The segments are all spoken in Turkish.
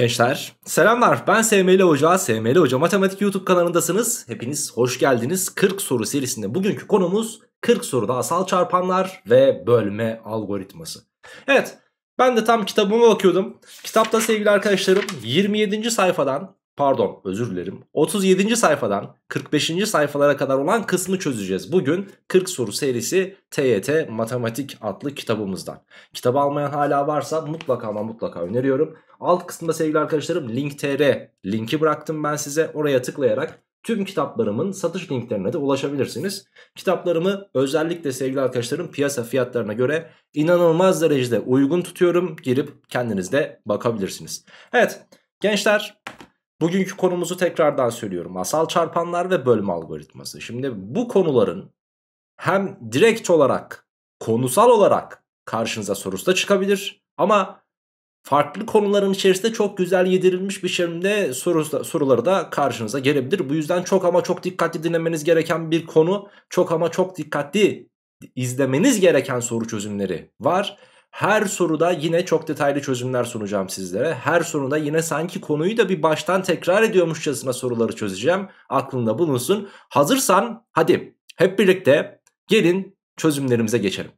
Gençler selamlar ben SML Hoca, SML Hoca Matematik YouTube kanalındasınız. Hepiniz hoş geldiniz 40 soru serisinde bugünkü konumuz 40 soruda asal çarpanlar ve bölme algoritması. Evet ben de tam kitabıma bakıyordum. Kitapta sevgili arkadaşlarım 27. sayfadan pardon özür dilerim 37. sayfadan 45. sayfalara kadar olan kısmı çözeceğiz. Bugün 40 soru serisi TYT Matematik adlı kitabımızdan. Kitabı almayan hala varsa mutlaka ama mutlaka öneriyorum. Alt kısımda sevgili arkadaşlarım linktr linki bıraktım ben size oraya tıklayarak Tüm kitaplarımın satış linklerine de ulaşabilirsiniz. Kitaplarımı özellikle sevgili arkadaşlarım piyasa fiyatlarına göre inanılmaz derecede uygun tutuyorum. Girip kendiniz de bakabilirsiniz. Evet gençler Bugünkü konumuzu tekrardan söylüyorum. Asal çarpanlar ve bölme algoritması. Şimdi bu konuların hem direkt olarak, konusal olarak karşınıza sorusu da çıkabilir. Ama farklı konuların içerisinde çok güzel yedirilmiş bir şekilde soruları da karşınıza gelebilir. Bu yüzden çok ama çok dikkatli dinlemeniz gereken bir konu. Çok ama çok dikkatli izlemeniz gereken soru çözümleri var. Her soruda yine çok detaylı çözümler sunacağım sizlere. Her soruda yine sanki konuyu da bir baştan tekrar ediyormuşçasına soruları çözeceğim. Aklında bulunsun. Hazırsan hadi hep birlikte gelin çözümlerimize geçelim.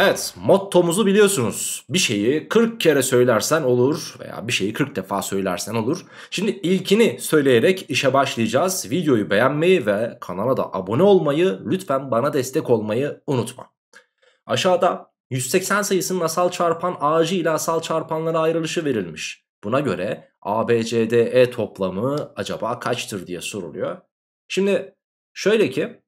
Evet mottomuzu biliyorsunuz. Bir şeyi 40 kere söylersen olur veya bir şeyi 40 defa söylersen olur. Şimdi ilkini söyleyerek işe başlayacağız. Videoyu beğenmeyi ve kanala da abone olmayı lütfen bana destek olmayı unutma. Aşağıda 180 sayısının asal çarpan ağacı ile asal çarpanlara ayrılışı verilmiş. Buna göre ABCDE toplamı acaba kaçtır diye soruluyor. Şimdi şöyle ki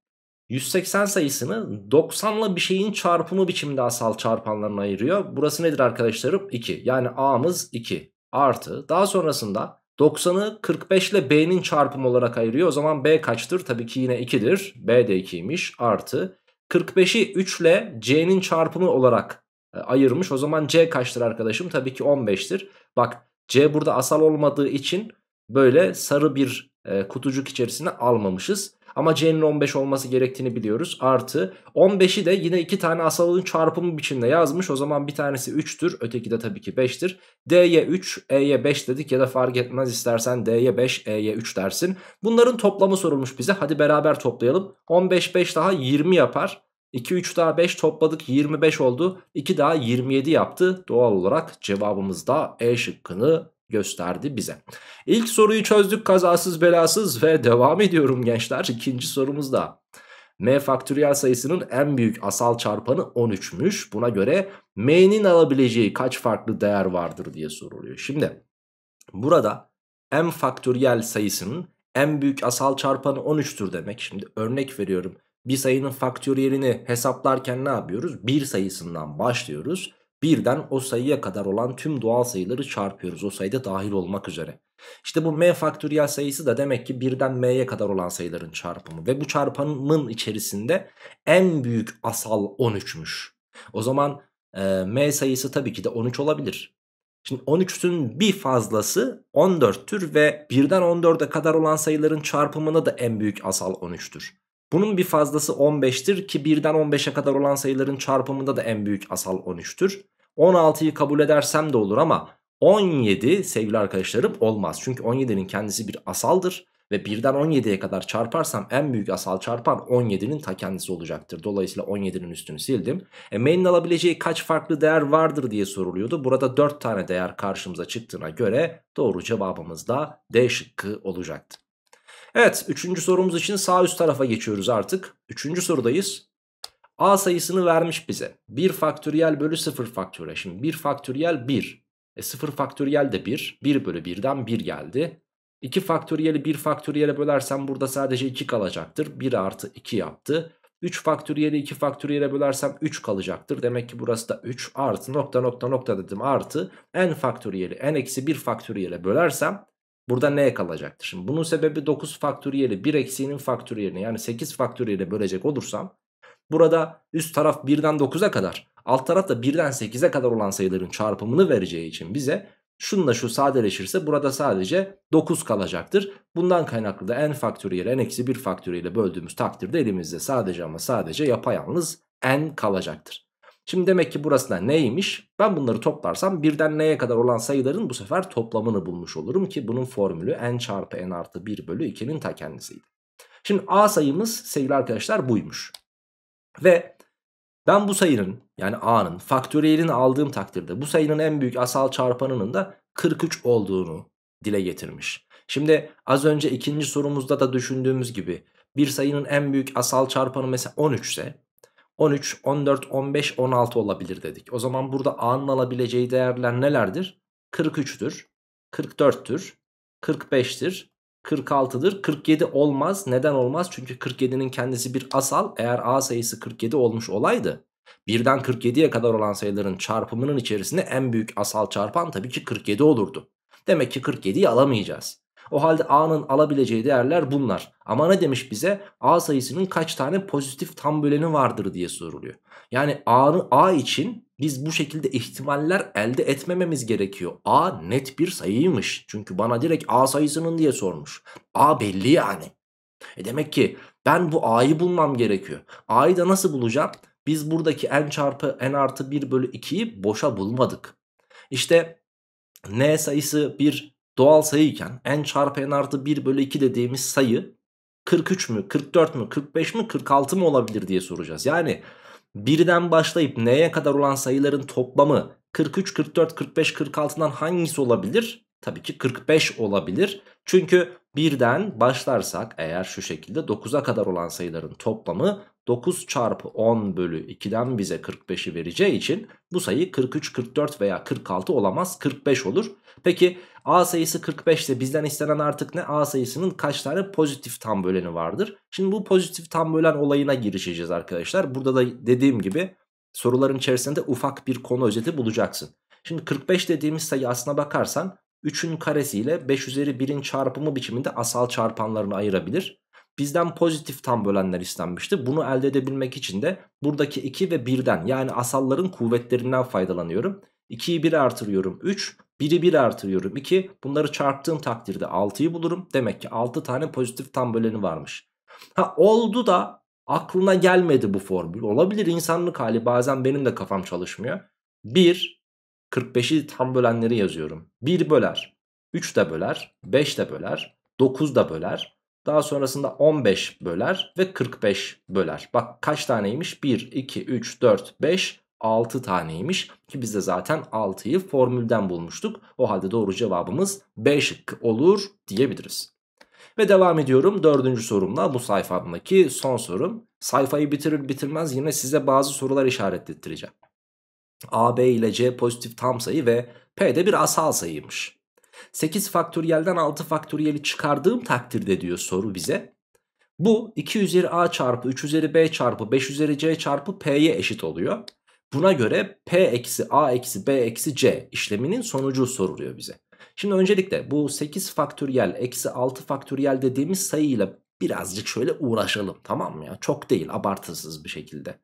180 sayısını 90'la bir şeyin çarpımı biçiminde asal çarpanlarına ayırıyor. Burası nedir arkadaşlarım? 2. Yani A'mız 2 artı. Daha sonrasında 90'ı 45 ile B'nin çarpımı olarak ayırıyor. O zaman B kaçtır? Tabii ki yine 2'dir. B de 2'ymiş artı. 45'i 3 ile C'nin çarpımı olarak e, ayırmış. O zaman C kaçtır arkadaşım? Tabii ki 15'tir. Bak C burada asal olmadığı için böyle sarı bir e, kutucuk içerisine almamışız. Ama C'nin 15 olması gerektiğini biliyoruz. Artı 15'i de yine iki tane asalın çarpımı biçimde yazmış. O zaman bir tanesi 3'tür. Öteki de tabii ki 5'tir. D'ye 3, E'ye 5 dedik ya da fark etmez istersen D'ye 5, E'ye 3 dersin. Bunların toplamı sorulmuş bize. Hadi beraber toplayalım. 15, 5 daha 20 yapar. 2, 3 daha 5 topladık 25 oldu. 2 daha 27 yaptı. Doğal olarak cevabımız da E şıkkını gösterdi bize. İlk soruyu çözdük kazasız belasız ve devam ediyorum gençler. İkinci sorumuz da. M faktöriyel sayısının en büyük asal çarpanı 13'müş. Buna göre M'nin alabileceği kaç farklı değer vardır diye soruluyor. Şimdi burada M faktöriyel sayısının en büyük asal çarpanı 13'tür demek. Şimdi örnek veriyorum. Bir sayının faktöriyelini hesaplarken ne yapıyoruz? Bir sayısından başlıyoruz. Birden o sayıya kadar olan tüm doğal sayıları çarpıyoruz. O sayıda dahil olmak üzere. İşte bu m faktöriyel sayısı da demek ki birden m'ye kadar olan sayıların çarpımı. Ve bu çarpanın içerisinde en büyük asal 13'müş. O zaman e, m sayısı tabii ki de 13 olabilir. Şimdi 13'ün bir fazlası 14'tür ve birden 14'e kadar olan sayıların çarpımına da en büyük asal 13'tür. Bunun bir fazlası 15'tir ki 1'den 15'e kadar olan sayıların çarpımında da en büyük asal 13'tür. 16'yı kabul edersem de olur ama 17 sevgili arkadaşlarım olmaz. Çünkü 17'nin kendisi bir asaldır ve 1'den 17'ye kadar çarparsam en büyük asal çarpan 17'nin ta kendisi olacaktır. Dolayısıyla 17'nin üstünü sildim. E, main'in alabileceği kaç farklı değer vardır diye soruluyordu. Burada 4 tane değer karşımıza çıktığına göre doğru cevabımız da D şıkkı olacaktır. Evet üçüncü sorumuz için sağ üst tarafa geçiyoruz artık. Üçüncü sorudayız. A sayısını vermiş bize. 1 faktöriyel bölü 0 faktöriyel. Şimdi 1 faktöriyel 1. E 0 faktöriyel de 1. 1 bölü 1'den 1 geldi. 2 faktöriyeli 1 faktöriyele bölersem burada sadece 2 kalacaktır. 1 artı 2 yaptı. 3 faktöriyeli 2 faktöriyele bölersem 3 kalacaktır. Demek ki burası da 3 artı nokta nokta nokta dedim artı n faktöriyeli n eksi 1 faktöriyele bölersem Burada ne kalacaktır? Şimdi bunun sebebi 9 faktöriyeli 1 eksiğinin faktöriyelini yani 8 faktöriyeli bölecek olursam burada üst taraf 1'den 9'a kadar alt taraf da 1'den 8'e kadar olan sayıların çarpımını vereceği için bize şunla şu sadeleşirse burada sadece 9 kalacaktır. Bundan kaynaklı da n faktöriyeli n eksi 1 faktöriyeli böldüğümüz takdirde elimizde sadece ama sadece yapayalnız n kalacaktır. Şimdi demek ki burası da neymiş? Ben bunları toplarsam birden neye kadar olan sayıların bu sefer toplamını bulmuş olurum ki bunun formülü n çarpı n artı 1 bölü 2'nin ta kendisiydi. Şimdi a sayımız sevgili arkadaşlar buymuş. Ve ben bu sayının yani a'nın faktöriyelini aldığım takdirde bu sayının en büyük asal çarpanının da 43 olduğunu dile getirmiş. Şimdi az önce ikinci sorumuzda da düşündüğümüz gibi bir sayının en büyük asal çarpanı mesela 13 ise 13, 14, 15, 16 olabilir dedik. O zaman burada A'nın alabileceği değerler nelerdir? 43'tür, 44'tür, 45'tir, 46'dır. 47 olmaz. Neden olmaz? Çünkü 47'nin kendisi bir asal. Eğer A sayısı 47 olmuş olaydı birden 47'ye kadar olan sayıların çarpımının içerisinde en büyük asal çarpan tabii ki 47 olurdu. Demek ki 47'yi alamayacağız. O halde A'nın alabileceği değerler bunlar. Ama ne demiş bize? A sayısının kaç tane pozitif tam böleni vardır diye soruluyor. Yani A'nı A için biz bu şekilde ihtimaller elde etmememiz gerekiyor. A net bir sayıymış. Çünkü bana direkt A sayısının diye sormuş. A belli yani. E demek ki ben bu A'yı bulmam gerekiyor. A'yı da nasıl bulacağım? Biz buradaki n çarpı n artı 1 bölü 2'yi boşa bulmadık. İşte n sayısı bir doğal sayıyken, n çarpı n artı 1 bölü 2 dediğimiz sayı 43 mü 44 mü 45 mi 46 mı olabilir diye soracağız. Yani birden başlayıp n'ye kadar olan sayıların toplamı 43, 44, 45, 46'dan hangisi olabilir? Tabii ki 45 olabilir. Çünkü birden başlarsak eğer şu şekilde 9'a kadar olan sayıların toplamı 9 çarpı 10 bölü 2'den bize 45'i vereceği için bu sayı 43, 44 veya 46 olamaz 45 olur. Peki A sayısı 45 ise bizden istenen artık ne? A sayısının kaç tane pozitif tam böleni vardır? Şimdi bu pozitif tam bölen olayına girişeceğiz arkadaşlar. Burada da dediğim gibi soruların içerisinde ufak bir konu özeti bulacaksın. Şimdi 45 dediğimiz sayı aslına bakarsan 3'ün karesiyle 5 üzeri 1'in çarpımı biçiminde asal çarpanlarını ayırabilir. Bizden pozitif tam bölenler istenmişti. Bunu elde edebilmek için de buradaki 2 ve 1'den yani asalların kuvvetlerinden faydalanıyorum. 2'yi 1'e artırıyorum 3. 1'i 1 artırıyorum 2. Bunları çarptığım takdirde 6'yı bulurum. Demek ki 6 tane pozitif tam böleni varmış. Ha oldu da aklına gelmedi bu formül. Olabilir insanlık hali bazen benim de kafam çalışmıyor. 1 45'i tam bölenleri yazıyorum. 1 böler, 3 de böler, 5 de böler, 9 da böler. Daha sonrasında 15 böler ve 45 böler. Bak kaç taneymiş? 1, 2, 3, 4, 5, 6 taneymiş ki biz de zaten 6'yı formülden bulmuştuk. O halde doğru cevabımız B şıkkı olur diyebiliriz. Ve devam ediyorum dördüncü sorumla bu sayfamdaki son sorum. Sayfayı bitirir bitirmez yine size bazı sorular işaretlettireceğim. A, B ile C pozitif tam sayı ve P de bir asal sayıymış. 8 faktöriyelden 6 faktöriyeli çıkardığım takdirde diyor soru bize. Bu 2 üzeri A çarpı 3 üzeri B çarpı 5 üzeri C çarpı P'ye eşit oluyor. Buna göre P eksi A eksi B eksi C işleminin sonucu soruluyor bize. Şimdi öncelikle bu 8 faktöriyel eksi 6 faktöriyel dediğimiz sayıyla birazcık şöyle uğraşalım tamam mı ya? Çok değil abartısız bir şekilde.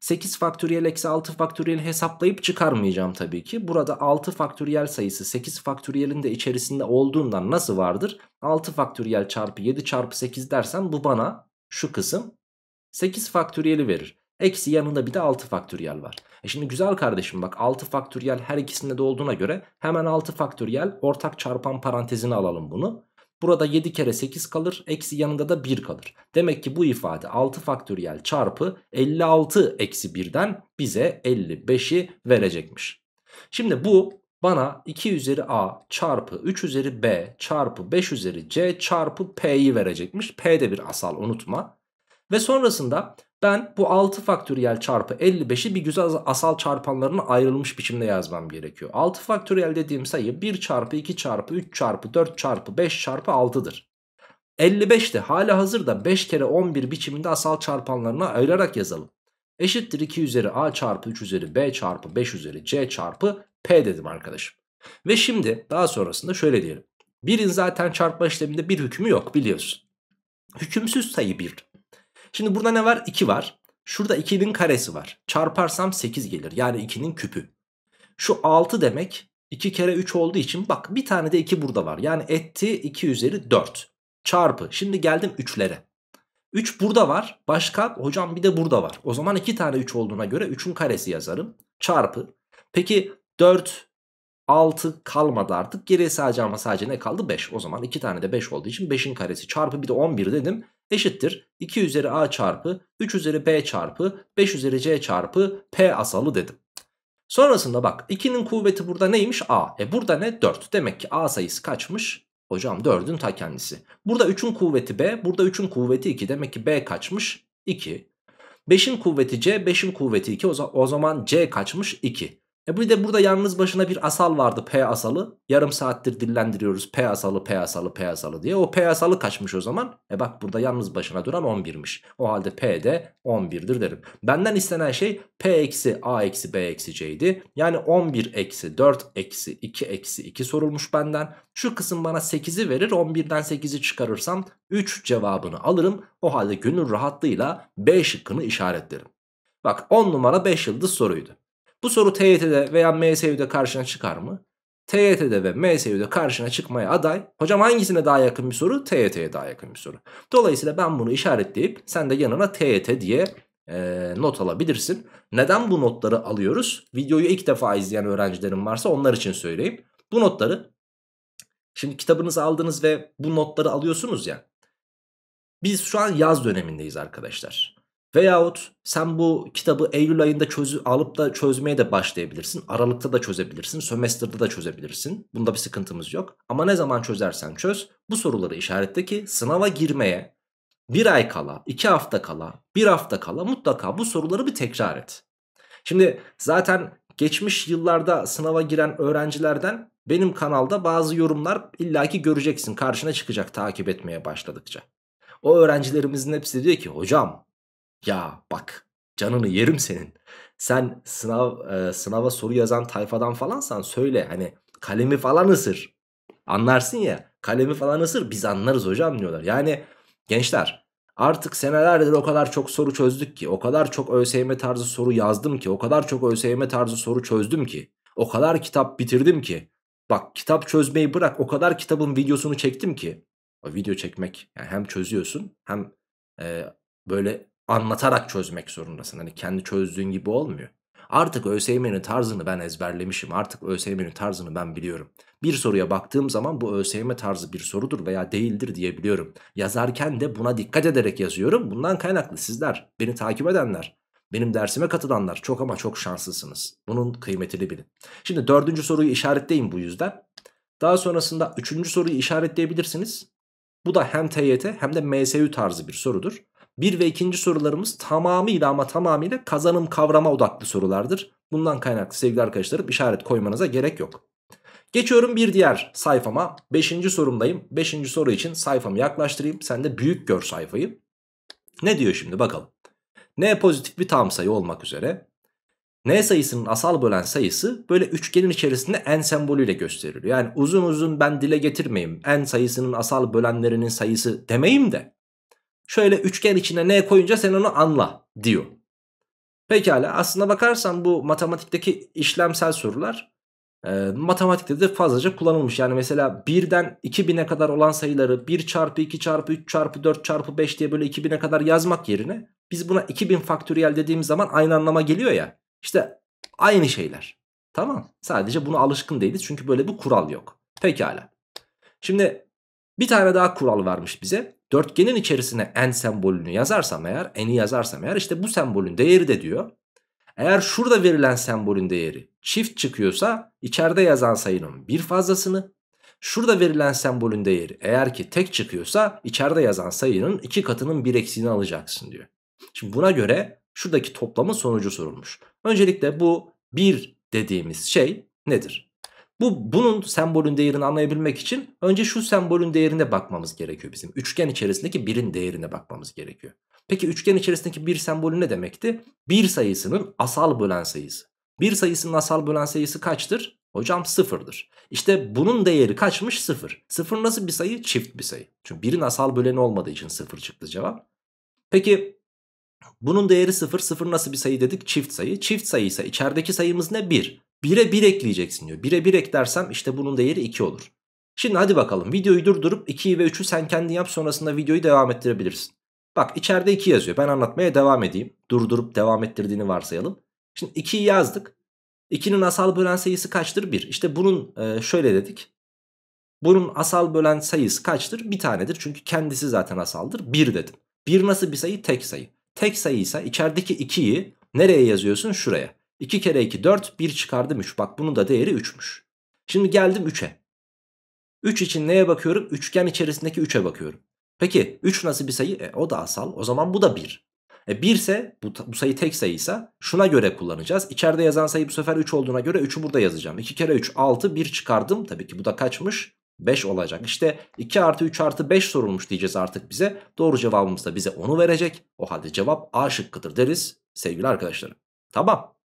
8 faktöriyel eksi 6 faktöriyeli hesaplayıp çıkarmayacağım tabii ki. Burada 6 faktöriyel sayısı 8 faktöriyelin de içerisinde olduğundan nasıl vardır? 6 faktöriyel çarpı 7 çarpı 8 dersen bu bana şu kısım 8 faktöriyeli verir. Eksi yanında bir de 6 faktöriyel var. E şimdi güzel kardeşim bak 6 faktöriyel her ikisinde de olduğuna göre hemen 6 faktöriyel ortak çarpan parantezine alalım bunu. Burada 7 kere 8 kalır. Eksi yanında da 1 kalır. Demek ki bu ifade 6 faktöriyel çarpı 56 eksi 1'den bize 55'i verecekmiş. Şimdi bu bana 2 üzeri a çarpı 3 üzeri b çarpı 5 üzeri c çarpı p'yi verecekmiş. P de bir asal unutma. Ve sonrasında ben bu 6 faktöriyel çarpı 55'i bir güzel asal çarpanlarına ayrılmış biçimde yazmam gerekiyor. 6 faktöriyel dediğim sayı 1 çarpı 2 çarpı 3 çarpı 4 çarpı 5 çarpı 6'dır. 55 de hala hazırda 5 kere 11 biçiminde asal çarpanlarına ayırarak yazalım. Eşittir 2 üzeri a çarpı 3 üzeri b çarpı 5 üzeri c çarpı p dedim arkadaşım. Ve şimdi daha sonrasında şöyle diyelim. 1'in zaten çarpma işleminde bir hükmü yok biliyorsun. Hükümsüz sayı 1. Şimdi burada ne var? 2 var. Şurada 2'nin karesi var. Çarparsam 8 gelir. Yani 2'nin küpü. Şu 6 demek 2 kere 3 olduğu için bak bir tane de 2 burada var. Yani etti 2 üzeri 4 çarpı. Şimdi geldim 3'lere. 3 burada var. Başka hocam bir de burada var. O zaman 2 tane 3 olduğuna göre 3'ün karesi yazarım. Çarpı. Peki 4 6 kalmadı artık. Geriye sadece ama sadece ne kaldı? 5. O zaman 2 tane de 5 olduğu için 5'in karesi çarpı bir de 11 dedim eşittir 2 üzeri a çarpı 3 üzeri b çarpı 5 üzeri c çarpı p asalı dedim. Sonrasında bak 2'nin kuvveti burada neymiş? a. E burada ne? 4. Demek ki a sayısı kaçmış? Hocam 4'ün ta kendisi. Burada 3'ün kuvveti b, burada 3'ün kuvveti 2. Demek ki b kaçmış? 2. 5'in kuvveti c, 5'in kuvveti 2. O zaman c kaçmış? 2. E bir de burada yalnız başına bir asal vardı P asalı. Yarım saattir dillendiriyoruz P asalı P asalı P asalı diye. O P asalı kaçmış o zaman? E bak burada yalnız başına duran 11'miş. O halde P de 11'dir derim. Benden istenen şey P eksi A eksi B eksi C'ydi. Yani 11 eksi 4 eksi 2 eksi 2 sorulmuş benden. Şu kısım bana 8'i verir 11'den 8'i çıkarırsam 3 cevabını alırım. O halde günün rahatlığıyla B şıkkını işaretlerim. Bak 10 numara 5 yıldız soruydu. Bu soru TYT'de veya MSU'da karşına çıkar mı? TYT'de ve MSU'da karşına çıkmaya aday. Hocam hangisine daha yakın bir soru? TYT'ye daha yakın bir soru. Dolayısıyla ben bunu işaretleyip sen de yanına TYT diye e, not alabilirsin. Neden bu notları alıyoruz? Videoyu ilk defa izleyen öğrencilerim varsa onlar için söyleyeyim. Bu notları şimdi kitabınızı aldınız ve bu notları alıyorsunuz ya. Biz şu an yaz dönemindeyiz arkadaşlar. Veyahut sen bu kitabı Eylül ayında çözü, alıp da çözmeye de başlayabilirsin. Aralıkta da çözebilirsin. Sömestr'da da çözebilirsin. Bunda bir sıkıntımız yok. Ama ne zaman çözersen çöz. Bu soruları işaretle ki sınava girmeye bir ay kala, iki hafta kala, bir hafta kala mutlaka bu soruları bir tekrar et. Şimdi zaten geçmiş yıllarda sınava giren öğrencilerden benim kanalda bazı yorumlar illaki göreceksin karşına çıkacak takip etmeye başladıkça. O öğrencilerimizin hepsi diyor ki hocam ya bak canını yerim senin. Sen sınav e, sınava soru yazan tayfadan falansan söyle hani kalemi falan ısır. Anlarsın ya kalemi falan ısır biz anlarız hocam diyorlar. Yani gençler artık senelerdir o kadar çok soru çözdük ki o kadar çok ÖSYM tarzı soru yazdım ki o kadar çok ÖSYM tarzı soru çözdüm ki o kadar kitap bitirdim ki bak kitap çözmeyi bırak o kadar kitabın videosunu çektim ki o video çekmek yani hem çözüyorsun hem e, böyle anlatarak çözmek zorundasın. Hani kendi çözdüğün gibi olmuyor. Artık ÖSYM'nin tarzını ben ezberlemişim. Artık ÖSYM'nin tarzını ben biliyorum. Bir soruya baktığım zaman bu ÖSYM tarzı bir sorudur veya değildir diyebiliyorum. Yazarken de buna dikkat ederek yazıyorum. Bundan kaynaklı sizler, beni takip edenler, benim dersime katılanlar çok ama çok şanslısınız. Bunun kıymetini bilin. Şimdi dördüncü soruyu işaretleyin bu yüzden. Daha sonrasında üçüncü soruyu işaretleyebilirsiniz. Bu da hem TYT hem de MSU tarzı bir sorudur. 1 ve 2. sorularımız tamamıyla ama tamamıyla kazanım kavrama odaklı sorulardır. Bundan kaynaklı sevgili arkadaşlarım işaret koymanıza gerek yok. Geçiyorum bir diğer sayfama. 5. sorumdayım. 5. soru için sayfamı yaklaştırayım. Sen de büyük gör sayfayı. Ne diyor şimdi bakalım. N pozitif bir tam sayı olmak üzere. N sayısının asal bölen sayısı böyle üçgenin içerisinde n sembolüyle gösteriliyor. Yani uzun uzun ben dile getirmeyeyim. N sayısının asal bölenlerinin sayısı demeyim de Şöyle üçgen içine n koyunca sen onu anla diyor. Pekala aslında bakarsan bu matematikteki işlemsel sorular e, matematikte de fazlaca kullanılmış. Yani mesela 1'den 2000'e kadar olan sayıları 1 çarpı 2 çarpı 3 çarpı 4 çarpı 5 diye böyle 2000'e kadar yazmak yerine biz buna 2000 faktöriyel dediğimiz zaman aynı anlama geliyor ya. İşte aynı şeyler. Tamam sadece buna alışkın değiliz çünkü böyle bir kural yok. Pekala. Şimdi bir tane daha kural vermiş bize. Dörtgenin içerisine n sembolünü yazarsam eğer n'i yazarsam eğer işte bu sembolün değeri de diyor. Eğer şurada verilen sembolün değeri çift çıkıyorsa içeride yazan sayının bir fazlasını Şurada verilen sembolün değeri eğer ki tek çıkıyorsa içeride yazan sayının iki katının bir eksiğini alacaksın diyor. Şimdi buna göre şuradaki toplamın sonucu sorulmuş. Öncelikle bu 1 dediğimiz şey nedir? Bu bunun sembolün değerini anlayabilmek için önce şu sembolün değerine bakmamız gerekiyor bizim. Üçgen içerisindeki birin değerine bakmamız gerekiyor. Peki üçgen içerisindeki bir sembolü ne demekti? Bir sayısının asal bölen sayısı. Bir sayısının asal bölen sayısı kaçtır? Hocam sıfırdır. İşte bunun değeri kaçmış? Sıfır. Sıfır nasıl bir sayı? Çift bir sayı. Çünkü birin asal böleni olmadığı için sıfır çıktı cevap. Peki bunun değeri sıfır. Sıfır nasıl bir sayı dedik? Çift sayı. Çift sayı ise içerideki sayımız ne? Bir. 1'e 1 ekleyeceksin diyor. 1'e 1 eklersem işte bunun değeri 2 olur. Şimdi hadi bakalım videoyu durdurup 2'yi ve 3'ü sen kendin yap sonrasında videoyu devam ettirebilirsin. Bak içeride 2 yazıyor. Ben anlatmaya devam edeyim. Durdurup devam ettirdiğini varsayalım. Şimdi 2'yi yazdık. 2'nin asal bölen sayısı kaçtır? 1. İşte bunun e, şöyle dedik. Bunun asal bölen sayısı kaçtır? Bir tanedir. Çünkü kendisi zaten asaldır. 1 dedim. 1 nasıl bir sayı? Tek sayı. Tek sayıysa içerideki 2'yi nereye yazıyorsun? Şuraya. 2 kere 2 4 1 çıkardım 3. Bak bunun da değeri 3'müş. Şimdi geldim 3'e. 3 için neye bakıyorum? Üçgen içerisindeki 3'e bakıyorum. Peki 3 nasıl bir sayı? E, o da asal. O zaman bu da 1. E 1 ise bu, bu sayı tek sayıysa şuna göre kullanacağız. İçeride yazan sayı bu sefer 3 olduğuna göre 3'ü burada yazacağım. 2 kere 3 6 1 çıkardım. Tabii ki bu da kaçmış? 5 olacak. İşte 2 artı 3 artı 5 sorulmuş diyeceğiz artık bize. Doğru cevabımız da bize onu verecek. O halde cevap A şıkkıdır deriz sevgili arkadaşlarım. Tamam.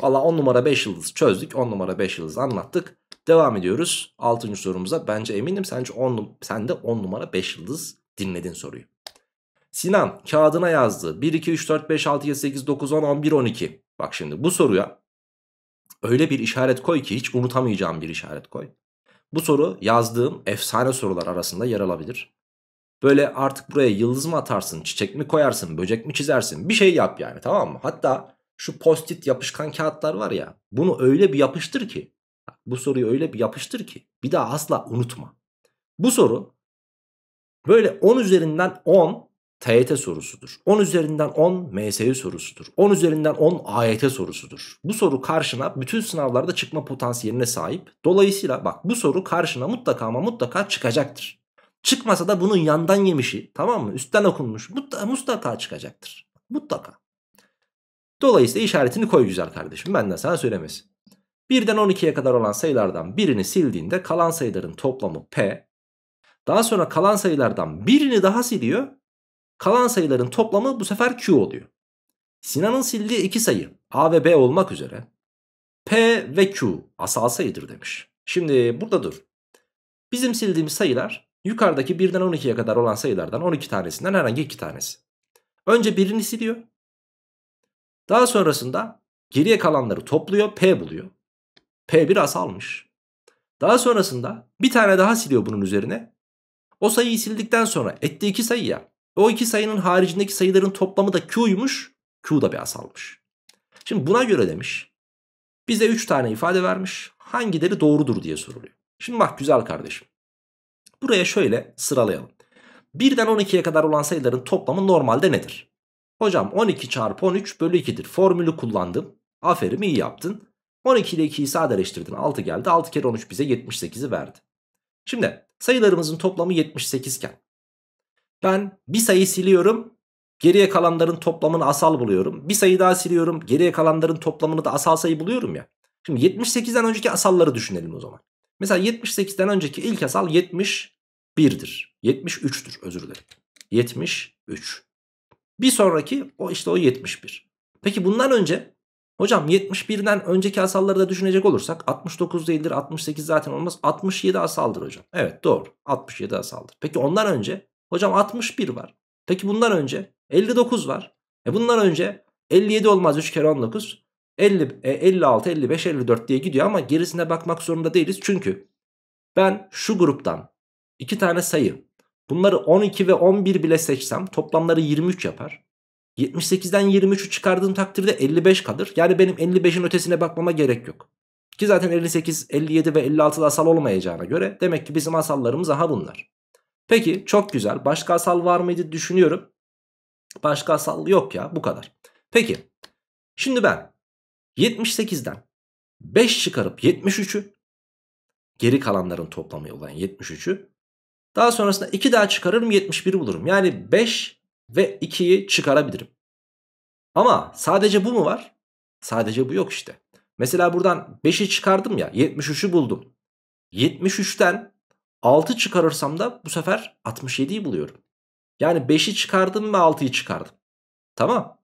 Valla 10 numara 5 yıldız çözdük. 10 numara 5 yıldız anlattık. Devam ediyoruz 6. sorumuza. Bence eminim sence 10, sen de 10 numara 5 yıldız dinledin soruyu. Sinan kağıdına yazdı. 1, 2, 3, 4, 5, 6, 7, 8, 9, 10, 11, 12. Bak şimdi bu soruya öyle bir işaret koy ki hiç unutamayacağım bir işaret koy. Bu soru yazdığım efsane sorular arasında yer alabilir. Böyle artık buraya yıldız mı atarsın, çiçek mi koyarsın, böcek mi çizersin bir şey yap yani tamam mı? Hatta şu postit yapışkan kağıtlar var ya bunu öyle bir yapıştır ki bu soruyu öyle bir yapıştır ki bir daha asla unutma. Bu soru böyle 10 üzerinden 10 TYT sorusudur. 10 üzerinden 10 MSY sorusudur. 10 üzerinden 10 AYT sorusudur. Bu soru karşına bütün sınavlarda çıkma potansiyeline sahip. Dolayısıyla bak bu soru karşına mutlaka ama mutlaka çıkacaktır. Çıkmasa da bunun yandan yemişi tamam mı? Üstten okunmuş mutlaka, mutlaka çıkacaktır. Mutlaka. Dolayısıyla işaretini koy güzel kardeşim. Benden sana söylemez. 1'den 12'ye kadar olan sayılardan birini sildiğinde kalan sayıların toplamı P. Daha sonra kalan sayılardan birini daha siliyor. Kalan sayıların toplamı bu sefer Q oluyor. Sinan'ın sildiği iki sayı A ve B olmak üzere P ve Q asal sayıdır demiş. Şimdi burada dur. Bizim sildiğimiz sayılar yukarıdaki 1'den 12'ye kadar olan sayılardan 12 tanesinden herhangi 2 tanesi. Önce birini siliyor daha sonrasında geriye kalanları topluyor P buluyor. P biraz almış. Daha sonrasında bir tane daha siliyor bunun üzerine. O sayıyı sildikten sonra etti iki sayı ya. O iki sayının haricindeki sayıların toplamı da Q'ymuş. Q da bir asalmış. Şimdi buna göre demiş. Bize 3 tane ifade vermiş. Hangileri doğrudur diye soruluyor. Şimdi bak güzel kardeşim. Buraya şöyle sıralayalım. 1'den 12'ye kadar olan sayıların toplamı normalde nedir? Hocam 12 çarpı 13 bölü 2'dir. Formülü kullandım. Aferin iyi yaptın. 12 ile 2'yi sadeleştirdin. 6 geldi. 6 kere 13 bize 78'i verdi. Şimdi sayılarımızın toplamı 78 iken ben bir sayı siliyorum. Geriye kalanların toplamını asal buluyorum. Bir sayı daha siliyorum. Geriye kalanların toplamını da asal sayı buluyorum ya. Şimdi 78'den önceki asalları düşünelim o zaman. Mesela 78'den önceki ilk asal 71'dir. 73'tür özür dilerim. 73. Bir sonraki o işte o 71. Peki bundan önce hocam 71'den önceki asalları da düşünecek olursak 69 değildir 68 zaten olmaz 67 asaldır hocam. Evet doğru 67 asaldır. Peki ondan önce hocam 61 var. Peki bundan önce 59 var. E bundan önce 57 olmaz 3 kere 19. 50, e 56, 55, 54 diye gidiyor ama gerisine bakmak zorunda değiliz. Çünkü ben şu gruptan iki tane sayı Bunları 12 ve 11 bile seçsem toplamları 23 yapar. 78'den 23'ü çıkardığım takdirde 55 kalır. Yani benim 55'in ötesine bakmama gerek yok. Ki zaten 58, 57 ve 56 asal olmayacağına göre demek ki bizim asallarımız aha bunlar. Peki çok güzel. Başka asal var mıydı düşünüyorum. Başka asal yok ya bu kadar. Peki şimdi ben 78'den 5 çıkarıp 73'ü geri kalanların toplamı olan 73'ü daha sonrasında 2 daha çıkarırım 71 bulurum. Yani 5 ve 2'yi çıkarabilirim. Ama sadece bu mu var? Sadece bu yok işte. Mesela buradan 5'i çıkardım ya 73'ü buldum. 73'ten 6 çıkarırsam da bu sefer 67'yi buluyorum. Yani 5'i çıkardım ve 6'yı çıkardım. Tamam.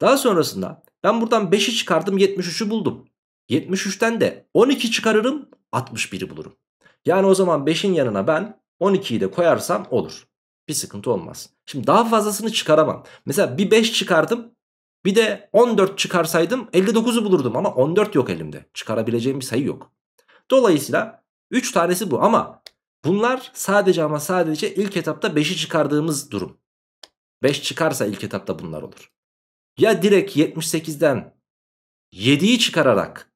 Daha sonrasında ben buradan 5'i çıkardım 73'ü buldum. 73'ten de 12 çıkarırım 61'i bulurum. Yani o zaman 5'in yanına ben 12'yi de koyarsam olur. Bir sıkıntı olmaz. Şimdi daha fazlasını çıkaramam. Mesela bir 5 çıkardım. Bir de 14 çıkarsaydım 59'u bulurdum ama 14 yok elimde. Çıkarabileceğim bir sayı yok. Dolayısıyla 3 tanesi bu ama bunlar sadece ama sadece ilk etapta 5'i çıkardığımız durum. 5 çıkarsa ilk etapta bunlar olur. Ya direkt 78'den 7'yi çıkararak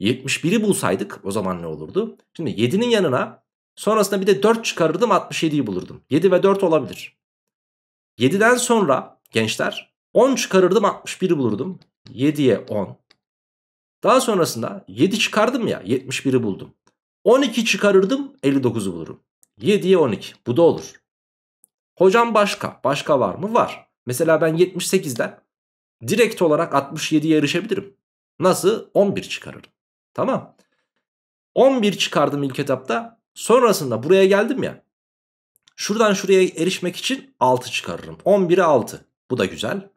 71'i bulsaydık o zaman ne olurdu? Şimdi 7'nin yanına Sonrasında bir de 4 çıkarırdım 67'yi bulurdum. 7 ve 4 olabilir. 7'den sonra gençler 10 çıkarırdım 61'i bulurdum. 7'ye 10. Daha sonrasında 7 çıkardım ya 71'i buldum. 12 çıkarırdım 59'u bulurum. 7'ye 12 bu da olur. Hocam başka başka var mı? Var. Mesela ben 78'de direkt olarak 67'ye erişebilirim. Nasıl? 11 çıkarırım. Tamam. 11 çıkardım ilk etapta Sonrasında buraya geldim ya. Şuradan şuraya erişmek için 6 çıkarırım. 11'e 6. Bu da güzel.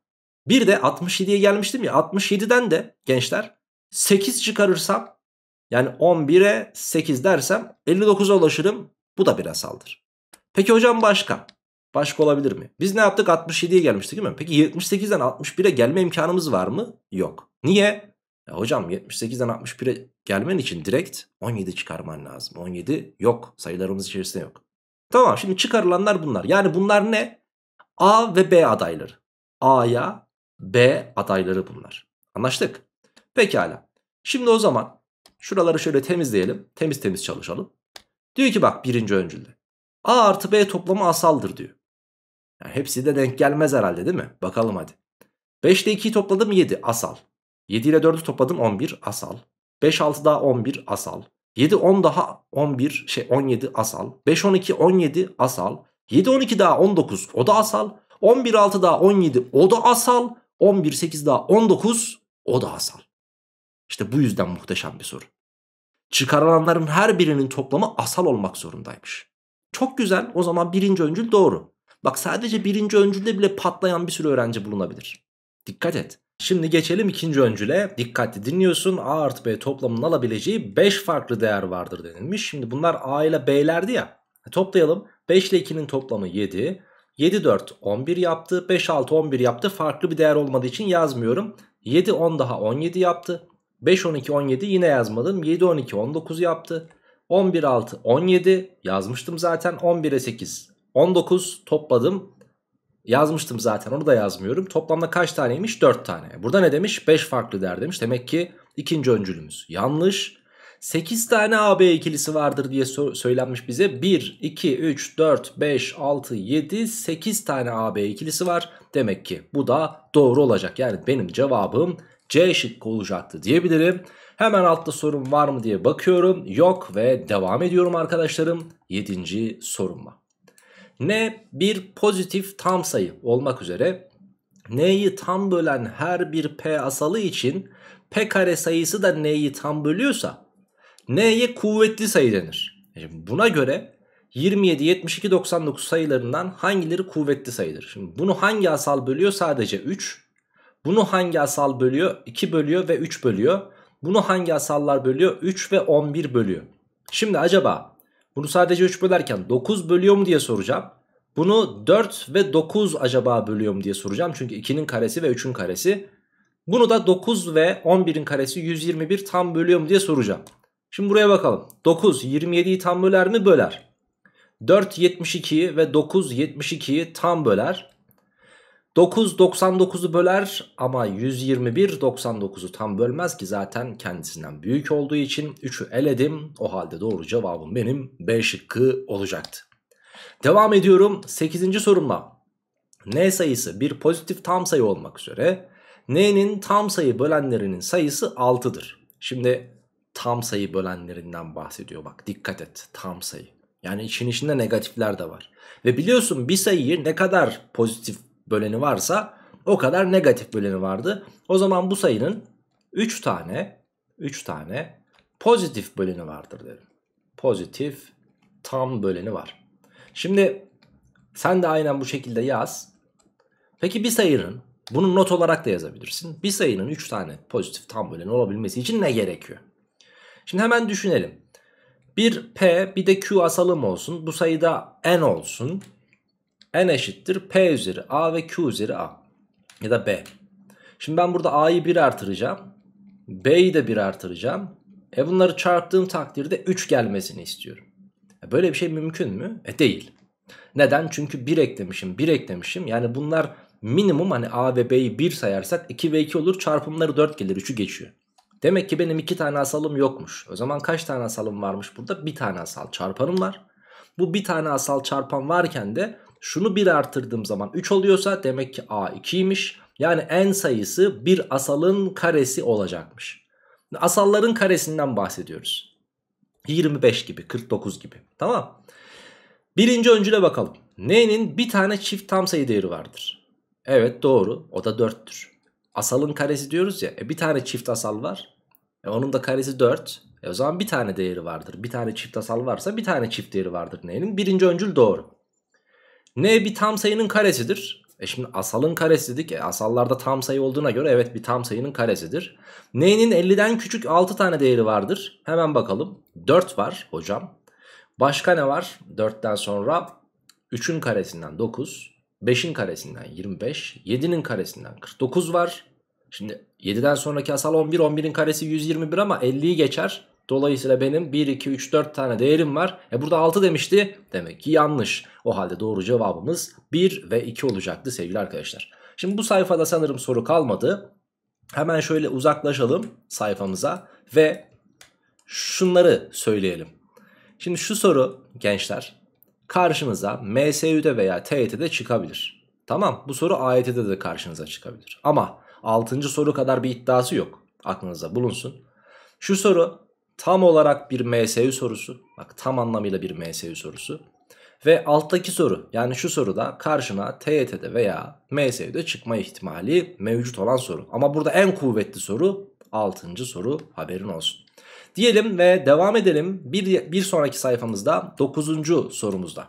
Bir de 67'ye gelmiştim ya. 67'den de gençler 8 çıkarırsam yani 11'e 8 dersem 59'a ulaşırım. Bu da biraz saldır. Peki hocam başka? Başka olabilir mi? Biz ne yaptık? 67'ye gelmiştik değil mi? Peki 78'den 61'e gelme imkanımız var mı? Yok. Niye? E hocam 78'den 61'e gelmen için direkt 17 çıkarman lazım. 17 yok. Sayılarımız içerisinde yok. Tamam şimdi çıkarılanlar bunlar. Yani bunlar ne? A ve B adayları. A'ya B adayları bunlar. Anlaştık. Pekala. Şimdi o zaman şuraları şöyle temizleyelim. Temiz temiz çalışalım. Diyor ki bak birinci öncülde. A artı B toplamı asaldır diyor. Yani hepsi de denk gelmez herhalde değil mi? Bakalım hadi. 5 ile 2'yi topladım 7 asal. 7 ile 4'ü topladım 11 asal. 5 6 daha 11 asal. 7 10 daha 11 şey 17 asal. 5 12 17 asal. 7 12 daha 19 o da asal. 11 6 daha 17 o da asal. 11 8 daha 19 o da asal. İşte bu yüzden muhteşem bir soru. Çıkarılanların her birinin toplamı asal olmak zorundaymış. Çok güzel o zaman birinci öncül doğru. Bak sadece birinci öncülde bile patlayan bir sürü öğrenci bulunabilir. Dikkat et. Şimdi geçelim ikinci öncüle. Dikkatli dinliyorsun. A artı B toplamının alabileceği 5 farklı değer vardır denilmiş. Şimdi bunlar A ile B'lerdi ya. E, toplayalım. 5 ile 2'nin toplamı 7. 7 4 11 yaptı. 5 6 11 yaptı. Farklı bir değer olmadığı için yazmıyorum. 7 10 daha 17 yaptı. 5 12 17 yine yazmadım. 7 12 19 yaptı. 11 6 17 yazmıştım zaten. 11'e 8 19 topladım Yazmıştım zaten onu da yazmıyorum. Toplamda kaç taneymiş? 4 tane. Burada ne demiş? 5 farklı der demiş. Demek ki ikinci öncülümüz yanlış. 8 tane AB ikilisi vardır diye söylenmiş bize. 1, 2, 3, 4, 5, 6, 7, 8 tane AB ikilisi var. Demek ki bu da doğru olacak. Yani benim cevabım C şıkkı olacaktı diyebilirim. Hemen altta sorun var mı diye bakıyorum. Yok ve devam ediyorum arkadaşlarım. 7. sorumla. Ne bir pozitif tam sayı olmak üzere n'yi tam bölen her bir p asalı için p kare sayısı da n'yi tam bölüyorsa n'ye kuvvetli sayı denir. Şimdi buna göre 27, 72, 99 sayılarından hangileri kuvvetli sayıdır? Şimdi bunu hangi asal bölüyor? Sadece 3. Bunu hangi asal bölüyor? 2 bölüyor ve 3 bölüyor. Bunu hangi asallar bölüyor? 3 ve 11 bölüyor. Şimdi acaba bunu sadece 3 bölerken 9 bölüyor mu diye soracağım. Bunu 4 ve 9 acaba bölüyor mu diye soracağım. Çünkü 2'nin karesi ve 3'ün karesi. Bunu da 9 ve 11'in karesi 121 tam bölüyor mu diye soracağım. Şimdi buraya bakalım. 9 27'yi tam böler mi? Böler. 4 72'yi ve 9 72'yi tam böler. 9 99'u böler ama 121 99'u tam bölmez ki zaten kendisinden büyük olduğu için 3'ü eledim. O halde doğru cevabım benim B şıkkı olacaktı. Devam ediyorum 8. sorumla. N sayısı bir pozitif tam sayı olmak üzere n'nin tam sayı bölenlerinin sayısı 6'dır. Şimdi tam sayı bölenlerinden bahsediyor bak dikkat et tam sayı. Yani için içinde negatifler de var. Ve biliyorsun bir sayıyı ne kadar pozitif böleni varsa o kadar negatif böleni vardı. O zaman bu sayının 3 tane 3 tane pozitif böleni vardır derim. Pozitif tam böleni var. Şimdi sen de aynen bu şekilde yaz. Peki bir sayının bunu not olarak da yazabilirsin. Bir sayının 3 tane pozitif tam böleni olabilmesi için ne gerekiyor? Şimdi hemen düşünelim. Bir P bir de Q asalım olsun. Bu sayıda N olsun n eşittir p üzeri a ve q üzeri a ya da b. Şimdi ben burada a'yı 1 artıracağım. b'yi de 1 artıracağım. E bunları çarptığım takdirde 3 gelmesini istiyorum. E böyle bir şey mümkün mü? E değil. Neden? Çünkü 1 eklemişim 1 eklemişim. Yani bunlar minimum hani a ve b'yi 1 sayarsak 2 ve 2 olur çarpımları 4 gelir 3'ü geçiyor. Demek ki benim 2 tane asalım yokmuş. O zaman kaç tane asalım varmış burada? 1 tane asal çarpanım var. Bu bir tane asal çarpan varken de şunu 1 artırdığım zaman 3 oluyorsa demek ki A 2'ymiş. Yani n sayısı bir asalın karesi olacakmış. Asalların karesinden bahsediyoruz. 25 gibi 49 gibi tamam. Birinci öncüle bakalım. N'nin bir tane çift tam sayı değeri vardır. Evet doğru o da 4'tür. Asalın karesi diyoruz ya e, bir tane çift asal var. E, onun da karesi 4. E, o zaman bir tane değeri vardır. Bir tane çift asal varsa bir tane çift değeri vardır Neyin? Birinci öncül doğru n bir tam sayının karesidir. E şimdi asalın karesi dedik. E asallarda tam sayı olduğuna göre evet bir tam sayının karesidir. N'nin 50'den küçük 6 tane değeri vardır. Hemen bakalım. 4 var hocam. Başka ne var? 4'ten sonra 3'ün karesinden 9, 5'in karesinden 25, 7'nin karesinden 49 var. Şimdi 7'den sonraki asal 11, 11'in karesi 121 ama 50'yi geçer. Dolayısıyla benim 1, 2, 3, 4 tane değerim var. E burada 6 demişti. Demek ki yanlış. O halde doğru cevabımız 1 ve 2 olacaktı sevgili arkadaşlar. Şimdi bu sayfada sanırım soru kalmadı. Hemen şöyle uzaklaşalım sayfamıza ve şunları söyleyelim. Şimdi şu soru gençler karşınıza MSÜ'de veya TYT'de çıkabilir. Tamam bu soru AYT'de de karşınıza çıkabilir. Ama 6. soru kadar bir iddiası yok. aklınıza bulunsun. Şu soru tam olarak bir MSU sorusu. Bak tam anlamıyla bir MSU sorusu. Ve alttaki soru yani şu soruda karşına TYT'de veya MSU'da çıkma ihtimali mevcut olan soru. Ama burada en kuvvetli soru 6. soru haberin olsun. Diyelim ve devam edelim bir, bir sonraki sayfamızda 9. sorumuzda.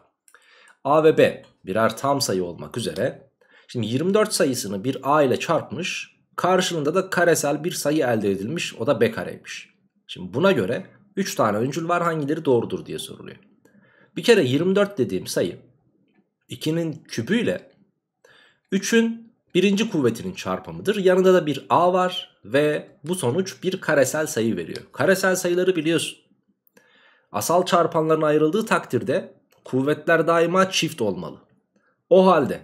A ve B birer tam sayı olmak üzere. Şimdi 24 sayısını bir A ile çarpmış karşılığında da karesel bir sayı elde edilmiş o da B kareymiş. Şimdi buna göre 3 tane öncül var hangileri doğrudur diye soruluyor. Bir kere 24 dediğim sayı 2'nin kübüyle 3'ün birinci kuvvetinin çarpımıdır. Yanında da bir a var ve bu sonuç bir karesel sayı veriyor. Karesel sayıları biliyorsun. Asal çarpanların ayrıldığı takdirde kuvvetler daima çift olmalı. O halde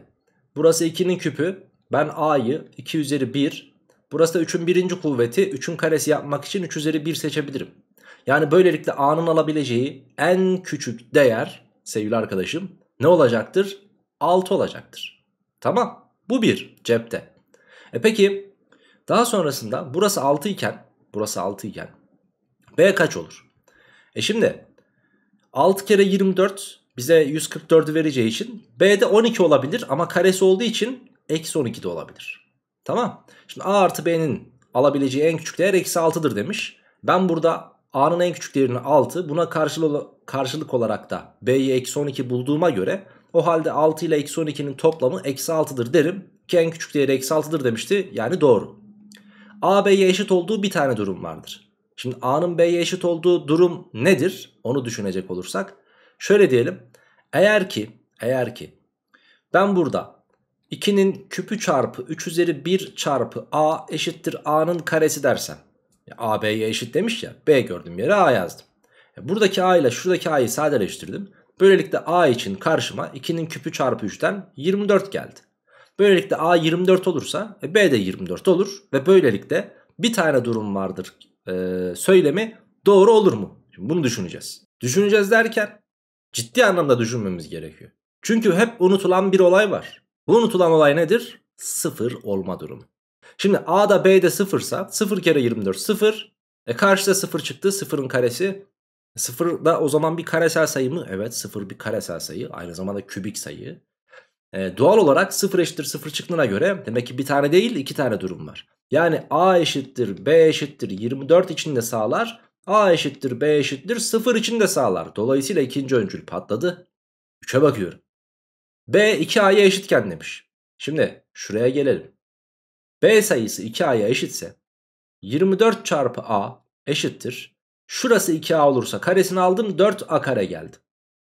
burası 2'nin küpü ben a'yı 2 üzeri 1 Burası da 3'ün birinci kuvveti. 3'ün karesi yapmak için 3 üzeri 1 seçebilirim. Yani böylelikle A'nın alabileceği en küçük değer sevgili arkadaşım ne olacaktır? 6 olacaktır. Tamam. Bu bir cepte. E peki daha sonrasında burası 6 iken burası 6 iken B kaç olur? E şimdi 6 kere 24 bize 144'ü vereceği için B'de 12 olabilir ama karesi olduğu için eksi 12 de olabilir. Tamam. Şimdi a artı b'nin alabileceği en küçük değer eksi 6'dır demiş. Ben burada a'nın en küçük değerini 6 buna karşılık olarak da b'yi eksi 12 bulduğuma göre o halde 6 ile eksi 12'nin toplamı eksi 6'dır derim ki en küçük değeri eksi 6'dır demişti yani doğru. a b'ye eşit olduğu bir tane durum vardır. Şimdi a'nın b'ye eşit olduğu durum nedir onu düşünecek olursak şöyle diyelim eğer ki eğer ki ben burada 2'nin küpü çarpı 3 üzeri 1 çarpı a eşittir a'nın karesi dersem. A B'ye eşit demiş ya. B gördüm yere a yazdım. E, buradaki a ile şuradaki a'yı sadeleştirdim. Böylelikle a için karşıma 2'nin küpü çarpı 3'ten 24 geldi. Böylelikle a 24 olursa e, b de 24 olur. Ve böylelikle bir tane durum vardır e, söylemi doğru olur mu? Şimdi bunu düşüneceğiz. Düşüneceğiz derken ciddi anlamda düşünmemiz gerekiyor. Çünkü hep unutulan bir olay var. Bu unutulan olay nedir? 0 olma durumu. Şimdi A'da B'de 0 ise 0 kere 24 0. E karşıda 0 çıktı 0'ın karesi. 0 da o zaman bir karesel sayı mı? Evet 0 bir karesel sayı. Aynı zamanda kübik sayı. E, doğal olarak 0 eşittir 0 çıktığına göre demek ki bir tane değil iki tane durum var. Yani A eşittir B eşittir 24 için de sağlar. A eşittir B eşittir 0 için de sağlar. Dolayısıyla ikinci öncül patladı. 3'e bakıyorum. B 2A'ya eşitken demiş. Şimdi şuraya gelelim. B sayısı 2A'ya eşitse 24 çarpı A eşittir. Şurası 2A olursa karesini aldım 4A kare geldi.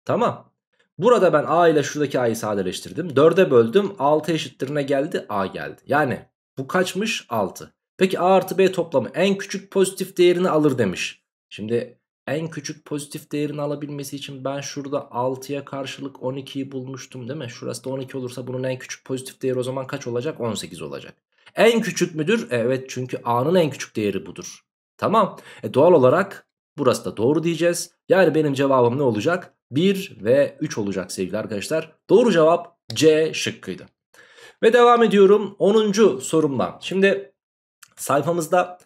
Tamam. Burada ben A ile şuradaki A'yı sadeleştirdim. 4'e böldüm 6 eşittirine geldi A geldi. Yani bu kaçmış 6. Peki A artı B toplamı en küçük pozitif değerini alır demiş. Şimdi en küçük pozitif değerini alabilmesi için ben şurada 6'ya karşılık 12'yi bulmuştum değil mi? Şurası da 12 olursa bunun en küçük pozitif değeri o zaman kaç olacak? 18 olacak. En küçük müdür? Evet çünkü A'nın en küçük değeri budur. Tamam. E doğal olarak burası da doğru diyeceğiz. Yani benim cevabım ne olacak? 1 ve 3 olacak sevgili arkadaşlar. Doğru cevap C şıkkıydı. Ve devam ediyorum 10. sorumla. Şimdi sayfamızda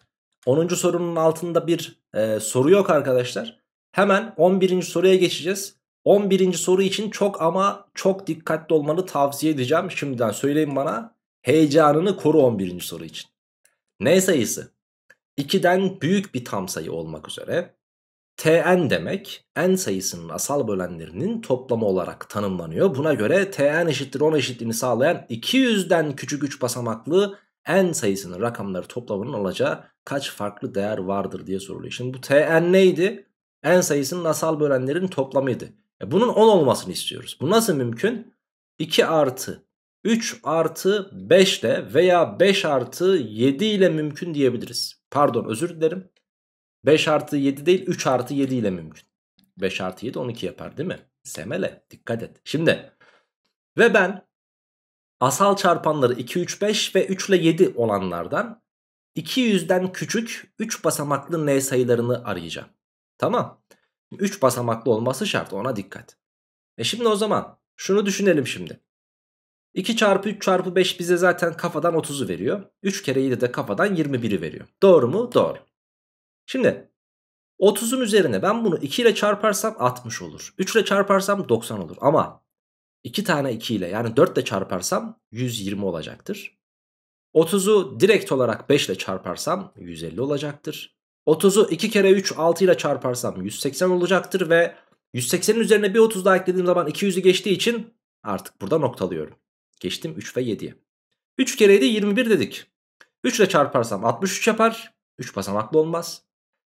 10. sorunun altında bir e, soru yok arkadaşlar. Hemen 11. soruya geçeceğiz. 11. soru için çok ama çok dikkatli olmanı tavsiye edeceğim. Şimdiden söyleyin bana. Heyecanını koru 11. soru için. N sayısı 2'den büyük bir tam sayı olmak üzere Tn demek n sayısının asal bölenlerinin toplamı olarak tanımlanıyor. Buna göre Tn eşittir 10 eşitliğini sağlayan 200'den küçük 3 basamaklı n sayısının rakamları toplamının olacağı kaç farklı değer vardır diye soruluyor. Şimdi bu tn neydi? n sayısının nasal bölenlerin toplamıydı. E bunun 10 olmasını istiyoruz. Bu nasıl mümkün? 2 artı 3 artı 5 ile veya 5 artı 7 ile mümkün diyebiliriz. Pardon özür dilerim. 5 artı 7 değil 3 artı 7 ile mümkün. 5 artı 7 12 yapar değil mi? Semele dikkat et. Şimdi ve ben asal çarpanları 2, 3, 5 ve 3 ile 7 olanlardan 200'den küçük 3 basamaklı n sayılarını arayacağım. Tamam. 3 basamaklı olması şart ona dikkat. E şimdi o zaman şunu düşünelim şimdi. 2 çarpı 3 çarpı 5 bize zaten kafadan 30'u veriyor. 3 kere 7 de kafadan 21'i veriyor. Doğru mu? Doğru. Şimdi 30'un üzerine ben bunu 2 ile çarparsam 60 olur. 3 ile çarparsam 90 olur. Ama 2 tane 2 ile yani 4 ile çarparsam 120 olacaktır. 30'u direkt olarak 5 ile çarparsam 150 olacaktır. 30'u 2 kere 3 6 ile çarparsam 180 olacaktır ve 180'in üzerine bir 30 daha eklediğim zaman 200'ü geçtiği için artık burada noktalıyorum. Geçtim 3 ve 7'ye. 3 kereydi 21 dedik. 3 ile çarparsam 63 yapar. 3 basamaklı olmaz.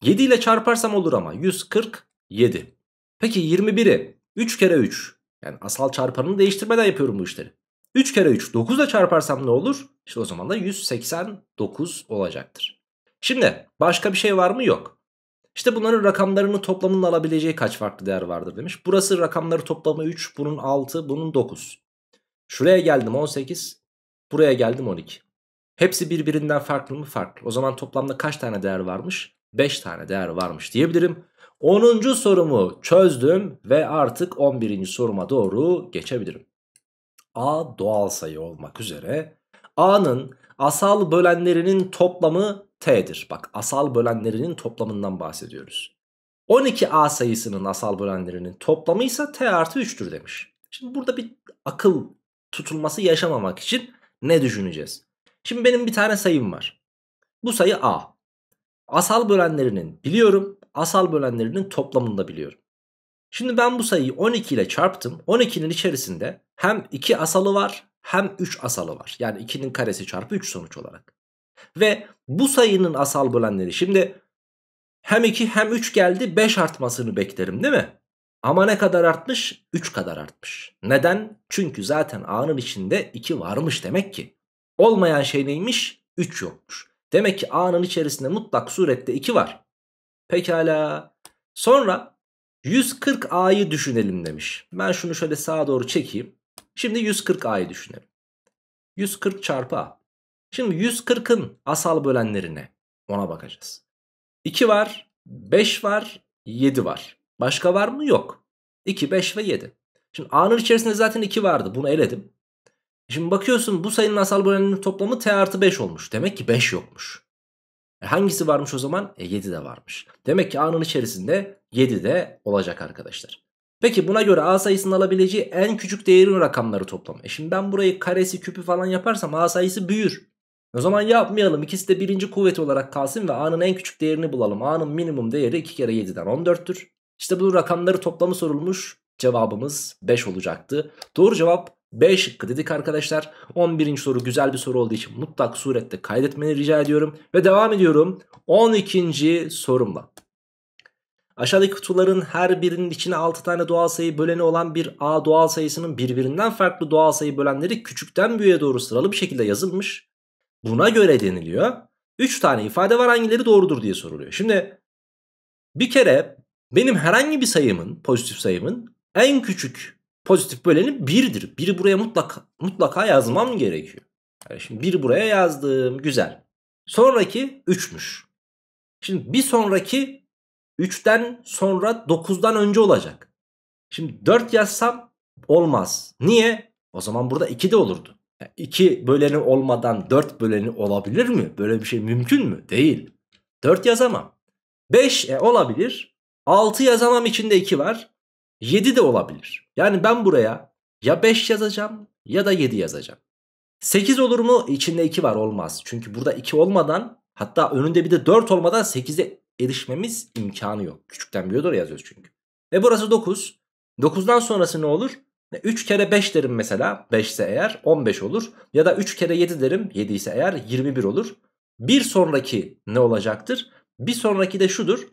7 ile çarparsam olur ama 147. Peki 21'i 3 kere 3 yani asal çarpanını değiştirmeden yapıyorum bu işleri. 3 kere 3 9 ile çarparsam ne olur? İşte o zaman da 189 olacaktır. Şimdi başka bir şey var mı? Yok. İşte bunların rakamlarının toplamının alabileceği kaç farklı değer vardır demiş. Burası rakamları toplamı 3, bunun 6, bunun 9. Şuraya geldim 18, buraya geldim 12. Hepsi birbirinden farklı mı? Farklı. O zaman toplamda kaç tane değer varmış? 5 tane değer varmış diyebilirim. 10. sorumu çözdüm ve artık 11. soruma doğru geçebilirim. A doğal sayı olmak üzere A'nın asal bölenlerinin toplamı T'dir. Bak asal bölenlerinin toplamından bahsediyoruz. 12A sayısının asal bölenlerinin toplamı ise T artı 3'tür demiş. Şimdi burada bir akıl tutulması yaşamamak için ne düşüneceğiz? Şimdi benim bir tane sayım var. Bu sayı A. Asal bölenlerinin biliyorum asal bölenlerinin toplamını da biliyorum. Şimdi ben bu sayıyı 12 ile çarptım. 12'nin içerisinde hem 2 asalı var hem 3 asalı var. Yani 2'nin karesi çarpı 3 sonuç olarak. Ve bu sayının asal bölenleri şimdi hem 2 hem 3 geldi 5 artmasını beklerim değil mi? Ama ne kadar artmış? 3 kadar artmış. Neden? Çünkü zaten A'nın içinde 2 varmış demek ki. Olmayan şey neymiş? 3 yokmuş. Demek ki A'nın içerisinde mutlak surette 2 var. Pekala. Sonra 140A'yı düşünelim demiş. Ben şunu şöyle sağa doğru çekeyim. Şimdi 140A'yı düşünelim. 140 çarpı A. Şimdi 140'ın asal bölenlerine ona bakacağız. 2 var, 5 var, 7 var. Başka var mı? Yok. 2, 5 ve 7. Şimdi A'nın içerisinde zaten 2 vardı. Bunu eledim. Şimdi bakıyorsun bu sayının asal böleninin toplamı T artı 5 olmuş. Demek ki 5 yokmuş. E, hangisi varmış o zaman? E 7 de varmış. Demek ki A'nın içerisinde 7 de olacak arkadaşlar. Peki buna göre A sayısının alabileceği en küçük değerin rakamları toplamı. E şimdi ben burayı karesi küpü falan yaparsam A sayısı büyür. O zaman yapmayalım. İkisi de birinci kuvvet olarak kalsın ve A'nın en küçük değerini bulalım. A'nın minimum değeri 2 kere 7'den 14'tür. İşte bu rakamları toplamı sorulmuş. Cevabımız 5 olacaktı. Doğru cevap B şıkkı dedik arkadaşlar. 11. soru güzel bir soru olduğu için mutlak surette kaydetmeni rica ediyorum. Ve devam ediyorum 12. sorumla. Aşağıdaki kutuların her birinin içine 6 tane doğal sayı böleni olan bir A doğal sayısının birbirinden farklı doğal sayı bölenleri küçükten büyüğe doğru sıralı bir şekilde yazılmış. Buna göre deniliyor. 3 tane ifade var hangileri doğrudur diye soruluyor. Şimdi bir kere benim herhangi bir sayımın pozitif sayımın en küçük Pozitif bölenin 1'dir. 1'i buraya mutlaka, mutlaka yazmam gerekiyor. Yani şimdi 1 buraya yazdım. Güzel. Sonraki 3'müş. Şimdi bir sonraki 3'ten sonra 9'dan önce olacak. Şimdi 4 yazsam olmaz. Niye? O zaman burada 2 de olurdu. Yani 2 böleni olmadan 4 böleni olabilir mi? Böyle bir şey mümkün mü? Değil. 4 yazamam. 5 e, olabilir. 6 yazamam içinde 2 var. 7 de olabilir. Yani ben buraya ya 5 yazacağım ya da 7 yazacağım. 8 olur mu? İçinde 2 var olmaz. Çünkü burada 2 olmadan hatta önünde bir de 4 olmadan 8'e erişmemiz imkanı yok. Küçükten büyüğe doğru yazıyoruz çünkü. Ve burası 9. 9'dan sonrası ne olur? 3 kere 5 derim mesela 5 ise eğer 15 olur. Ya da 3 kere 7 derim 7 ise eğer 21 olur. Bir sonraki ne olacaktır? Bir sonraki de şudur.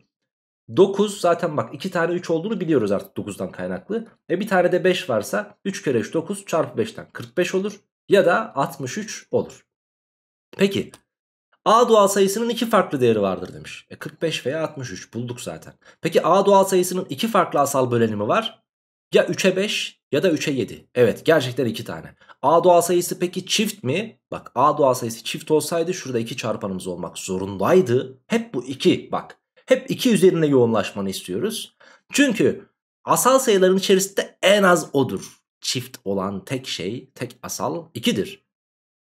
9 zaten bak 2 tane 3 olduğunu biliyoruz artık 9'dan kaynaklı. E bir tane de 5 varsa 3 kere 3 9 çarpı 5'ten 45 olur ya da 63 olur. Peki A doğal sayısının iki farklı değeri vardır demiş. E 45 veya 63 bulduk zaten. Peki A doğal sayısının iki farklı asal bölenimi var. Ya 3'e 5 ya da 3'e 7. Evet gerçekten iki tane. A doğal sayısı peki çift mi? Bak A doğal sayısı çift olsaydı şurada iki çarpanımız olmak zorundaydı. Hep bu iki bak. Hep 2 üzerinde yoğunlaşmanı istiyoruz. Çünkü asal sayıların içerisinde en az odur. Çift olan tek şey, tek asal 2'dir.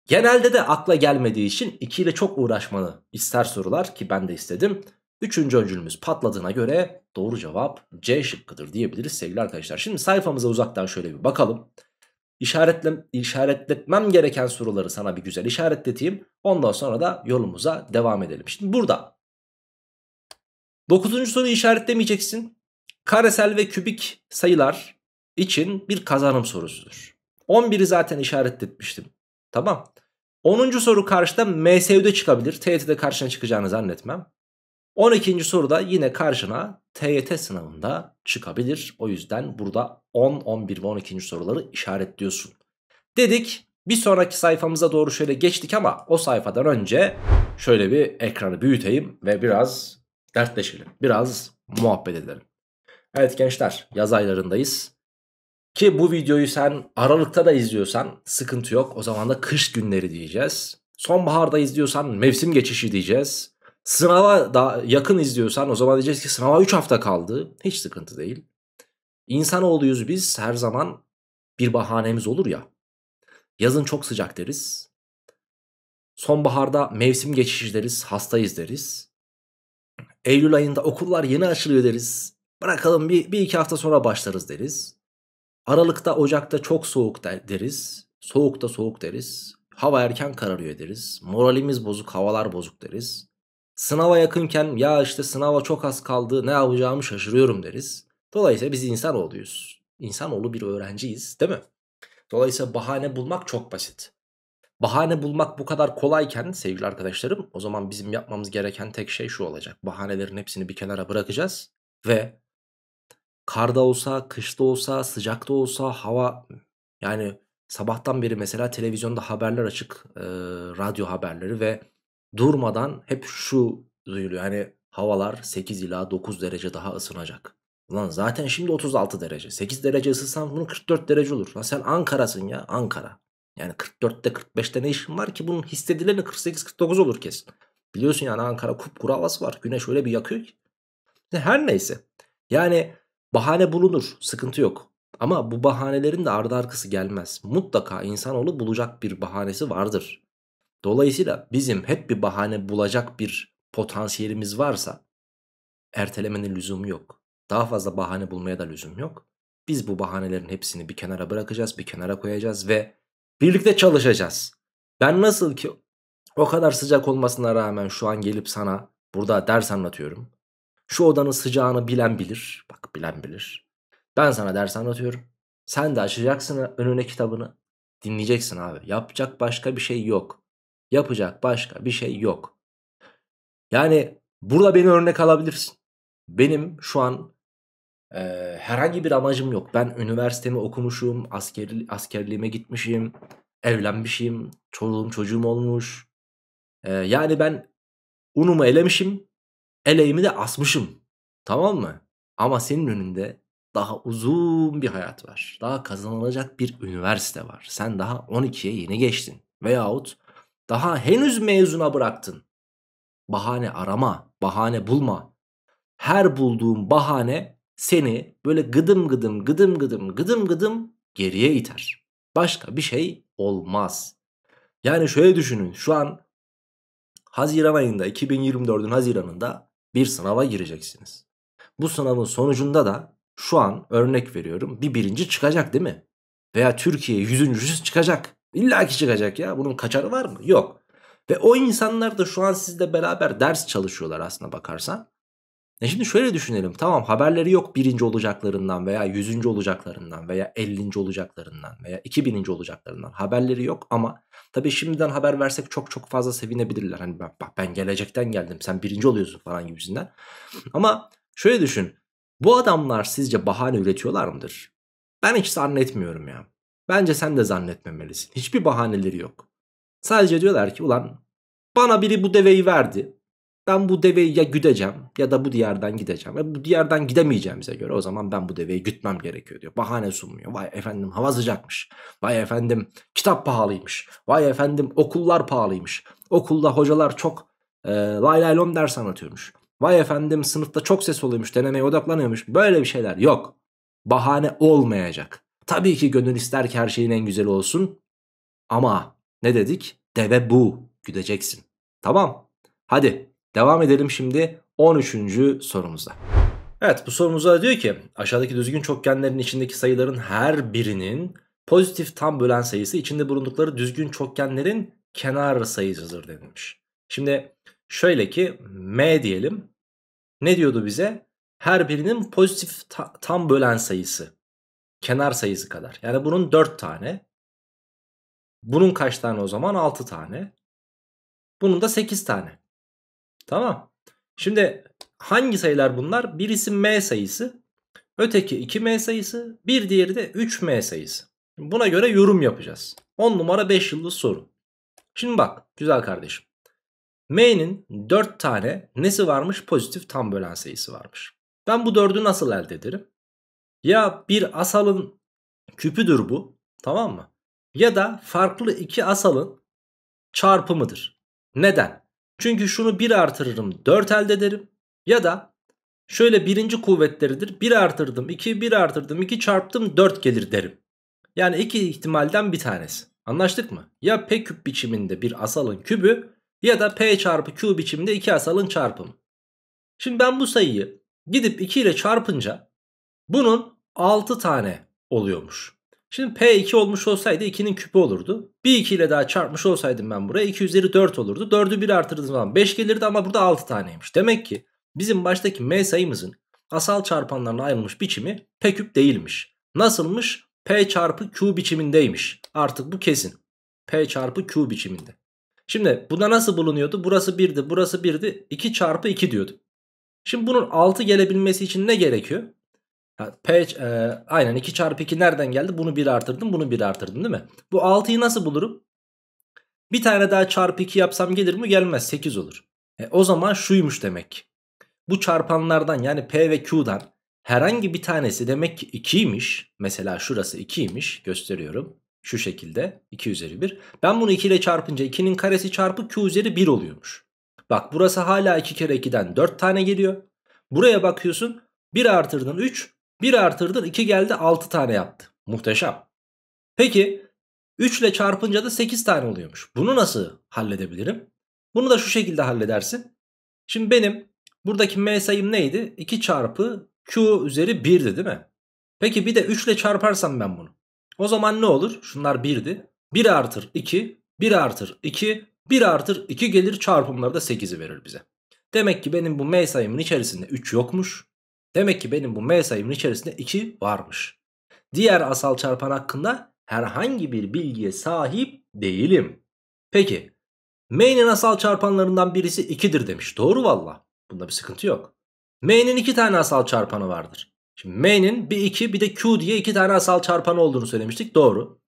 Genelde de akla gelmediği için 2 ile çok uğraşmanı ister sorular ki ben de istedim. Üçüncü öncülümüz patladığına göre doğru cevap C şıkkıdır diyebiliriz sevgili arkadaşlar. Şimdi sayfamıza uzaktan şöyle bir bakalım. İşaretle, işaretletmem gereken soruları sana bir güzel işaretleteyim. Ondan sonra da yolumuza devam edelim. Şimdi burada Dokuzuncu soruyu işaretlemeyeceksin. Karesel ve kübik sayılar için bir kazanım sorusudur. 11'i zaten işaretletmiştim. Tamam. 10. soru karşıda MSU'da çıkabilir. TYT'de karşına çıkacağını zannetmem. 12. soruda yine karşına TYT sınavında çıkabilir. O yüzden burada 10, 11 ve 12. soruları işaretliyorsun. Dedik bir sonraki sayfamıza doğru şöyle geçtik ama o sayfadan önce şöyle bir ekranı büyüteyim ve biraz Dertleşelim. Biraz muhabbet edelim. Evet gençler yaz aylarındayız. Ki bu videoyu sen aralıkta da izliyorsan sıkıntı yok. O zaman da kış günleri diyeceğiz. Sonbaharda izliyorsan mevsim geçişi diyeceğiz. Sınava da yakın izliyorsan o zaman diyeceğiz ki sınava 3 hafta kaldı. Hiç sıkıntı değil. İnsanoğluyuz biz her zaman bir bahanemiz olur ya. Yazın çok sıcak deriz. Sonbaharda mevsim geçişi deriz, hastayız deriz. Eylül ayında okullar yeni açılıyor deriz. Bırakalım bir, bir iki hafta sonra başlarız deriz. Aralıkta Ocak'ta çok soğuk deriz. Soğukta soğuk deriz. Hava erken kararıyor deriz. Moralimiz bozuk, havalar bozuk deriz. Sınava yakınken ya işte sınava çok az kaldı ne yapacağımı şaşırıyorum deriz. Dolayısıyla biz insan oluyoruz. İnsanoğlu bir öğrenciyiz değil mi? Dolayısıyla bahane bulmak çok basit. Bahane bulmak bu kadar kolayken sevgili arkadaşlarım o zaman bizim yapmamız gereken tek şey şu olacak. Bahanelerin hepsini bir kenara bırakacağız ve karda olsa, kışta olsa, sıcakta olsa, hava yani sabahtan beri mesela televizyonda haberler açık, e, radyo haberleri ve durmadan hep şu duyuluyor. Yani havalar 8 ila 9 derece daha ısınacak. Ulan zaten şimdi 36 derece. 8 derece ısıtsam bunun 44 derece olur. Lan sen Ankara'sın ya Ankara. Yani 44'te 45'te ne işin var ki bunun hissedileni 48-49 olur kesin. Biliyorsun yani Ankara kupkuru kuralası var. Güneş öyle bir yakıyor ki. Her neyse. Yani bahane bulunur. Sıkıntı yok. Ama bu bahanelerin de ardı arkası gelmez. Mutlaka insanoğlu bulacak bir bahanesi vardır. Dolayısıyla bizim hep bir bahane bulacak bir potansiyelimiz varsa ertelemenin lüzumu yok. Daha fazla bahane bulmaya da lüzum yok. Biz bu bahanelerin hepsini bir kenara bırakacağız, bir kenara koyacağız ve Birlikte çalışacağız. Ben nasıl ki o kadar sıcak olmasına rağmen şu an gelip sana burada ders anlatıyorum. Şu odanın sıcağını bilen bilir. Bak bilen bilir. Ben sana ders anlatıyorum. Sen de açacaksın önüne kitabını. Dinleyeceksin abi. Yapacak başka bir şey yok. Yapacak başka bir şey yok. Yani burada beni örnek alabilirsin. Benim şu an herhangi bir amacım yok. Ben üniversitemi okumuşum, asker, askerliğime gitmişim, evlenmişim, çoluğum çocuğum olmuş. Ee, yani ben unumu elemişim, eleğimi de asmışım. Tamam mı? Ama senin önünde daha uzun bir hayat var. Daha kazanılacak bir üniversite var. Sen daha 12'ye yeni geçtin. Veyahut daha henüz mezuna bıraktın. Bahane arama, bahane bulma. Her bulduğun bahane seni böyle gıdım gıdım gıdım gıdım gıdım gıdım geriye iter. Başka bir şey olmaz. Yani şöyle düşünün şu an Haziran ayında 2024'ün Haziran'ında bir sınava gireceksiniz. Bu sınavın sonucunda da şu an örnek veriyorum bir birinci çıkacak değil mi? Veya Türkiye yüzüncüsü çıkacak. İlla ki çıkacak ya bunun kaçarı var mı? Yok. Ve o insanlar da şu an sizle beraber ders çalışıyorlar aslına bakarsan. E şimdi şöyle düşünelim tamam haberleri yok birinci olacaklarından veya yüzüncü olacaklarından veya ellinci olacaklarından veya iki bininci olacaklarından haberleri yok ama tabii şimdiden haber versek çok çok fazla sevinebilirler. Hani ben, bak ben gelecekten geldim sen birinci oluyorsun falan gibisinden ama şöyle düşün bu adamlar sizce bahane üretiyorlar mıdır? Ben hiç zannetmiyorum ya. Bence sen de zannetmemelisin. Hiçbir bahaneleri yok. Sadece diyorlar ki ulan bana biri bu deveyi verdi ben bu deveyi ya güdeceğim ya da bu diğerden gideceğim. Ve bu diğerden gidemeyeceğimize göre o zaman ben bu deveyi gütmem gerekiyor diyor. Bahane sunmuyor. Vay efendim hava sıcakmış. Vay efendim kitap pahalıymış. Vay efendim okullar pahalıymış. Okulda hocalar çok e, lay lay lom ders anlatıyormuş. Vay efendim sınıfta çok ses oluyormuş. Denemeye odaklanıyormuş. Böyle bir şeyler yok. Bahane olmayacak. Tabii ki gönül ister ki her şeyin en güzeli olsun. Ama ne dedik? Deve bu. Güdeceksin. Tamam. Hadi Devam edelim şimdi 13. sorumuza. Evet bu sorumuzda diyor ki aşağıdaki düzgün çokgenlerin içindeki sayıların her birinin pozitif tam bölen sayısı içinde bulundukları düzgün çokgenlerin kenar sayısıdır denilmiş. Şimdi şöyle ki M diyelim. Ne diyordu bize? Her birinin pozitif ta tam bölen sayısı. Kenar sayısı kadar. Yani bunun 4 tane. Bunun kaç tane o zaman? 6 tane. Bunun da 8 tane. Tamam. Şimdi hangi sayılar bunlar? Birisi m sayısı. Öteki 2m sayısı. Bir diğeri de 3m sayısı. Buna göre yorum yapacağız. 10 numara 5 yıldız soru. Şimdi bak güzel kardeşim. M'nin 4 tane nesi varmış? Pozitif tam bölen sayısı varmış. Ben bu 4'ü nasıl elde ederim? Ya bir asalın küpüdür bu. Tamam mı? Ya da farklı iki asalın çarpımıdır. Neden? Çünkü şunu 1 artırırım 4 elde ederim. Ya da şöyle birinci kuvvetleridir 1 artırdım 2 1 artırdım 2 çarptım 4 gelir derim. Yani iki ihtimalden bir tanesi. Anlaştık mı? Ya P küp biçiminde bir asalın kübü ya da P çarpı Q biçiminde iki asalın çarpımı. Şimdi ben bu sayıyı gidip 2 ile çarpınca bunun 6 tane oluyormuş. Şimdi P2 olmuş olsaydı 2'nin küpü olurdu. Bir 2 ile daha çarpmış olsaydım ben buraya 2 üzeri 4 olurdu. 4'ü 1 artırdığım zaman 5 gelirdi ama burada 6 taneymiş. Demek ki bizim baştaki M sayımızın asal çarpanlarına ayrılmış biçimi P küp değilmiş. Nasılmış? P çarpı Q biçimindeymiş. Artık bu kesin. P çarpı Q biçiminde. Şimdi buna nasıl bulunuyordu? Burası 1'di, burası 1'di. 2 çarpı 2 diyordu. Şimdi bunun 6 gelebilmesi için ne gerekiyor? Page, e, aynen 2 çarpı 2 nereden geldi? Bunu 1 artırdım bunu 1 artırdım değil mi? Bu 6'yı nasıl bulurum? Bir tane daha çarpı 2 yapsam gelir mi? Gelmez 8 olur. E, o zaman şuymuş demek. Bu çarpanlardan yani P ve Q'dan herhangi bir tanesi demek ki 2'ymiş. Mesela şurası 2'ymiş gösteriyorum. Şu şekilde 2 üzeri 1. Ben bunu 2 ile çarpınca 2'nin karesi çarpı Q üzeri 1 oluyormuş. Bak burası hala 2 kere 2'den 4 tane geliyor. Buraya bakıyorsun 1 artırdın 3 1 artırdın 2 geldi 6 tane yaptı. Muhteşem. Peki 3 ile çarpınca da 8 tane oluyormuş. Bunu nasıl halledebilirim? Bunu da şu şekilde halledersin. Şimdi benim buradaki m sayım neydi? 2 çarpı q üzeri 1'di değil mi? Peki bir de 3 ile çarparsam ben bunu. O zaman ne olur? Şunlar 1'di. 1 artır 2, 1 artır 2, 1 artır 2 gelir çarpımları da 8'i verir bize. Demek ki benim bu m sayımın içerisinde 3 yokmuş. Demek ki benim bu m sayımın içerisinde 2 varmış. Diğer asal çarpan hakkında herhangi bir bilgiye sahip değilim. Peki m'nin asal çarpanlarından birisi 2'dir demiş. Doğru valla. Bunda bir sıkıntı yok. m'nin 2 tane asal çarpanı vardır. Şimdi m'nin bir 2 bir de q diye 2 tane asal çarpanı olduğunu söylemiştik. Doğru.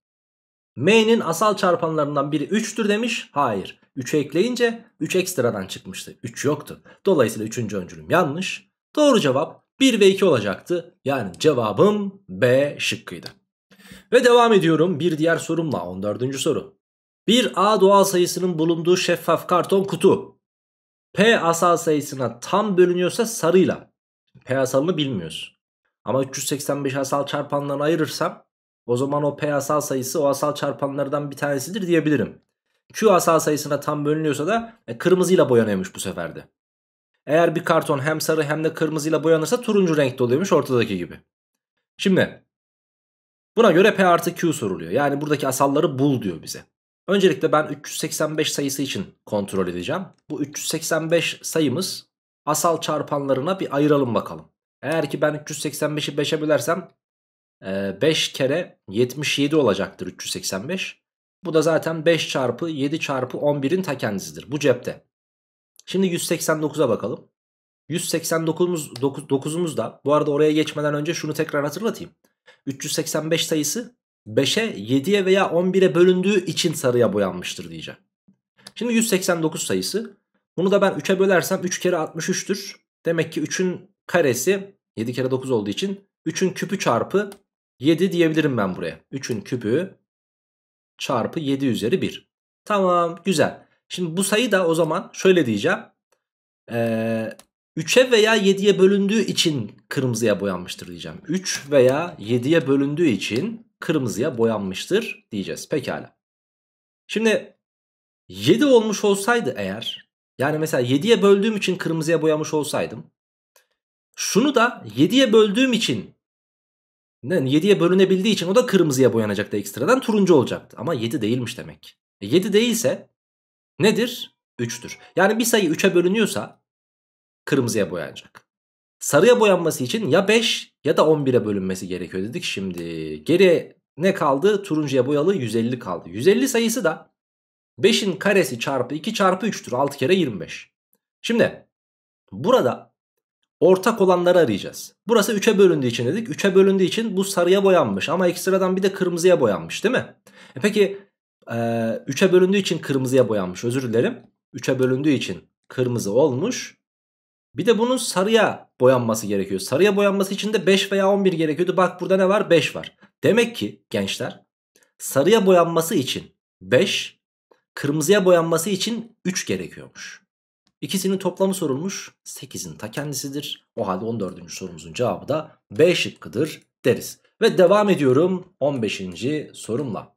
M'nin asal çarpanlarından biri 3'tür demiş. Hayır. 3'ü ekleyince 3 ekstradan çıkmıştı. 3 yoktu. Dolayısıyla 3. öncülüm yanlış. Doğru cevap 1 ve 2 olacaktı. Yani cevabım B şıkkıydı. Ve devam ediyorum bir diğer sorumla 14. soru. Bir A doğal sayısının bulunduğu şeffaf karton kutu. P asal sayısına tam bölünüyorsa sarıyla. P asalını bilmiyoruz. Ama 385 asal çarpanlarını ayırırsam o zaman o P asal sayısı o asal çarpanlardan bir tanesidir diyebilirim. Q asal sayısına tam bölünüyorsa da e, kırmızıyla boyanıyormuş bu seferde. Eğer bir karton hem sarı hem de kırmızıyla boyanırsa turuncu renkte oluyormuş ortadaki gibi. Şimdi buna göre P artı Q soruluyor. Yani buradaki asalları bul diyor bize. Öncelikle ben 385 sayısı için kontrol edeceğim. Bu 385 sayımız asal çarpanlarına bir ayıralım bakalım. Eğer ki ben 385'i 5'e bölersem 5 e, kere 77 olacaktır 385. Bu da zaten 5 çarpı 7 çarpı 11'in ta kendisidir. Bu cepte. Şimdi 189'a bakalım. 189'umuz 9'umuz da bu arada oraya geçmeden önce şunu tekrar hatırlatayım. 385 sayısı 5'e 7'ye veya 11'e bölündüğü için sarıya boyanmıştır diyeceğim. Şimdi 189 sayısı. Bunu da ben 3'e bölersem 3 kere 63'tür. Demek ki 3'ün karesi 7 kere 9 olduğu için 3'ün küpü çarpı 7 diyebilirim ben buraya. 3'ün küpü çarpı 7 üzeri 1. Tamam güzel. Şimdi bu sayı da o zaman şöyle diyeceğim. Ee, 3'e veya 7'ye bölündüğü için kırmızıya boyanmıştır diyeceğim. 3 veya 7'ye bölündüğü için kırmızıya boyanmıştır diyeceğiz. Pekala. Şimdi 7 olmuş olsaydı eğer yani mesela 7'ye böldüğüm için kırmızıya boyamış olsaydım şunu da 7'ye böldüğüm için yani 7'ye bölünebildiği için o da kırmızıya boyanacaktı ekstradan turuncu olacaktı. Ama 7 değilmiş demek. E 7 değilse nedir? 3'tür. Yani bir sayı 3'e bölünüyorsa kırmızıya boyanacak. Sarıya boyanması için ya 5 ya da 11'e bölünmesi gerekiyor dedik şimdi. Geriye ne kaldı? Turuncuya boyalı 150 kaldı. 150 sayısı da 5'in karesi çarpı 2 çarpı 3'tür. 6 kere 25. Şimdi burada ortak olanları arayacağız. Burası 3'e bölündüğü için dedik. 3'e bölündüğü için bu sarıya boyanmış ama ekstradan bir de kırmızıya boyanmış değil mi? E peki ee, üçe bölündüğü için kırmızıya boyanmış. Özür dilerim. Üçe bölündüğü için kırmızı olmuş. Bir de bunun sarıya boyanması gerekiyor. Sarıya boyanması için de 5 veya 11 gerekiyordu. Bak burada ne var? 5 var. Demek ki gençler sarıya boyanması için 5, kırmızıya boyanması için 3 gerekiyormuş. İkisinin toplamı sorulmuş. 8'in ta kendisidir. O halde 14. sorumuzun cevabı da B şıkkıdır deriz. Ve devam ediyorum 15. sorumla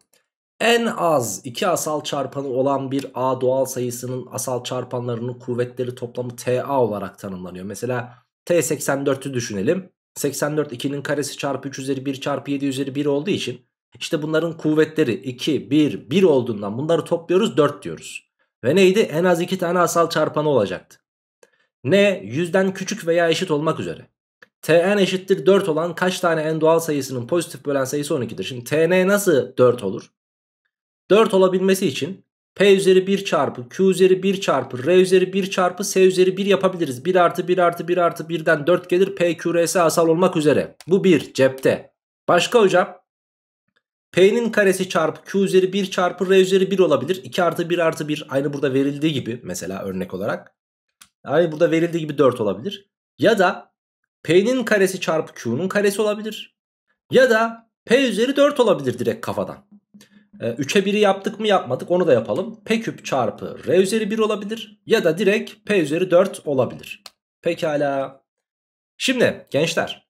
en az iki asal çarpanı olan bir A doğal sayısının asal çarpanlarının kuvvetleri toplamı TA olarak tanımlanıyor. Mesela T84'ü düşünelim. 84 2'nin karesi çarpı 3 üzeri 1 çarpı 7 üzeri 1 olduğu için işte bunların kuvvetleri 2, 1, 1 olduğundan bunları topluyoruz 4 diyoruz. Ve neydi? En az 2 tane asal çarpanı olacaktı. N 100'den küçük veya eşit olmak üzere. Tn eşittir 4 olan kaç tane en doğal sayısının pozitif bölen sayısı 12'dir. Şimdi Tn nasıl 4 olur? 4 olabilmesi için P üzeri 1 çarpı Q üzeri 1 çarpı R üzeri 1 çarpı S üzeri 1 yapabiliriz. 1 artı 1 artı 1 artı 1'den 4 gelir. P, Q, R, S asal olmak üzere. Bu 1 cepte. Başka hocam P'nin karesi çarpı Q üzeri 1 çarpı R üzeri 1 olabilir. 2 artı 1 artı 1 aynı burada verildiği gibi mesela örnek olarak. Aynı burada verildiği gibi 4 olabilir. Ya da P'nin karesi çarpı Q'nun karesi olabilir. Ya da P üzeri 4 olabilir direkt kafadan. 3'e ee, 1'i yaptık mı yapmadık onu da yapalım. P küp çarpı R üzeri 1 olabilir ya da direkt P üzeri 4 olabilir. Pekala. Şimdi gençler.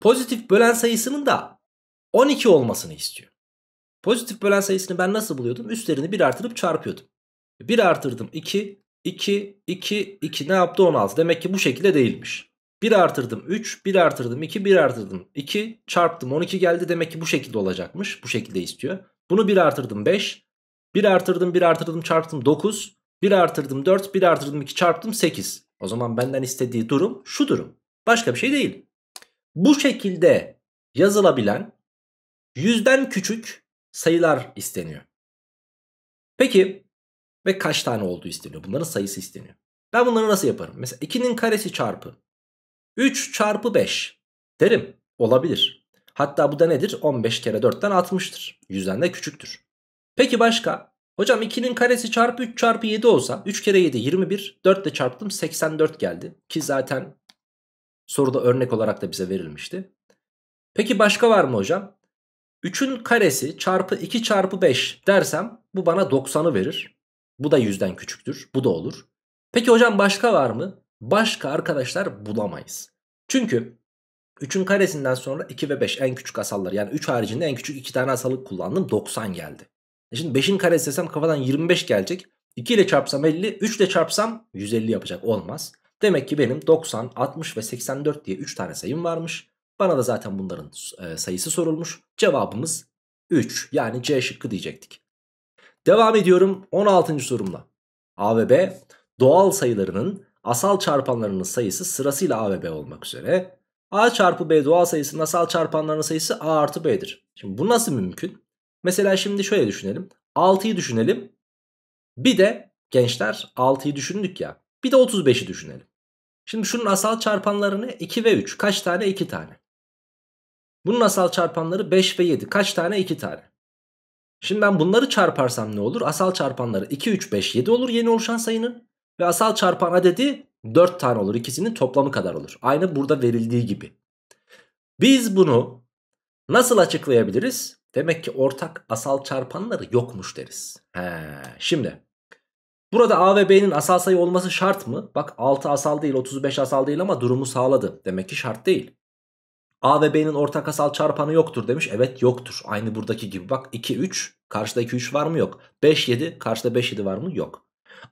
Pozitif bölen sayısının da 12 olmasını istiyor. Pozitif bölen sayısını ben nasıl buluyordum? Üstlerini 1 artırıp çarpıyordum. 1 artırdım 2, 2, 2, 2 ne yaptı 16. Demek ki bu şekilde değilmiş. 1 artırdım 3, 1 artırdım 2, 1 artırdım 2 çarptım 12 geldi. Demek ki bu şekilde olacakmış. Bu şekilde istiyor. Bunu 1 artırdım 5, 1 artırdım 1 artırdım çarptım 9, 1 artırdım 4, 1 artırdım 2 çarptım 8. O zaman benden istediği durum şu durum. Başka bir şey değil. Bu şekilde yazılabilen yüzden küçük sayılar isteniyor. Peki ve kaç tane olduğu isteniyor. Bunların sayısı isteniyor. Ben bunları nasıl yaparım? Mesela 2'nin karesi çarpı 3 çarpı 5 derim. Olabilir. Hatta bu da nedir? 15 kere 4'ten 60'tır. 100'den de küçüktür. Peki başka? Hocam 2'nin karesi çarpı 3 çarpı 7 olsa 3 kere 7 21 4 ile çarptım 84 geldi. Ki zaten soruda örnek olarak da bize verilmişti. Peki başka var mı hocam? 3'ün karesi çarpı 2 çarpı 5 dersem bu bana 90'ı verir. Bu da 100'den küçüktür. Bu da olur. Peki hocam başka var mı? Başka arkadaşlar bulamayız. Çünkü 3'ün karesinden sonra 2 ve 5 en küçük asallar. Yani 3 haricinde en küçük 2 tane asalık kullandım. 90 geldi. E şimdi 5'in karesi desem kafadan 25 gelecek. 2 ile çarpsam 50, 3 ile çarpsam 150 yapacak. Olmaz. Demek ki benim 90, 60 ve 84 diye 3 tane sayım varmış. Bana da zaten bunların e, sayısı sorulmuş. Cevabımız 3 yani C şıkkı diyecektik. Devam ediyorum 16. sorumla. A ve B doğal sayılarının asal çarpanlarının sayısı sırasıyla A ve B olmak üzere. A çarpı B doğal sayısının asal çarpanlarının sayısı A artı B'dir. Şimdi bu nasıl mümkün? Mesela şimdi şöyle düşünelim. 6'yı düşünelim. Bir de gençler 6'yı düşündük ya. Bir de 35'i düşünelim. Şimdi şunun asal çarpanlarını 2 ve 3. Kaç tane? 2 tane. Bunun asal çarpanları 5 ve 7. Kaç tane? 2 tane. Şimdi ben bunları çarparsam ne olur? Asal çarpanları 2, 3, 5, 7 olur yeni oluşan sayının. Ve asal çarpı ana dedi 4 tane olur. İkisinin toplamı kadar olur. Aynı burada verildiği gibi. Biz bunu nasıl açıklayabiliriz? Demek ki ortak asal çarpanları yokmuş deriz. He, şimdi burada A ve B'nin asal sayı olması şart mı? Bak 6 asal değil 35 asal değil ama durumu sağladı. Demek ki şart değil. A ve B'nin ortak asal çarpanı yoktur demiş. Evet yoktur. Aynı buradaki gibi. Bak 2, 3. Karşıda 2, 3 var mı? Yok. 5, 7. Karşıda 5, 7 var mı? Yok.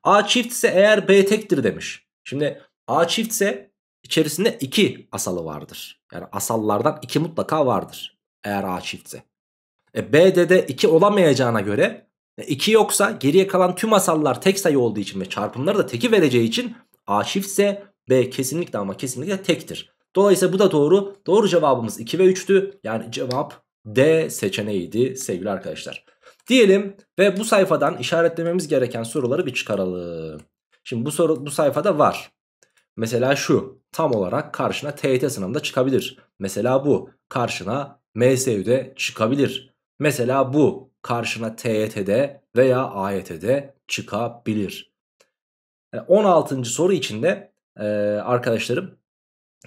A çift ise eğer B tektir demiş. Şimdi A çift ise içerisinde 2 asalı vardır. Yani asallardan 2 mutlaka vardır. Eğer A çiftse. E B'de de 2 olamayacağına göre 2 e, yoksa geriye kalan tüm asallar tek sayı olduğu için ve çarpımları da teki vereceği için A çiftse B kesinlikle ama kesinlikle tektir. Dolayısıyla bu da doğru. Doğru cevabımız 2 ve 3'tü. Yani cevap D seçeneğiydi sevgili arkadaşlar diyelim ve bu sayfadan işaretlememiz gereken soruları bir çıkaralım. Şimdi bu soru bu sayfada var. Mesela şu tam olarak karşına TET sınavında çıkabilir. Mesela bu karşına MSÜ'de çıkabilir. Mesela bu karşına TYT'de veya AYT'de çıkabilir. 16. E, soru içinde e, arkadaşlarım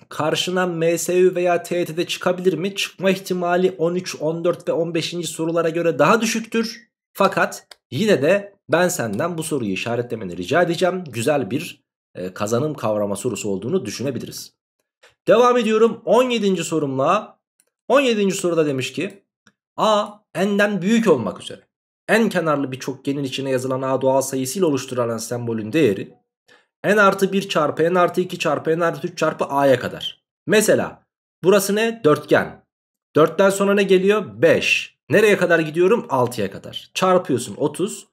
karşına MSU veya TET'de çıkabilir mi? Çıkma ihtimali 13, 14 ve 15. sorulara göre daha düşüktür. Fakat yine de ben senden bu soruyu işaretlemeni rica edeceğim. Güzel bir e, kazanım kavrama sorusu olduğunu düşünebiliriz. Devam ediyorum 17. sorumla. 17. soruda demiş ki A n'den büyük olmak üzere. En kenarlı bir çokgenin içine yazılan A doğal sayısıyla oluşturulan sembolün değeri n artı 1 çarpı n artı 2 çarpı n artı 3 çarpı a'ya kadar. Mesela burası ne? Dörtgen. Dörtten sonra ne geliyor? 5. Nereye kadar gidiyorum? 6'ya kadar. Çarpıyorsun 30.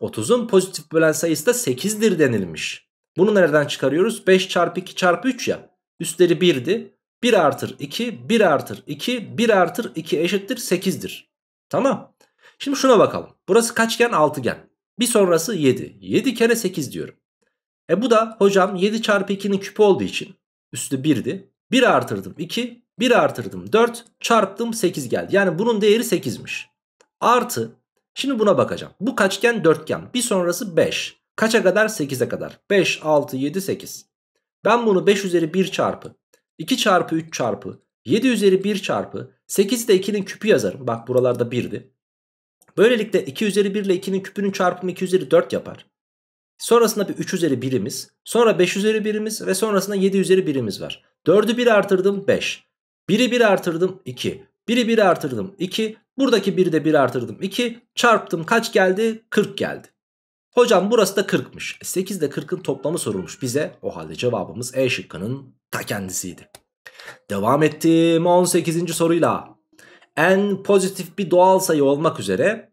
30'un pozitif bölen sayısı da 8'dir denilmiş. Bunu nereden çıkarıyoruz? 5 çarpı 2 çarpı 3 ya. Üstleri 1'di. 1 artır 2, 1 artır 2, 1 artır 2 eşittir 8'dir. Tamam. Şimdi şuna bakalım. Burası kaçgen? Altıgen. Bir sonrası 7. 7 kere 8 diyorum. E bu da hocam 7 çarpı 2'nin küpü olduğu için üstü 1'di. 1 artırdım 2, 1 artırdım 4, çarptım 8 geldi. Yani bunun değeri 8'miş. Artı, şimdi buna bakacağım. Bu kaçgen dörtgen, bir sonrası 5. Kaça kadar? 8'e kadar. 5, 6, 7, 8. Ben bunu 5 üzeri 1 çarpı, 2 çarpı 3 çarpı, 7 üzeri 1 çarpı, 8 de 2'nin küpü yazarım. Bak buralarda 1'di. Böylelikle 2 üzeri 1 ile 2'nin küpünün çarpımı 2 üzeri 4 yapar. Sonrasında bir 3 üzeri birimiz, sonra 5 üzeri birimiz ve sonrasında 7 üzeri birimiz var. 4'ü 1 artırdım 5. 1'i 1 artırdım 2. 1'i 1 artırdım 2. Buradaki 1'i de 1 artırdım 2. Çarptım kaç geldi? 40 geldi. Hocam burası da 40'mış. 8 ile 40'ın toplamı sorulmuş bize. O halde cevabımız E şıkkının ta kendisiydi. Devam ettim 18. soruyla. En pozitif bir doğal sayı olmak üzere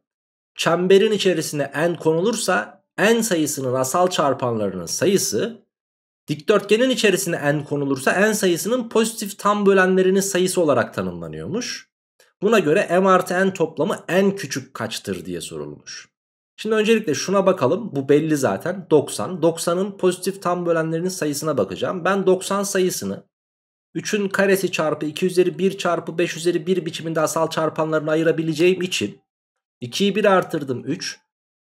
çemberin içerisine en konulursa n sayısının asal çarpanlarının sayısı dikdörtgenin içerisine n konulursa n sayısının pozitif tam bölenlerinin sayısı olarak tanımlanıyormuş. Buna göre m artı n toplamı en küçük kaçtır diye sorulmuş. Şimdi öncelikle şuna bakalım. Bu belli zaten. 90. 90'ın pozitif tam bölenlerinin sayısına bakacağım. Ben 90 sayısını 3'ün karesi çarpı 2 üzeri 1 çarpı 5 üzeri 1 biçiminde asal çarpanlarını ayırabileceğim için 2'yi 1 artırdım 3.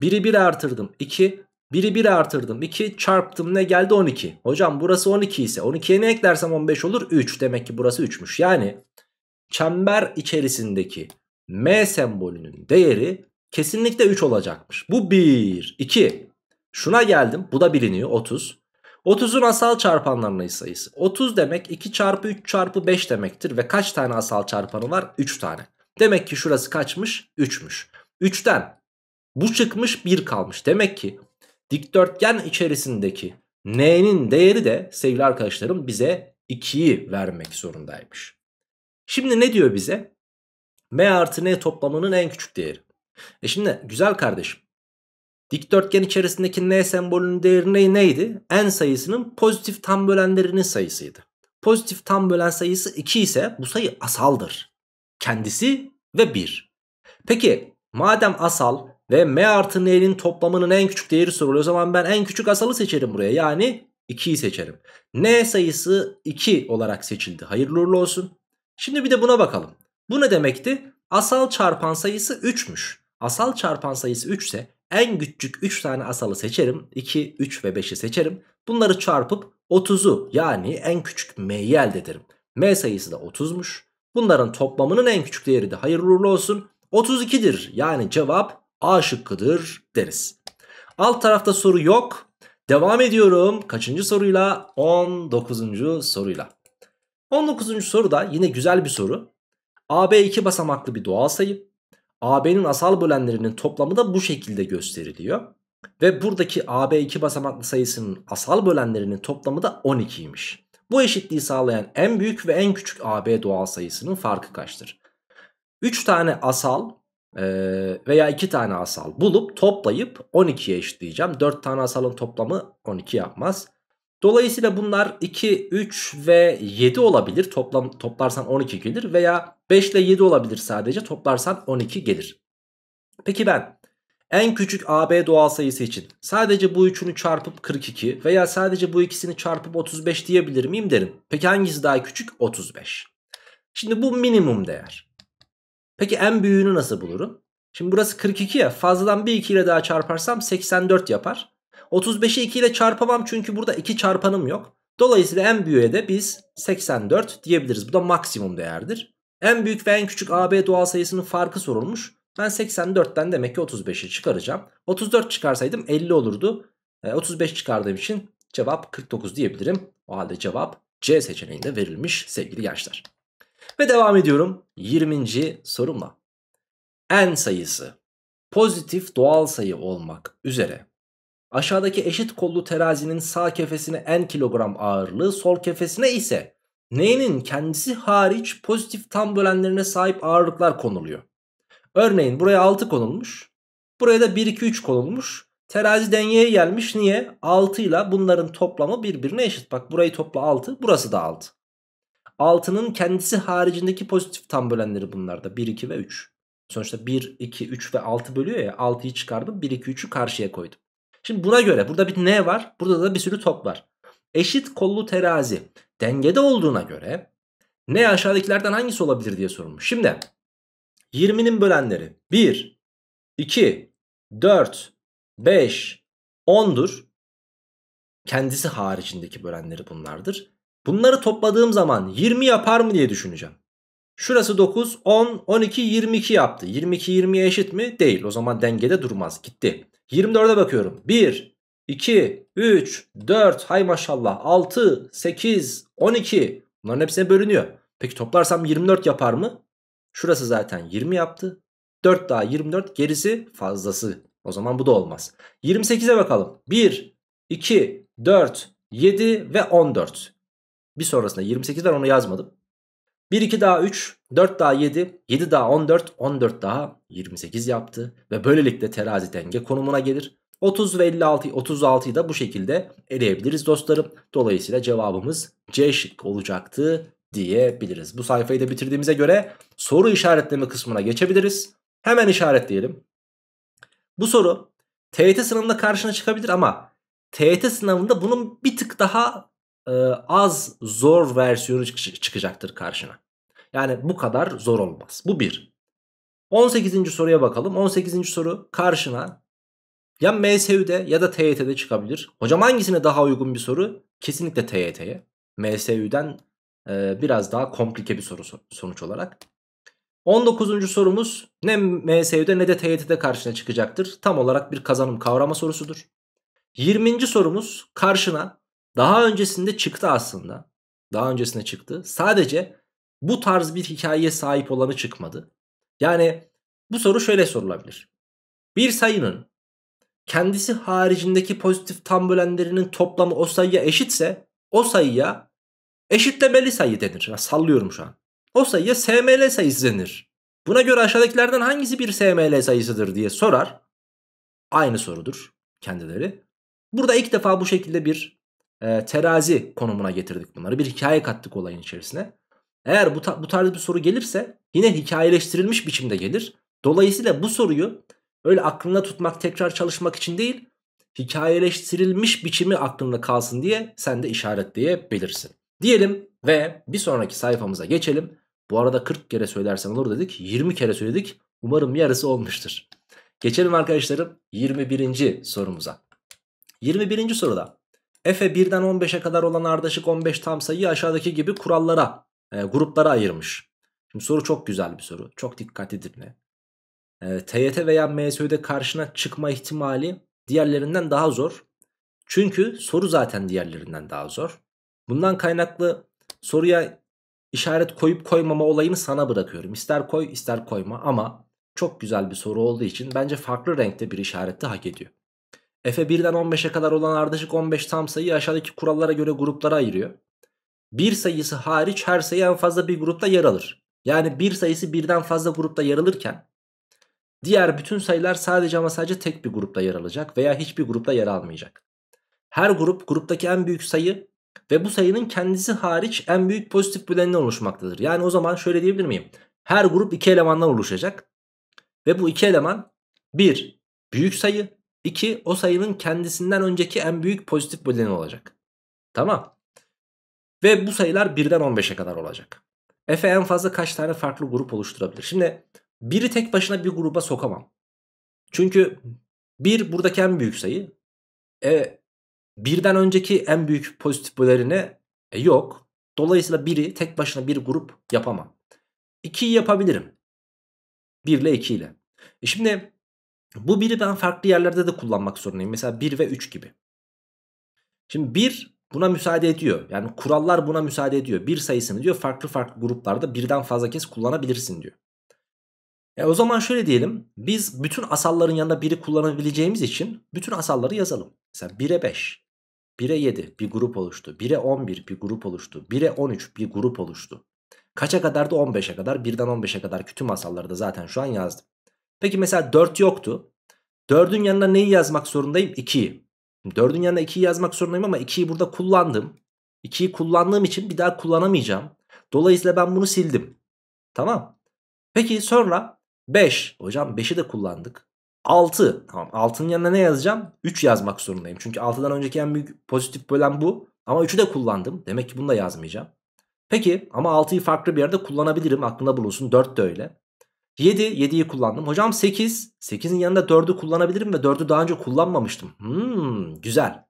1'i 1 artırdım 2. 1'i 1 artırdım 2 çarptım ne geldi 12. Hocam burası 12 ise 12'ye ne eklersem 15 olur 3. Demek ki burası 3'müş. Yani çember içerisindeki M sembolünün değeri kesinlikle 3 olacakmış. Bu 1. 2. Şuna geldim bu da biliniyor 30. 30'un asal çarpanlarının sayısı. 30 demek 2 çarpı 3 çarpı 5 demektir. Ve kaç tane asal çarpanı var? 3 tane. Demek ki şurası kaçmış? 3'müş. 3'ten bu çıkmış 1 kalmış. Demek ki dikdörtgen içerisindeki n'nin değeri de sevgili arkadaşlarım bize 2'yi vermek zorundaymış. Şimdi ne diyor bize? m artı n toplamının en küçük değeri. E şimdi güzel kardeşim. Dikdörtgen içerisindeki n sembolünün değeri neydi? N sayısının pozitif tam bölenlerinin sayısıydı. Pozitif tam bölen sayısı 2 ise bu sayı asaldır. Kendisi ve 1. Peki madem asal ve m artı n'nin toplamının en küçük değeri soruluyor. O zaman ben en küçük asalı seçerim buraya. Yani 2'yi seçerim. n sayısı 2 olarak seçildi. Hayırlı uğurlu olsun. Şimdi bir de buna bakalım. Bu ne demekti? Asal çarpan sayısı 3'müş. Asal çarpan sayısı 3 ise en küçük 3 tane asalı seçerim. 2, 3 ve 5'i seçerim. Bunları çarpıp 30'u yani en küçük m'yi elde ederim. m sayısı da 30'muş. Bunların toplamının en küçük değeri de hayırlı uğurlu olsun. 32'dir. Yani cevap A şıkkıdır deriz. Alt tarafta soru yok. Devam ediyorum. Kaçıncı soruyla? 19. soruyla. 19. soruda yine güzel bir soru. AB iki basamaklı bir doğal sayı. AB'nin asal bölenlerinin toplamı da bu şekilde gösteriliyor. Ve buradaki AB iki basamaklı sayısının asal bölenlerinin toplamı da 12'ymiş. Bu eşitliği sağlayan en büyük ve en küçük AB doğal sayısının farkı kaçtır? 3 tane asal veya 2 tane asal bulup toplayıp 12'ye eşitleyeceğim. 4 tane asalın toplamı 12 yapmaz. Dolayısıyla bunlar 2, 3 ve 7 olabilir. Toplam, toplarsan 12 gelir veya 5 ile 7 olabilir sadece toplarsan 12 gelir. Peki ben en küçük AB doğal sayısı için sadece bu üçünü çarpıp 42 veya sadece bu ikisini çarpıp 35 diyebilir miyim derim. Peki hangisi daha küçük? 35. Şimdi bu minimum değer. Peki en büyüğünü nasıl bulurum? Şimdi burası 42 ya fazladan bir 2 ile daha çarparsam 84 yapar. 35'i 2 ile çarpamam çünkü burada 2 çarpanım yok. Dolayısıyla en büyüğe de biz 84 diyebiliriz. Bu da maksimum değerdir. En büyük ve en küçük AB doğal sayısının farkı sorulmuş. Ben 84'ten demek ki 35'i çıkaracağım. 34 çıkarsaydım 50 olurdu. E, 35 çıkardığım için cevap 49 diyebilirim. O halde cevap C seçeneğinde verilmiş sevgili gençler. Ve devam ediyorum 20. sorumla. N sayısı pozitif doğal sayı olmak üzere aşağıdaki eşit kollu terazinin sağ kefesine n kilogram ağırlığı sol kefesine ise n'nin kendisi hariç pozitif tam bölenlerine sahip ağırlıklar konuluyor. Örneğin buraya 6 konulmuş. Buraya da 1 2 3 konulmuş. Terazi dengeye gelmiş. Niye? 6 ile bunların toplamı birbirine eşit. Bak burayı topla 6, burası da 6. Altının kendisi haricindeki pozitif tam bölenleri bunlarda 1, 2 ve 3. Sonuçta 1, 2, 3 ve 6 bölüyor ya 6'yı çıkardım 1, 2, 3'ü karşıya koydum. Şimdi buna göre burada bir ne var? Burada da bir sürü top var. Eşit kollu terazi dengede olduğuna göre ne aşağıdakilerden hangisi olabilir diye sorulmuş. Şimdi 20'nin bölenleri 1, 2, 4, 5, 10'dur. Kendisi haricindeki bölenleri bunlardır. Bunları topladığım zaman 20 yapar mı diye düşüneceğim. Şurası 9, 10, 12, 22 yaptı. 22, 20'ye eşit mi? Değil. O zaman dengede durmaz. Gitti. 24'e bakıyorum. 1, 2, 3, 4, hay maşallah 6, 8, 12. Bunların hepsine bölünüyor. Peki toplarsam 24 yapar mı? Şurası zaten 20 yaptı. 4 daha 24 gerisi fazlası. O zaman bu da olmaz. 28'e bakalım. 1, 2, 4, 7 ve 14. Bir sonrasında 28 ben onu yazmadım. 1 2 daha 3, 4 daha 7, 7 daha 14, 14 daha 28 yaptı. Ve böylelikle terazi denge konumuna gelir. 30 ve 56, 36'yı da bu şekilde eleyebiliriz dostlarım. Dolayısıyla cevabımız C şık olacaktı diyebiliriz. Bu sayfayı da bitirdiğimize göre soru işaretleme kısmına geçebiliriz. Hemen işaretleyelim. Bu soru TET sınavında karşına çıkabilir ama TET sınavında bunun bir tık daha e, az zor versiyonu çıkacaktır karşına. Yani bu kadar zor olmaz. Bu bir. 18. soruya bakalım. 18. soru karşına ya MSÜ'de ya da TYT'de çıkabilir. Hocam hangisine daha uygun bir soru? Kesinlikle TYT'ye. MSÜ'den e, biraz daha komplike bir soru sonuç olarak. 19. sorumuz ne MSÜ'de ne de TYT'de karşına çıkacaktır. Tam olarak bir kazanım kavrama sorusudur. 20. sorumuz karşına daha öncesinde çıktı aslında. Daha öncesinde çıktı. Sadece bu tarz bir hikayeye sahip olanı çıkmadı. Yani bu soru şöyle sorulabilir. Bir sayının kendisi haricindeki pozitif tam bölenlerinin toplamı o sayıya eşitse o sayıya eşitlemeli sayı denir. Ya, sallıyorum şu an. O sayıya SML sayısı denir. Buna göre aşağıdakilerden hangisi bir SML sayısıdır diye sorar. Aynı sorudur kendileri. Burada ilk defa bu şekilde bir e, terazi konumuna getirdik bunları. Bir hikaye kattık olayın içerisine. Eğer bu, ta bu tarz bir soru gelirse yine hikayeleştirilmiş biçimde gelir. Dolayısıyla bu soruyu öyle aklında tutmak, tekrar çalışmak için değil, hikayeleştirilmiş biçimi aklında kalsın diye sen de işaretleyebilirsin. Diyelim ve bir sonraki sayfamıza geçelim. Bu arada 40 kere söylersen olur dedik. 20 kere söyledik. Umarım yarısı olmuştur. Geçelim arkadaşlarım 21. sorumuza. 21. soruda Efe 1'den 15'e kadar olan ardışık 15 tam sayıyı aşağıdaki gibi kurallara, e, gruplara ayırmış. Şimdi soru çok güzel bir soru. Çok dikkatli dinle. E, TYT veya MSÖ'de karşına çıkma ihtimali diğerlerinden daha zor. Çünkü soru zaten diğerlerinden daha zor. Bundan kaynaklı soruya işaret koyup koymama olayını sana bırakıyorum. İster koy ister koyma ama çok güzel bir soru olduğu için bence farklı renkte bir işarette hak ediyor. Efe 1'den 15'e kadar olan ardışık 15 tam sayıyı aşağıdaki kurallara göre gruplara ayırıyor. Bir sayısı hariç her sayı en fazla bir grupta yer alır. Yani bir sayısı birden fazla grupta yer alırken diğer bütün sayılar sadece ama sadece tek bir grupta yer alacak veya hiçbir grupta yer almayacak. Her grup gruptaki en büyük sayı ve bu sayının kendisi hariç en büyük pozitif böleninden oluşmaktadır. Yani o zaman şöyle diyebilir miyim? Her grup iki elemandan oluşacak ve bu iki eleman bir büyük sayı 2 o sayının kendisinden önceki en büyük pozitif böleni olacak. Tamam. Ve bu sayılar 1'den 15'e kadar olacak. Efe en fazla kaç tane farklı grup oluşturabilir? Şimdi biri tek başına bir gruba sokamam. Çünkü 1 buradaki en büyük sayı. E, birden önceki en büyük pozitif bölerine e, yok. Dolayısıyla biri tek başına bir grup yapamam. 2'yi yapabilirim. 1 ile 2 ile. E şimdi bu biri ben farklı yerlerde de kullanmak zorundayım. Mesela 1 ve 3 gibi. Şimdi 1 buna müsaade ediyor. Yani kurallar buna müsaade ediyor. Bir sayısını diyor farklı farklı gruplarda birden fazla kez kullanabilirsin diyor. E o zaman şöyle diyelim. Biz bütün asalların yanında biri kullanabileceğimiz için bütün asalları yazalım. Mesela 1'e 5, 1'e 7 bir grup oluştu. 1'e 11 bir grup oluştu. 1'e 13 bir grup oluştu. Kaça kadar da 15'e kadar. 1'den 15'e kadar tüm masalları da zaten şu an yazdım. Peki mesela 4 yoktu. 4'ün yanına neyi yazmak zorundayım? 2'yi. 4'ün yanına 2'yi yazmak zorundayım ama 2'yi burada kullandım. 2'yi kullandığım için bir daha kullanamayacağım. Dolayısıyla ben bunu sildim. Tamam. Peki sonra 5. Hocam 5'i de kullandık. 6. Tamam 6'nın yanına ne yazacağım? 3 yazmak zorundayım. Çünkü 6'dan önceki en büyük pozitif bölen bu. Ama 3'ü de kullandım. Demek ki bunu da yazmayacağım. Peki ama 6'yı farklı bir yerde kullanabilirim. Aklında bulunsun. 4 de öyle. 7. 7'yi kullandım. Hocam 8. 8'in yanında 4'ü kullanabilirim ve 4'ü daha önce kullanmamıştım. Hmm, güzel.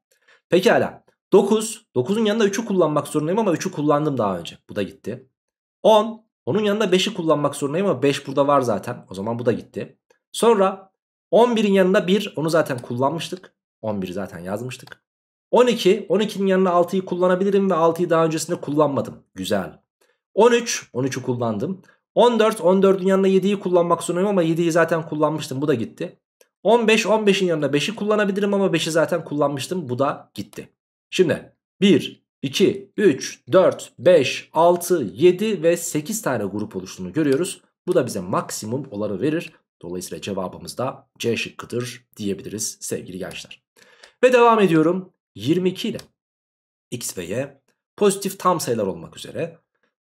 Pekala. 9. 9'un yanında 3'ü kullanmak zorundayım ama 3'ü kullandım daha önce. Bu da gitti. 10. Onun yanında 5'i kullanmak zorundayım ama 5 burada var zaten. O zaman bu da gitti. Sonra 11'in yanında 1. Onu zaten kullanmıştık. 11'i zaten yazmıştık. 12. 12'nin yanında 6'yı kullanabilirim ve 6'yı daha öncesinde kullanmadım. Güzel. 13. 13'ü kullandım. 14 14'ün yanına 7'yi kullanmak zorundayım ama 7'yi zaten kullanmıştım bu da gitti. 15 15'in yanına 5'i kullanabilirim ama 5'i zaten kullanmıştım bu da gitti. Şimdi 1 2 3 4 5 6 7 ve 8 tane grup oluştuğunu görüyoruz. Bu da bize maksimum olanı verir. Dolayısıyla cevabımız da C şıkkıdır diyebiliriz sevgili gençler. Ve devam ediyorum 22 ile x ve y pozitif tam sayılar olmak üzere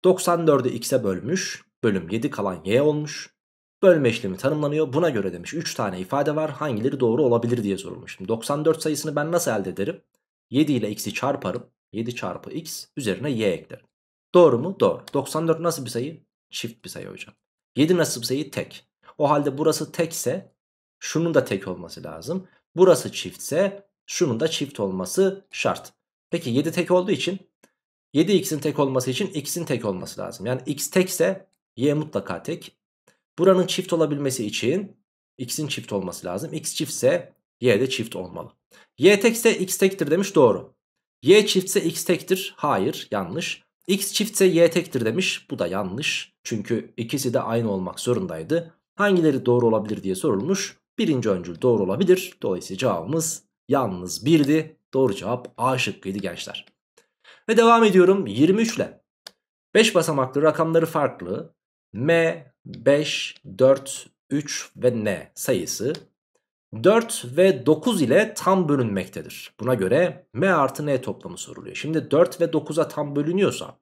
94'ü x'e bölmüş bölüm 7 kalan y olmuş. Bölme işlemi tanımlanıyor. Buna göre demiş 3 tane ifade var. Hangileri doğru olabilir diye sorulmuş. Şimdi 94 sayısını ben nasıl elde ederim? 7 ile x'i çarparım. 7 çarpı x üzerine y eklerim. Doğru mu? Doğru. 94 nasıl bir sayı? Çift bir sayı hocam. 7 nasıl bir sayı? Tek. O halde burası tekse şunun da tek olması lazım. Burası çiftse şunun da çift olması şart. Peki 7 tek olduğu için 7x'in tek olması için x'in tek olması lazım. Yani x tekse Y mutlaka tek. Buranın çift olabilmesi için x'in çift olması lazım. x çiftse y de çift olmalı. Y tekse x tektir demiş doğru. Y çiftse x tektir. Hayır yanlış. X çiftse y tektir demiş. Bu da yanlış. Çünkü ikisi de aynı olmak zorundaydı. Hangileri doğru olabilir diye sorulmuş. Birinci öncül doğru olabilir. Dolayısıyla cevabımız yalnız birdi. Doğru cevap A şıkkıydı gençler. Ve devam ediyorum 23 ile. 5 basamaklı rakamları farklı M, 5, 4, 3 ve N sayısı 4 ve 9 ile tam bölünmektedir. Buna göre M artı N toplamı soruluyor. Şimdi 4 ve 9'a tam bölünüyorsa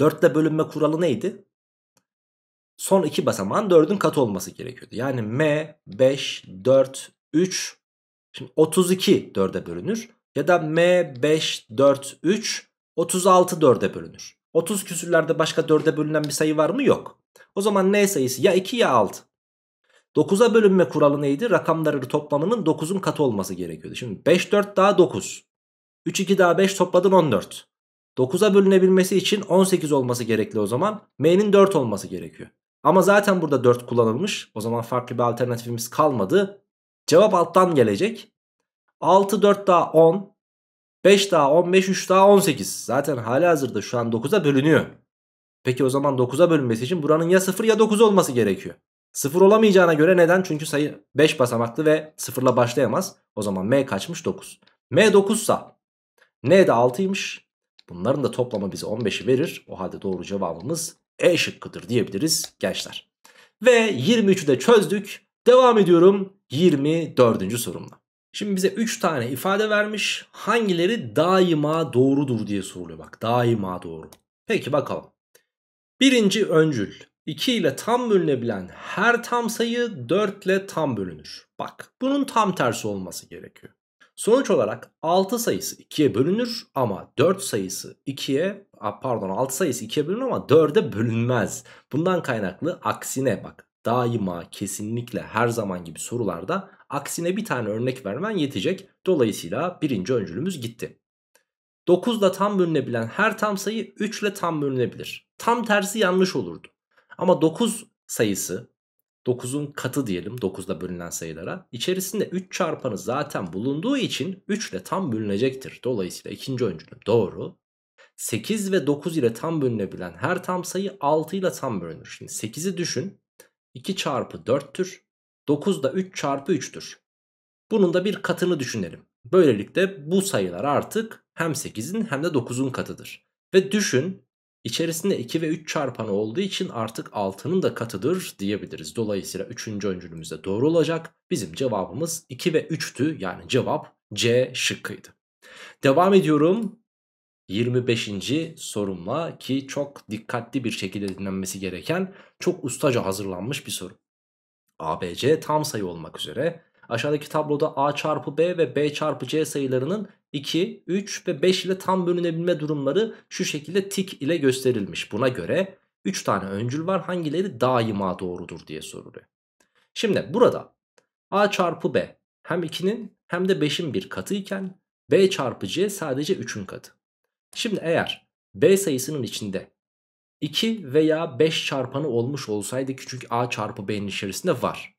4 ile bölünme kuralı neydi? Son iki basamağın 4'ün katı olması gerekiyordu. Yani M, 5, 4, 3. Şimdi 32 4'e bölünür. Ya da M, 5, 4, 3, 36 4'e bölünür. 30 küsürlerde başka 4'e bölünen bir sayı var mı? Yok. O zaman n sayısı ya 2 ya 6. 9'a bölünme kuralı neydi? Rakamların toplamının 9'un katı olması gerekiyordu. Şimdi 5 4 daha 9. 3 2 daha 5 topladın 14. 9'a bölünebilmesi için 18 olması gerekli o zaman. M'nin 4 olması gerekiyor. Ama zaten burada 4 kullanılmış. O zaman farklı bir alternatifimiz kalmadı. Cevap alttan gelecek. 6 4 daha 10. 5 daha 15 3 daha 18. Zaten hala hazırda şu an 9'a bölünüyor. Peki o zaman 9'a bölünmesi için buranın ya 0 ya 9 olması gerekiyor. 0 olamayacağına göre neden? Çünkü sayı 5 basamaklı ve 0'la başlayamaz. O zaman M kaçmış 9. M 9 sa N de 6'ymış. Bunların da toplamı bize 15'i verir. O halde doğru cevabımız E şıkkıdır diyebiliriz gençler. Ve 23'ü de çözdük. Devam ediyorum 24. sorumla. Şimdi bize 3 tane ifade vermiş. Hangileri daima doğrudur diye soruluyor. Bak daima doğru. Peki bakalım. Birinci öncül. 2 ile tam bölünebilen her tam sayı 4 ile tam bölünür. Bak bunun tam tersi olması gerekiyor. Sonuç olarak 6 sayısı 2'ye bölünür ama 4 sayısı 2'ye pardon 6 sayısı 2'ye bölünür ama 4'e bölünmez. Bundan kaynaklı aksine bak daima kesinlikle her zaman gibi sorularda Aksine bir tane örnek vermen yetecek. Dolayısıyla birinci öncülümüz gitti. 9 ile tam bölünebilen her tam sayı 3 ile tam bölünebilir. Tam tersi yanlış olurdu. Ama 9 sayısı 9'un katı diyelim 9'da bölünen sayılara. içerisinde 3 çarpanı zaten bulunduğu için 3 ile tam bölünecektir. Dolayısıyla ikinci öncülüm doğru. 8 ve 9 ile tam bölünebilen her tam sayı 6 ile tam bölünür. Şimdi 8'i düşün. 2 çarpı 4'tür. 9 da 3 çarpı 3'tür. Bunun da bir katını düşünelim. Böylelikle bu sayılar artık hem 8'in hem de 9'un katıdır. Ve düşün içerisinde 2 ve 3 çarpanı olduğu için artık 6'nın da katıdır diyebiliriz. Dolayısıyla 3. öncülümüz de doğru olacak. Bizim cevabımız 2 ve 3'tü yani cevap C şıkkıydı. Devam ediyorum 25. sorumla ki çok dikkatli bir şekilde dinlenmesi gereken çok ustaca hazırlanmış bir soru. ABC tam sayı olmak üzere aşağıdaki tabloda A çarpı B ve B çarpı C sayılarının 2, 3 ve 5 ile tam bölünebilme durumları şu şekilde tik ile gösterilmiş. Buna göre 3 tane öncül var hangileri daima doğrudur diye soruluyor. Şimdi burada A çarpı B hem 2'nin hem de 5'in bir katı iken B çarpı C sadece 3'ün katı. Şimdi eğer B sayısının içinde 2 veya 5 çarpanı olmuş olsaydı ki çünkü A çarpı B'nin içerisinde var.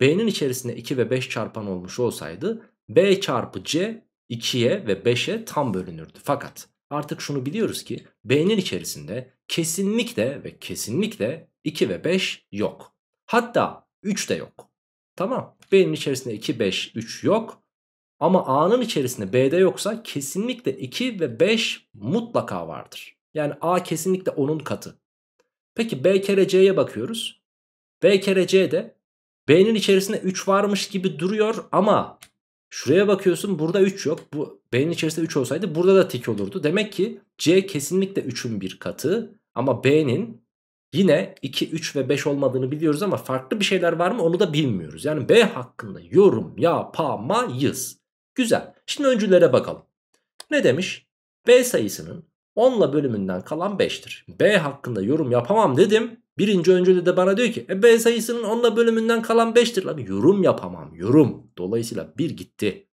B'nin içerisinde 2 ve 5 çarpan olmuş olsaydı B çarpı C 2'ye ve 5'e tam bölünürdü. Fakat artık şunu biliyoruz ki B'nin içerisinde kesinlikle ve kesinlikle 2 ve 5 yok. Hatta 3 de yok. Tamam B'nin içerisinde 2, 5, 3 yok. Ama A'nın içerisinde B'de yoksa kesinlikle 2 ve 5 mutlaka vardır. Yani A kesinlikle onun katı. Peki B kere C'ye bakıyoruz. B kere C'de B'nin içerisinde 3 varmış gibi duruyor ama şuraya bakıyorsun burada 3 yok. Bu B'nin içerisinde 3 olsaydı burada da tik olurdu. Demek ki C kesinlikle 3'ün bir katı ama B'nin yine 2, 3 ve 5 olmadığını biliyoruz ama farklı bir şeyler var mı onu da bilmiyoruz. Yani B hakkında yorum yapamayız. Güzel. Şimdi öncülere bakalım. Ne demiş? B sayısının 10'la bölümünden kalan 5'tir. B hakkında yorum yapamam dedim. Birinci öncülü de bana diyor ki e B sayısının 10'la bölümünden kalan 5'tir. Lan yorum yapamam yorum. Dolayısıyla 1 gitti.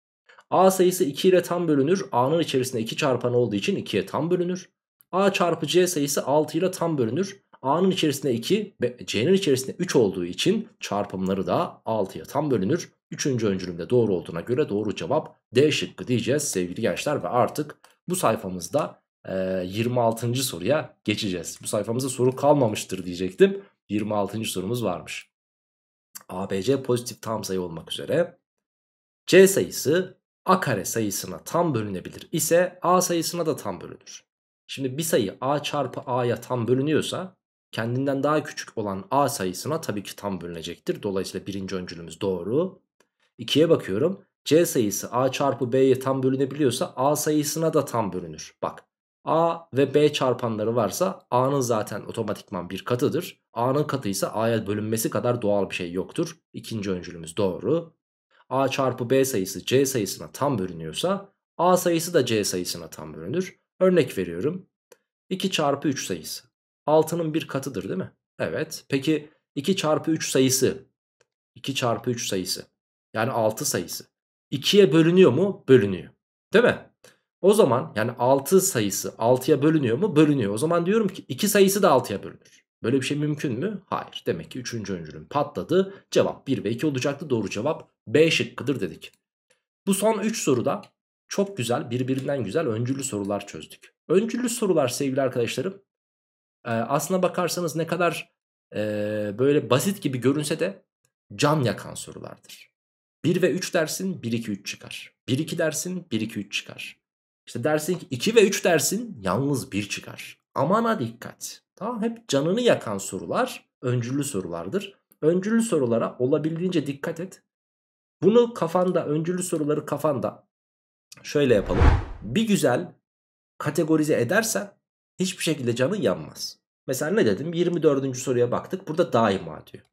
A sayısı 2 ile tam bölünür. A'nın içerisinde 2 çarpan olduğu için 2'ye tam bölünür. A çarpı C sayısı 6 ile tam bölünür. A'nın içerisinde 2, C'nin içerisinde 3 olduğu için çarpımları da 6'ya tam bölünür. Üçüncü öncülümde doğru olduğuna göre doğru cevap D şıkkı diyeceğiz sevgili gençler ve artık bu sayfamızda e, 26. soruya geçeceğiz. Bu sayfamızda soru kalmamıştır diyecektim. 26. sorumuz varmış. ABC pozitif tam sayı olmak üzere C sayısı A kare sayısına tam bölünebilir ise A sayısına da tam bölünür. Şimdi bir sayı A çarpı A'ya tam bölünüyorsa kendinden daha küçük olan A sayısına tabii ki tam bölünecektir. Dolayısıyla birinci öncülümüz doğru. İkiye bakıyorum. C sayısı A çarpı B'ye tam bölünebiliyorsa A sayısına da tam bölünür. Bak A ve B çarpanları varsa A'nın zaten otomatikman bir katıdır. A'nın katıysa A'ya bölünmesi kadar doğal bir şey yoktur. İkinci öncülümüz doğru. A çarpı B sayısı C sayısına tam bölünüyorsa A sayısı da C sayısına tam bölünür. Örnek veriyorum. 2 çarpı 3 sayısı. 6'nın bir katıdır değil mi? Evet. Peki 2 çarpı 3 sayısı. 2 çarpı 3 sayısı. Yani 6 sayısı. 2'ye bölünüyor mu? Bölünüyor. Değil mi? O zaman yani 6 sayısı 6'ya bölünüyor mu? Bölünüyor. O zaman diyorum ki 2 sayısı da 6'ya bölünür. Böyle bir şey mümkün mü? Hayır. Demek ki 3. öncülüm patladı. Cevap 1 ve 2 olacaktı. Doğru cevap B şıkkıdır dedik. Bu son 3 soruda çok güzel birbirinden güzel öncüllü sorular çözdük. Öncüllü sorular sevgili arkadaşlarım e, aslına bakarsanız ne kadar e, böyle basit gibi görünse de can yakan sorulardır. 1 ve 3 dersin 1-2-3 çıkar. 1-2 dersin 1-2-3 çıkar. İşte dersin ki 2 ve 3 dersin yalnız 1 çıkar. Amana dikkat. Tamam hep canını yakan sorular öncüllü sorulardır. Öncüllü sorulara olabildiğince dikkat et. Bunu kafanda öncüllü soruları kafanda şöyle yapalım. Bir güzel kategorize edersen hiçbir şekilde canın yanmaz. Mesela ne dedim? 24. soruya baktık. Burada daima diyor.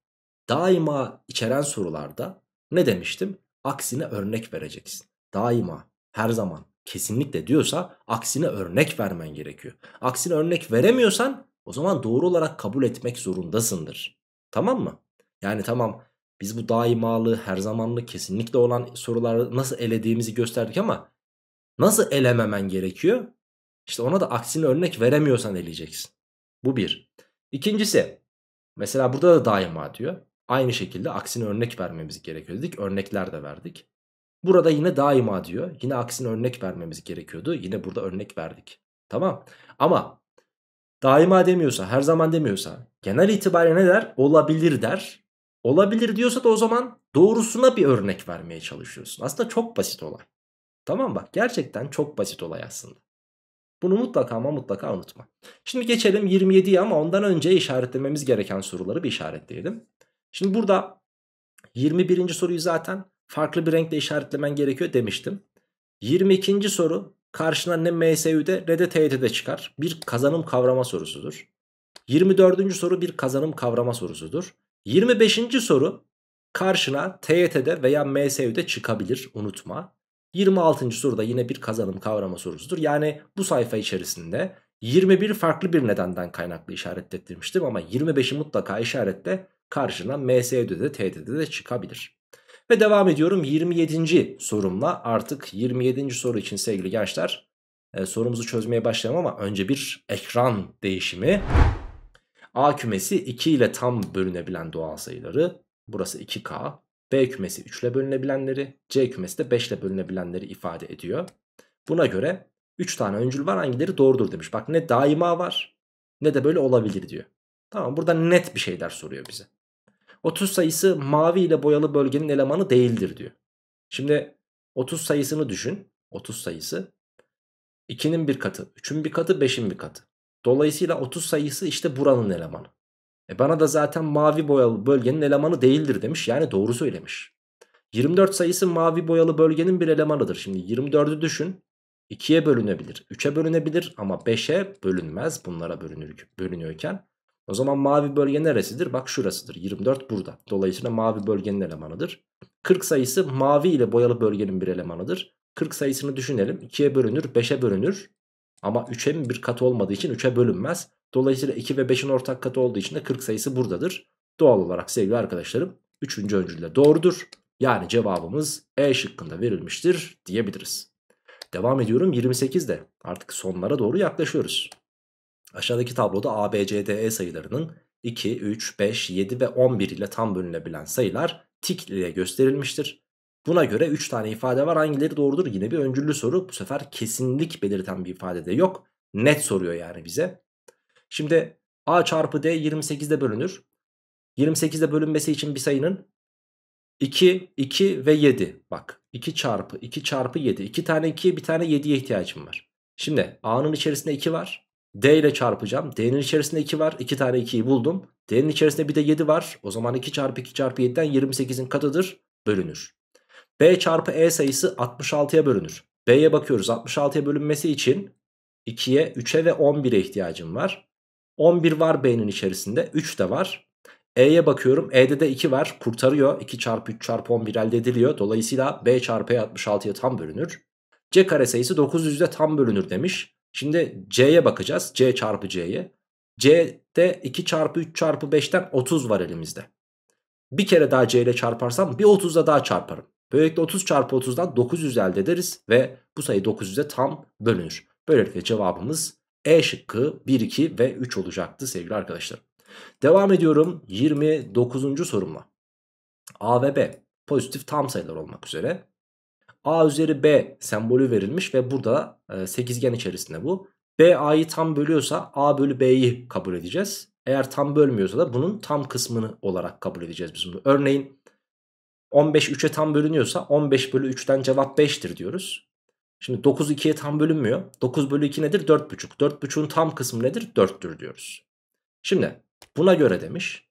Daima içeren sorularda ne demiştim? Aksine örnek vereceksin. Daima, her zaman kesinlikle diyorsa aksine örnek vermen gerekiyor. Aksine örnek veremiyorsan o zaman doğru olarak kabul etmek zorundasındır. Tamam mı? Yani tamam biz bu daimalı her zamanlı kesinlikle olan soruları nasıl elediğimizi gösterdik ama nasıl elememen gerekiyor? İşte ona da aksine örnek veremiyorsan eleyeceksin. Bu bir. İkincisi mesela burada da daima diyor. Aynı şekilde aksine örnek vermemiz gerekiyor dedik. Örnekler de verdik. Burada yine daima diyor. Yine aksine örnek vermemiz gerekiyordu. Yine burada örnek verdik. Tamam. Ama daima demiyorsa, her zaman demiyorsa genel itibariyle ne der? Olabilir der. Olabilir diyorsa da o zaman doğrusuna bir örnek vermeye çalışıyorsun. Aslında çok basit olay. Tamam bak gerçekten çok basit olay aslında. Bunu mutlaka ama mutlaka unutma. Şimdi geçelim 27'ye ama ondan önce işaretlememiz gereken soruları bir işaretleyelim. Şimdi burada 21. soruyu zaten farklı bir renkle işaretlemen gerekiyor demiştim. 22. soru karşına ne MSU'de ne de TYT'de çıkar. Bir kazanım kavrama sorusudur. 24. soru bir kazanım kavrama sorusudur. 25. soru karşına TYT'de veya MSU'de çıkabilir unutma. 26. soruda yine bir kazanım kavrama sorusudur. Yani bu sayfa içerisinde 21 farklı bir nedenden kaynaklı işaretlettirmiştim ama 25'i mutlaka işaretle karşına MSU'de de TYT'de de çıkabilir. Ve devam ediyorum 27. sorumla artık 27. soru için sevgili gençler e, sorumuzu çözmeye başlayalım ama önce bir ekran değişimi. A kümesi 2 ile tam bölünebilen doğal sayıları burası 2K. B kümesi 3 ile bölünebilenleri C kümesi de 5 ile bölünebilenleri ifade ediyor. Buna göre 3 tane öncül var hangileri doğrudur demiş. Bak ne daima var ne de böyle olabilir diyor. Tamam burada net bir şeyler soruyor bize. 30 sayısı mavi ile boyalı bölgenin elemanı değildir diyor. Şimdi 30 sayısını düşün. 30 sayısı 2'nin bir katı, 3'ün bir katı, 5'in bir katı. Dolayısıyla 30 sayısı işte buranın elemanı. E bana da zaten mavi boyalı bölgenin elemanı değildir demiş. Yani doğru söylemiş. 24 sayısı mavi boyalı bölgenin bir elemanıdır. Şimdi 24'ü düşün. 2'ye bölünebilir, 3'e bölünebilir ama 5'e bölünmez bunlara bölünür, bölünüyorken. O zaman mavi bölge neresidir? Bak şurasıdır. 24 burada. Dolayısıyla mavi bölgenin elemanıdır. 40 sayısı mavi ile boyalı bölgenin bir elemanıdır. 40 sayısını düşünelim. 2'ye bölünür, 5'e bölünür. Ama 3'e mi bir katı olmadığı için 3'e bölünmez. Dolayısıyla 2 ve 5'in ortak katı olduğu için de 40 sayısı buradadır. Doğal olarak sevgili arkadaşlarım 3. öncül doğrudur. Yani cevabımız E şıkkında verilmiştir diyebiliriz. Devam ediyorum 28'de. Artık sonlara doğru yaklaşıyoruz. Aşağıdaki tabloda ABCDE sayılarının 2, 3, 5, 7 ve 11 ile tam bölünebilen sayılar tik ile gösterilmiştir. Buna göre 3 tane ifade var hangileri doğrudur yine bir öncüllü soru bu sefer kesinlik belirten bir ifade de yok. Net soruyor yani bize. Şimdi A çarpı D 28'de bölünür. 28'de bölünmesi için bir sayının 2, 2 ve 7. Bak 2 çarpı 2 çarpı 7. 2 tane 2'ye bir tane 7'ye ihtiyacım var. Şimdi A'nın içerisinde 2 var. D ile çarpacağım. D'nin içerisinde 2 var. 2 tane 2'yi buldum. D'nin içerisinde bir de 7 var. O zaman 2 çarpı 2 çarpı 7'den 28'in katıdır. Bölünür. B çarpı E sayısı 66'ya bölünür. B'ye bakıyoruz. 66'ya bölünmesi için 2'ye, 3'e ve 11'e ihtiyacım var. 11 var B'nin içerisinde. 3 de var. E'ye bakıyorum. E'de de 2 var. Kurtarıyor. 2 çarpı 3 çarpı 11 elde ediliyor. Dolayısıyla B çarpı E 66'ya tam bölünür. C kare sayısı 900'de tam bölünür demiş. Şimdi C'ye bakacağız. C çarpı C'ye. C'de 2 çarpı 3 çarpı 5'ten 30 var elimizde. Bir kere daha C ile çarparsam bir 30'da daha çarparım. Böylelikle 30 çarpı 30'dan 900 elde ederiz ve bu sayı 900'e tam bölünür. Böylelikle cevabımız E şıkkı 1, 2 ve 3 olacaktı sevgili arkadaşlarım. Devam ediyorum 29. sorumla. A ve B pozitif tam sayılar olmak üzere A üzeri B sembolü verilmiş ve burada e, sekizgen içerisinde bu. B A'yı tam bölüyorsa A bölü B'yi kabul edeceğiz. Eğer tam bölmüyorsa da bunun tam kısmını olarak kabul edeceğiz biz bunu. Örneğin 15 3'e tam bölünüyorsa 15 bölü 3'ten cevap 5'tir diyoruz. Şimdi 9 2'ye tam bölünmüyor. 9 bölü 2 nedir? 4,5. 4,5'un tam kısmı nedir? 4'tür diyoruz. Şimdi buna göre demiş.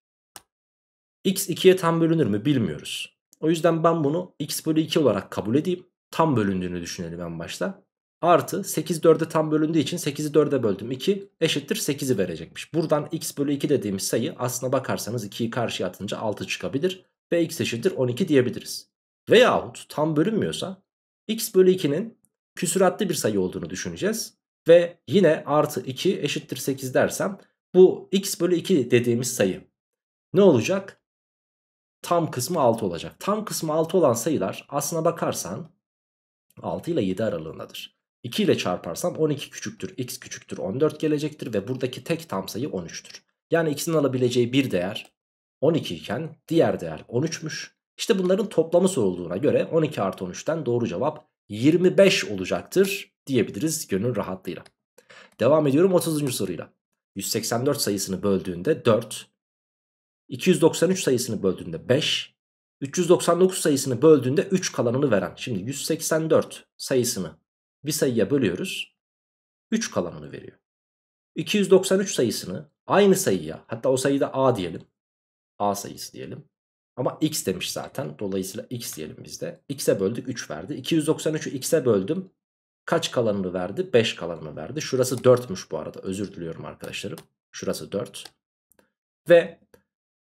X 2'ye tam bölünür mü bilmiyoruz. O yüzden ben bunu x bölü 2 olarak kabul edeyim. Tam bölündüğünü düşünelim en başta. Artı 8 4'e tam bölündüğü için 8'i 4'e böldüm. 2 eşittir 8'i verecekmiş. Buradan x bölü 2 dediğimiz sayı aslına bakarsanız 2'yi karşıya atınca 6 çıkabilir. Ve x eşittir 12 diyebiliriz. Veyahut tam bölünmüyorsa x bölü 2'nin küsuratlı bir sayı olduğunu düşüneceğiz. Ve yine artı 2 eşittir 8 dersem bu x bölü 2 dediğimiz sayı ne olacak? tam kısmı 6 olacak. Tam kısmı 6 olan sayılar aslına bakarsan 6 ile 7 aralığındadır. 2 ile çarparsam 12 küçüktür, x küçüktür, 14 gelecektir ve buradaki tek tam sayı 13'tür. Yani x'in alabileceği bir değer 12 iken diğer değer 13'müş. İşte bunların toplamı sorulduğuna göre 12 artı 13'ten doğru cevap 25 olacaktır diyebiliriz gönül rahatlığıyla. Devam ediyorum 30. soruyla. 184 sayısını böldüğünde 4, 293 sayısını böldüğünde 5, 399 sayısını böldüğünde 3 kalanını veren. Şimdi 184 sayısını bir sayıya bölüyoruz. 3 kalanını veriyor. 293 sayısını aynı sayıya hatta o sayıda A diyelim. A sayısı diyelim. Ama x demiş zaten. Dolayısıyla x diyelim bizde. X'e böldük 3 verdi. 293'ü x'e böldüm. Kaç kalanını verdi? 5 kalanını verdi. Şurası 4'müş bu arada. Özür diliyorum arkadaşlarım. Şurası 4. Ve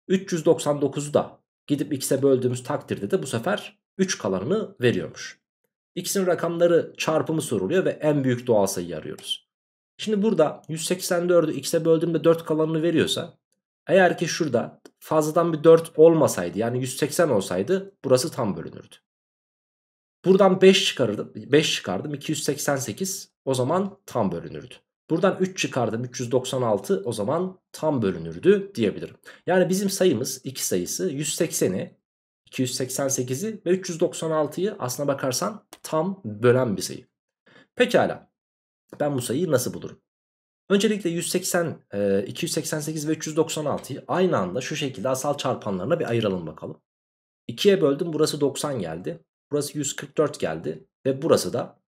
399'u da gidip x'e böldüğümüz takdirde de bu sefer 3 kalanını veriyormuş. X'in rakamları çarpımı soruluyor ve en büyük doğal sayı arıyoruz. Şimdi burada 184'ü x'e böldüğümde 4 kalanını veriyorsa eğer ki şurada fazladan bir 4 olmasaydı yani 180 olsaydı burası tam bölünürdü. Buradan 5 çıkarırdım. 5 çıkardım. 288 o zaman tam bölünürdü. Buradan 3 çıkardım 396 o zaman tam bölünürdü diyebilirim. Yani bizim sayımız 2 sayısı 180'i 288'i ve 396'yı aslına bakarsan tam bölen bir sayı. Pekala ben bu sayıyı nasıl bulurum? Öncelikle 180, 288 e, ve 396'yı aynı anda şu şekilde asal çarpanlarına bir ayıralım bakalım. 2'ye böldüm burası 90 geldi. Burası 144 geldi ve burası da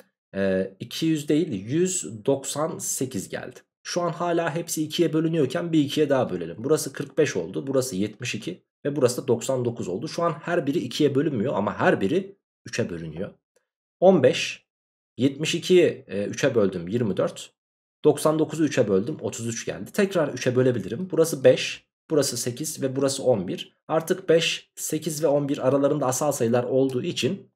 200 değil 198 geldi. Şu an hala hepsi 2'ye bölünüyorken bir 2'ye daha bölelim. Burası 45 oldu, burası 72 ve burası da 99 oldu. Şu an her biri 2'ye bölünmüyor ama her biri 3'e bölünüyor. 15, 72'yi 3'e böldüm 24, 99'u 3'e böldüm 33 geldi. Tekrar 3'e bölebilirim. Burası 5, burası 8 ve burası 11. Artık 5, 8 ve 11 aralarında asal sayılar olduğu için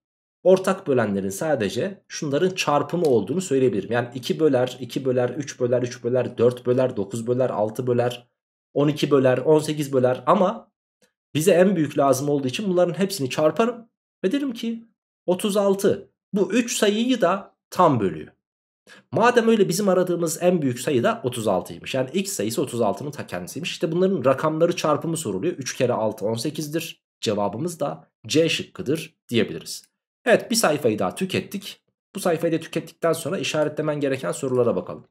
Ortak bölenlerin sadece şunların çarpımı olduğunu söyleyebilirim. Yani 2 böler, 2 böler, 3 böler, 3 böler, 4 böler, 9 böler, 6 böler, 12 böler, 18 böler ama bize en büyük lazım olduğu için bunların hepsini çarparım ve derim ki 36 bu 3 sayıyı da tam bölüyor. Madem öyle bizim aradığımız en büyük sayı da 36'ymış. Yani x sayısı 36'nın ta kendisiymiş. İşte bunların rakamları çarpımı soruluyor. 3 kere 6 18'dir. Cevabımız da C şıkkıdır diyebiliriz. Evet bir sayfayı daha tükettik. Bu sayfayı da tükettikten sonra işaretlemen gereken sorulara bakalım.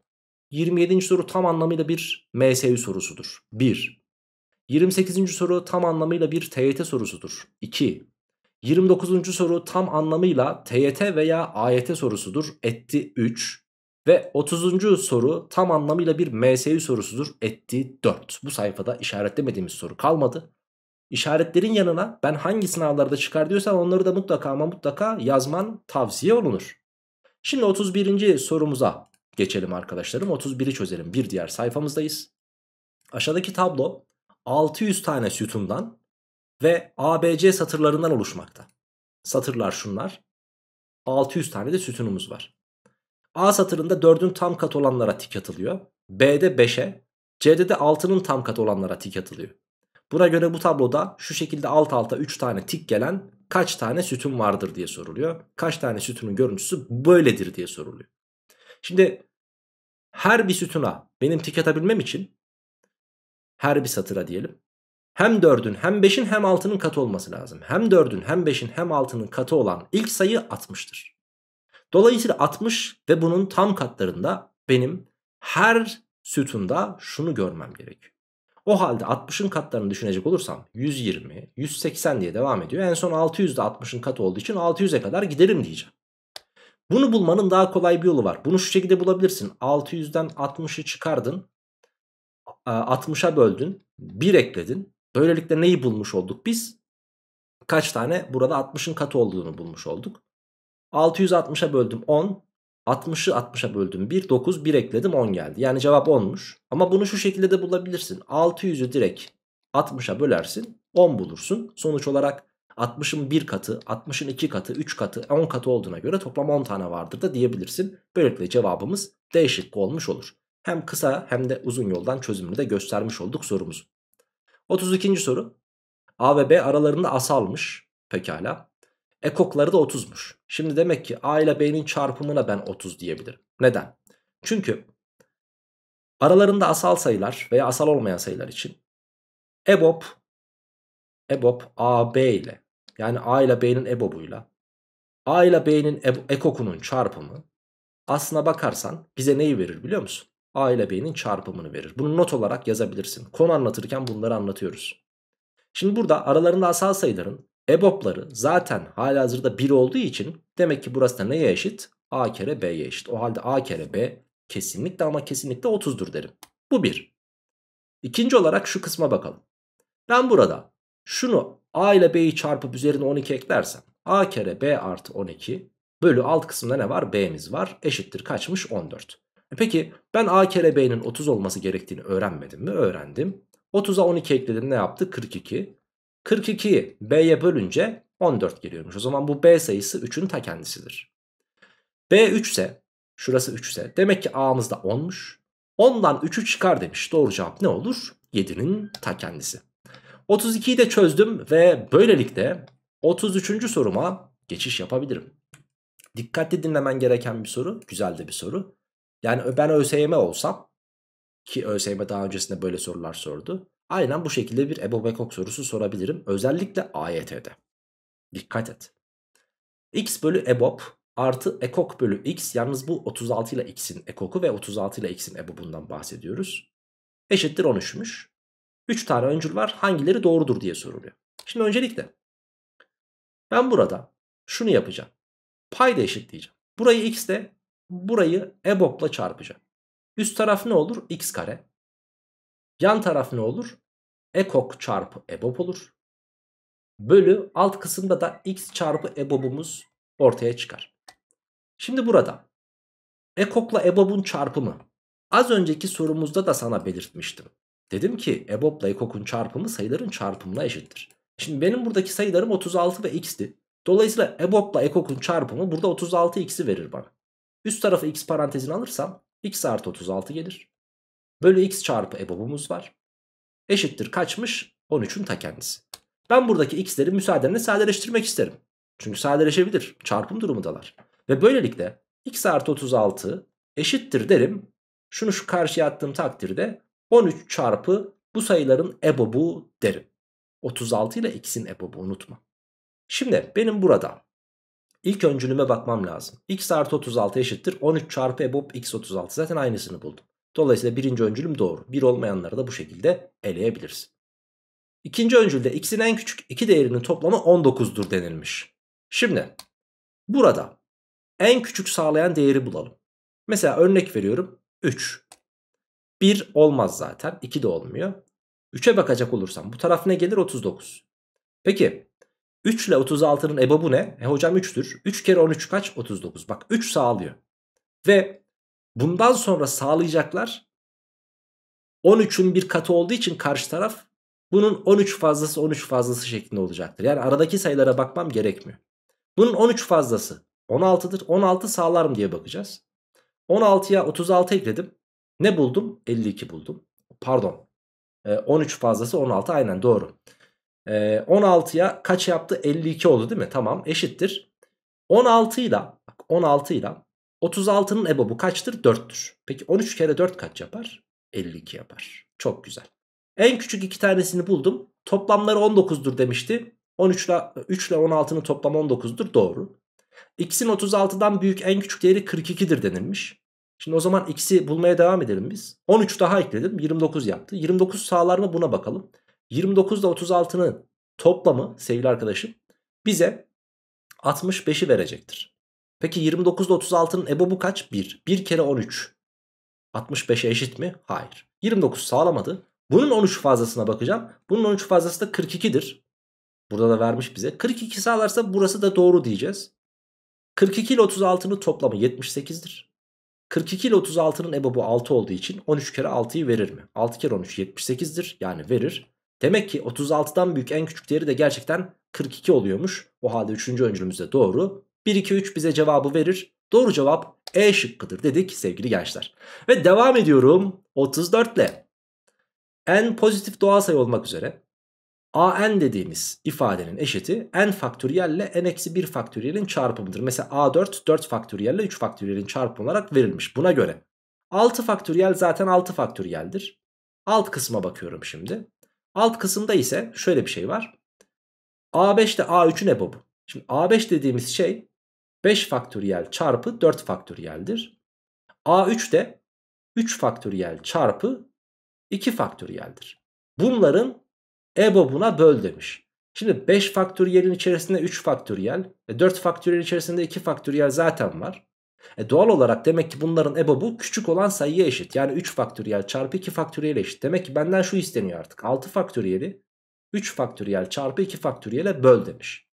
27. soru tam anlamıyla bir MSU sorusudur. 1. 28. soru tam anlamıyla bir TYT sorusudur. 2. 29. soru tam anlamıyla TYT veya AYT sorusudur. Etti 3. Ve 30. soru tam anlamıyla bir MSU sorusudur. Etti 4. Bu sayfada işaretlemediğimiz soru kalmadı. İşaretlerin yanına ben hangi sınavlarda çıkar diyorsam onları da mutlaka ama mutlaka yazman tavsiye olunur. Şimdi 31. sorumuza geçelim arkadaşlarım. 31'i çözelim. Bir diğer sayfamızdayız. Aşağıdaki tablo 600 tane sütundan ve ABC satırlarından oluşmakta. Satırlar şunlar. 600 tane de sütunumuz var. A satırında 4'ün tam kat olanlara tik atılıyor. B'de 5'e, C'de de 6'nın tam kat olanlara tik atılıyor. Buna göre bu tabloda şu şekilde alt alta 3 tane tik gelen kaç tane sütun vardır diye soruluyor. Kaç tane sütunun görüntüsü böyledir diye soruluyor. Şimdi her bir sütuna benim tik atabilmem için her bir satıra diyelim. Hem 4'ün hem 5'in hem 6'nın katı olması lazım. Hem 4'ün hem 5'in hem 6'nın katı olan ilk sayı 60'tır. Dolayısıyla 60 ve bunun tam katlarında benim her sütunda şunu görmem gerekiyor. O halde 60'ın katlarını düşünecek olursam 120, 180 diye devam ediyor. En son 600 de 60'ın katı olduğu için 600'e kadar giderim diyeceğim. Bunu bulmanın daha kolay bir yolu var. Bunu şu şekilde bulabilirsin. 600'den 60'ı çıkardın. 60'a böldün. 1 ekledin. Böylelikle neyi bulmuş olduk biz? Kaç tane? Burada 60'ın katı olduğunu bulmuş olduk. 660'a böldüm 10. 60'ı 60'a böldüm. 1 9 1 ekledim 10 geldi. Yani cevap 10'muş. Ama bunu şu şekilde de bulabilirsin. 600'ü direkt 60'a bölersin 10 bulursun. Sonuç olarak 60'ın 1 katı, 60'ın 2 katı, 3 katı, 10 katı olduğuna göre toplam 10 tane vardır da diyebilirsin. Böylelikle cevabımız D şıkkı olmuş olur. Hem kısa hem de uzun yoldan çözümünü de göstermiş olduk sorumuzu. 32. soru. A ve B aralarında asalmış. Pekala. Ekokları da 30'muş. Şimdi demek ki A ile B'nin çarpımına ben 30 diyebilirim. Neden? Çünkü aralarında asal sayılar veya asal olmayan sayılar için EBOB EBOB A, B ile yani A ile B'nin EBOB'uyla A ile B'nin ekokunun çarpımı aslına bakarsan bize neyi verir biliyor musun? A ile B'nin çarpımını verir. Bunu not olarak yazabilirsin. Konu anlatırken bunları anlatıyoruz. Şimdi burada aralarında asal sayıların EBOB'ları zaten halihazırda 1 olduğu için demek ki burası da neye eşit? A kere B'ye eşit. O halde A kere B kesinlikle ama kesinlikle 30'dur derim. Bu 1. İkinci olarak şu kısma bakalım. Ben burada şunu A ile B'yi çarpıp üzerine 12 eklersem A kere B artı 12 bölü alt kısımda ne var? B'miz var. Eşittir kaçmış? 14. E peki ben A kere B'nin 30 olması gerektiğini öğrenmedim mi? Öğrendim. 30'a 12 ekledim ne yaptı? 42. 42'yi B'ye bölünce 14 geliyormuş. O zaman bu B sayısı 3'ün ta kendisidir. B 3 ise şurası 3 ise demek ki A'mız da 10'muş. 10'dan 3'ü çıkar demiş. Doğru cevap ne olur? 7'nin ta kendisi. 32'yi de çözdüm ve böylelikle 33. soruma geçiş yapabilirim. Dikkatli dinlemen gereken bir soru. Güzel de bir soru. Yani ben ÖSYM olsam ki ÖSYM daha öncesinde böyle sorular sordu. Aynen bu şekilde bir Ebobekok sorusu sorabilirim. Özellikle AYT'de. Dikkat et. X bölü EBOB artı ekok bölü x yalnız bu 36 ile x'in ekoku ve 36 ile x'in ebobundan bahsediyoruz. Eşittir 13'müş. 3 tane öncül var hangileri doğrudur diye soruluyor. Şimdi öncelikle ben burada şunu yapacağım. Payda eşitleyeceğim. Burayı x ile burayı ebobla çarpacağım. Üst taraf ne olur? x kare. Yan taraf ne olur? Ekok çarpı EBOB olur. Bölü alt kısımda da x çarpı EBOB'umuz ortaya çıkar. Şimdi burada ekokla EBOB'un çarpımı. Az önceki sorumuzda da sana belirtmiştim. Dedim ki EBOB'la ekokun çarpımı sayıların çarpımına eşittir. Şimdi benim buradaki sayılarım 36 ve x'ti. Dolayısıyla EBOB'la ekokun çarpımı burada 36x'i verir bana. Üst tarafı x parantezin alırsam x artı 36 gelir. Bölü x çarpı EBOB'umuz var. Eşittir kaçmış? 13'ün ta kendisi. Ben buradaki x'leri müsaadenle sadeleştirmek isterim. Çünkü sadeleşebilir. Çarpım durumudalar. Ve böylelikle x artı 36 eşittir derim. Şunu şu karşıya attığım takdirde 13 çarpı bu sayıların ebobu derim. 36 ile x'in ebobu unutma. Şimdi benim burada ilk öncülüme bakmam lazım. x artı 36 eşittir 13 çarpı ebob x 36 zaten aynısını buldum. Dolayısıyla birinci öncülüm doğru. Bir olmayanları da bu şekilde eleyebiliriz. İkinci öncülde x'in en küçük iki değerinin toplamı 19'dur denilmiş. Şimdi burada en küçük sağlayan değeri bulalım. Mesela örnek veriyorum 3. 1 olmaz zaten 2 de olmuyor. 3'e bakacak olursam bu taraf ne gelir 39. Peki 3 ile 36'nın ebabı ne? E hocam 3'tür. 3 kere 13 kaç? 39. Bak 3 sağlıyor. Ve Bundan sonra sağlayacaklar 13'ün bir katı olduğu için karşı taraf bunun 13 fazlası 13 fazlası şeklinde olacaktır. Yani aradaki sayılara bakmam gerekmiyor. Bunun 13 fazlası 16'dır. 16 sağlar mı diye bakacağız. 16'ya 36 ekledim. Ne buldum? 52 buldum. Pardon. 13 ee, fazlası 16 aynen doğru. 16'ya ee, kaç yaptı? 52 oldu değil mi? Tamam eşittir. 16 ile 16 ile 36'nın ebobu kaçtır? 4'tür. Peki 13 kere 4 kaç yapar? 52 yapar. Çok güzel. En küçük iki tanesini buldum. Toplamları 19'dur demişti. 13 ile 3 ile 16'nın toplamı 19'dur. Doğru. X'in 36'dan büyük en küçük değeri 42'dir denilmiş. Şimdi o zaman x'i bulmaya devam edelim biz. 13 daha ekledim. 29 yaptı. 29 sağlar mı buna bakalım. 29 ile 36'nın toplamı sevgili arkadaşım bize 65'i verecektir. Peki 29 ile 36'nın ebobu kaç? 1. 1 kere 13. 65'e eşit mi? Hayır. 29 sağlamadı. Bunun 13 fazlasına bakacağım. Bunun 13 fazlası da 42'dir. Burada da vermiş bize. 42 sağlarsa burası da doğru diyeceğiz. 42 ile 36'nın toplamı 78'dir. 42 ile 36'nın ebobu 6 olduğu için 13 kere 6'yı verir mi? 6 kere 13 78'dir. Yani verir. Demek ki 36'dan büyük en küçük değeri de gerçekten 42 oluyormuş. O halde 3. öncülümüz de doğru. 1, 2, 3 bize cevabı verir. Doğru cevap E şıkkıdır dedik sevgili gençler. Ve devam ediyorum 34 ile. N pozitif doğal sayı olmak üzere AN dediğimiz ifadenin eşiti n faktöriyel ile n-1 faktöriyelin çarpımıdır. Mesela A4 4 faktöriyel ile 3 faktöriyelin çarpımı olarak verilmiş. Buna göre 6 faktöriyel zaten 6 faktöriyeldir. Alt kısma bakıyorum şimdi. Alt kısımda ise şöyle bir şey var. A5 ile A3'ün ebobu. Şimdi A5 dediğimiz şey 5 faktöriyel çarpı 4 faktöriyeldir. A3 de 3 faktöriyel çarpı 2 faktöriyeldir. Bunların EBOB'una böl demiş. Şimdi 5 faktöriyelin içerisinde 3 faktöriyel, 4 e faktöriyel içerisinde 2 faktöriyel zaten var. E doğal olarak demek ki bunların EBOB'u küçük olan sayıya eşit. Yani 3 faktöriyel çarpı 2 faktöriyel eşit. Demek ki benden şu isteniyor artık. 6 faktöriyeli 3 faktöriyel çarpı 2 faktöriyele böl demiş.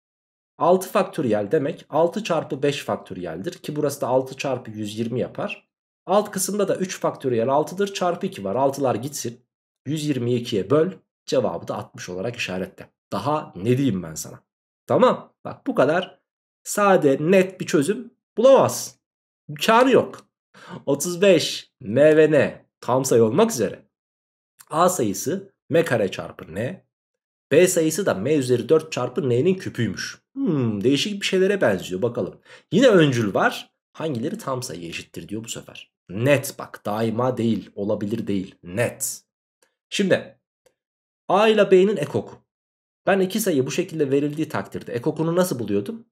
6 faktöriyel demek 6 çarpı 5 faktöriyeldir ki burası da 6 çarpı 120 yapar. Alt kısımda da 3 faktöriyel 6'dır çarpı 2 var 6'lar gitsin 120'yi 2'ye böl cevabı da 60 olarak işaretle. Daha ne diyeyim ben sana. Tamam bak bu kadar sade net bir çözüm bulamazsın. İmkanı yok. 35 m ve n tam sayı olmak üzere a sayısı m kare çarpı n B sayısı da m üzeri 4 çarpı n'nin küpüymüş. Hmm, değişik bir şeylere benziyor bakalım. Yine öncül var. Hangileri tam sayı eşittir diyor bu sefer. Net bak daima değil olabilir değil net. Şimdi A ile B'nin ekoku. Ben iki sayı bu şekilde verildiği takdirde ekokunu nasıl buluyordum?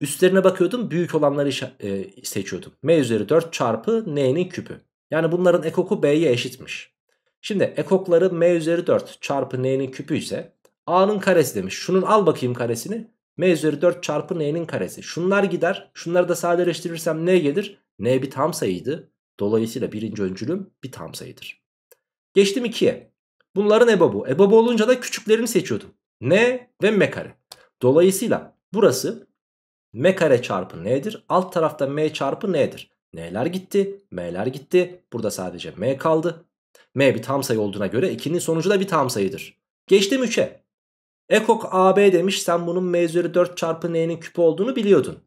Üstlerine bakıyordum büyük olanları e, seçiyordum. M üzeri 4 çarpı n'nin küpü. Yani bunların ekoku B'ye eşitmiş. Şimdi ekokları M üzeri 4 çarpı n'nin küpü ise A'nın karesi demiş. Şunun al bakayım karesini. M üzeri 4 çarpı N'nin karesi. Şunlar gider. Şunları da sadeleştirirsem N gelir. N bir tam sayıydı. Dolayısıyla birinci öncülüm bir tam sayıdır. Geçtim 2'ye. Bunların ebabu. Ebabu olunca da küçüklerini seçiyordum. N ve M kare. Dolayısıyla burası M kare çarpı N'dir. Alt tarafta M çarpı N'dir. N'ler gitti. M'ler gitti. Burada sadece M kaldı. M bir tam sayı olduğuna göre 2'nin sonucu da bir tam sayıdır. Geçtim 3'e. Ekok AB demiş sen bunun m üzeri 4 çarpı n'nin küpü olduğunu biliyordun.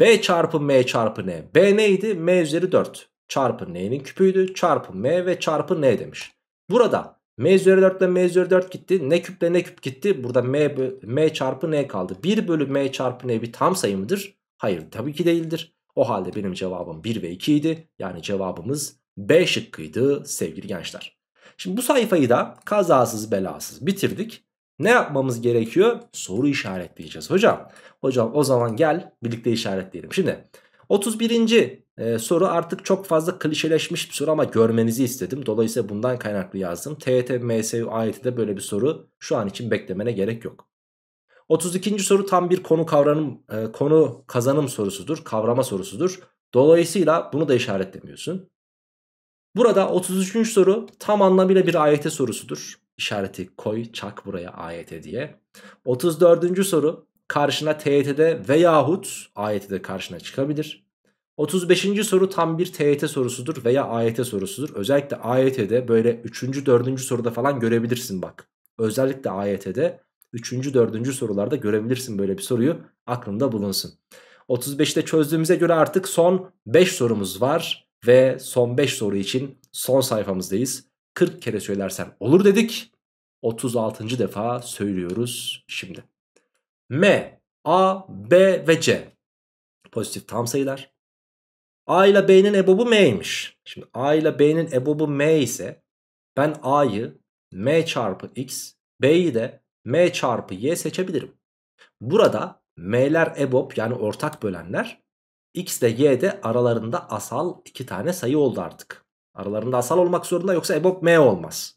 B çarpı m çarpı n. B neydi? M üzeri 4 çarpı n'nin küpüydü. Çarpı m ve çarpı n demiş. Burada m üzeri 4 ile m üzeri 4 gitti. Ne küple ne küp gitti. Burada m, m çarpı n kaldı. 1 bölü m çarpı n bir tam sayı mıdır? Hayır tabii ki değildir. O halde benim cevabım 1 ve 2 idi. Yani cevabımız B şıkkıydı sevgili gençler. Şimdi bu sayfayı da kazasız belasız bitirdik. Ne yapmamız gerekiyor? Soru işaretleyeceğiz hocam. Hocam o zaman gel birlikte işaretleyelim. Şimdi 31. Ee, soru artık çok fazla klişeleşmiş bir soru ama görmenizi istedim. Dolayısıyla bundan kaynaklı yazdım. TET MSU, AYT'de böyle bir soru şu an için beklemene gerek yok. 32. soru tam bir konu kavranım, e, konu kazanım sorusudur, kavrama sorusudur. Dolayısıyla bunu da işaretlemiyorsun. Burada 33. soru tam anlamıyla bir AYT sorusudur işareti koy çak buraya AYT diye. 34. soru karşına TYT'de veyahut AYT'de karşına çıkabilir. 35. soru tam bir TYT sorusudur veya AYT sorusudur. Özellikle AYT'de böyle 3. 4. soruda falan görebilirsin bak. Özellikle AYT'de 3. 4. sorularda görebilirsin böyle bir soruyu aklında bulunsun. 35'te çözdüğümüze göre artık son 5 sorumuz var ve son 5 soru için son sayfamızdayız. 40 kere söylersen olur dedik. 36. defa söylüyoruz şimdi. M, A, B ve C. Pozitif tam sayılar. A ile B'nin ebobu M'ymiş. Şimdi A ile B'nin ebobu M ise ben A'yı M çarpı X, B'yi de M çarpı Y seçebilirim. Burada M'ler ebob yani ortak bölenler. X ile Y de aralarında asal iki tane sayı oldu artık. Aralarında asal olmak zorunda yoksa EBOB M olmaz.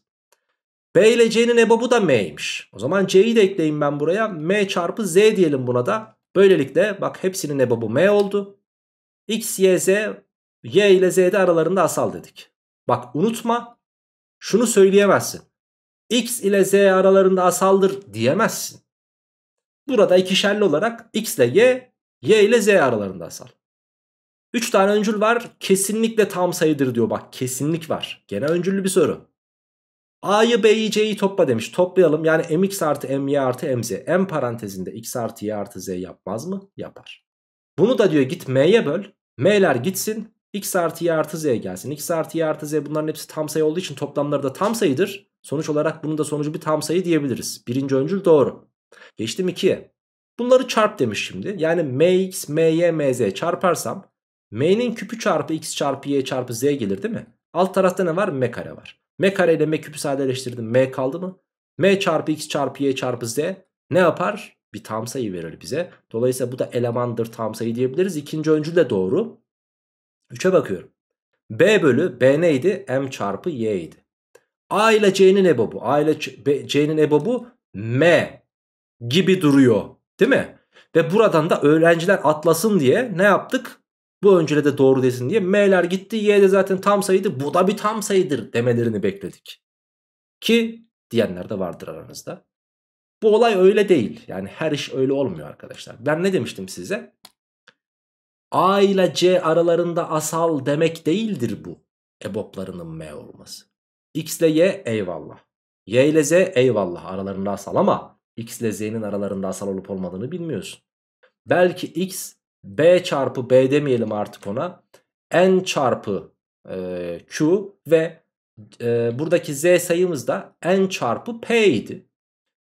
B ile C'nin EBOB'u da M'ymiş. O zaman C'yi de ekleyin ben buraya. M çarpı Z diyelim buna da. Böylelikle bak hepsinin EBOB'u M oldu. X, Y, Z, Y ile Z'de aralarında asal dedik. Bak unutma şunu söyleyemezsin. X ile Z aralarında asaldır diyemezsin. Burada ikişerli olarak X ile Y, Y ile Z aralarında asal. 3 tane öncül var kesinlikle tam sayıdır diyor bak kesinlik var. Gene öncüllü bir soru. A'yı B'yi C'yi topla demiş toplayalım yani mx artı my artı mz m parantezinde x artı y artı z yapmaz mı? Yapar. Bunu da diyor git m'ye böl m'ler gitsin x artı y artı z gelsin x artı y artı z bunların hepsi tam sayı olduğu için toplamları da tam sayıdır. Sonuç olarak bunun da sonucu bir tam sayı diyebiliriz. Birinci öncül doğru. Geçtim 2'ye. Bunları çarp demiş şimdi. Yani mx, my, mz çarparsam M'nin küpü çarpı x çarpı y çarpı z gelir değil mi? Alt tarafta ne var? M kare var. M kare ile m küpü sadeleştirdim. M kaldı mı? M çarpı x çarpı y çarpı z ne yapar? Bir tam sayı verir bize. Dolayısıyla bu da elemandır tam sayı diyebiliriz. İkinci öncül de doğru. 3'e bakıyorum. B bölü B neydi? M çarpı Y idi. A ile C'nin ebobu. A ile C'nin ebobu M gibi duruyor. Değil mi? Ve buradan da öğrenciler atlasın diye ne yaptık? Bu öncele de doğru desin diye M'ler gitti Y de zaten tam sayıydı bu da bir tam sayıdır demelerini bekledik. Ki diyenler de vardır aranızda. Bu olay öyle değil. Yani her iş öyle olmuyor arkadaşlar. Ben ne demiştim size? A ile C aralarında asal demek değildir bu. EBOB'larının M olması. X ile Y eyvallah. Y ile Z eyvallah aralarında asal ama X ile Z'nin aralarında asal olup olmadığını bilmiyorsun. Belki X B çarpı B demeyelim artık ona. N çarpı e, Q ve e, buradaki Z sayımız da N çarpı P idi.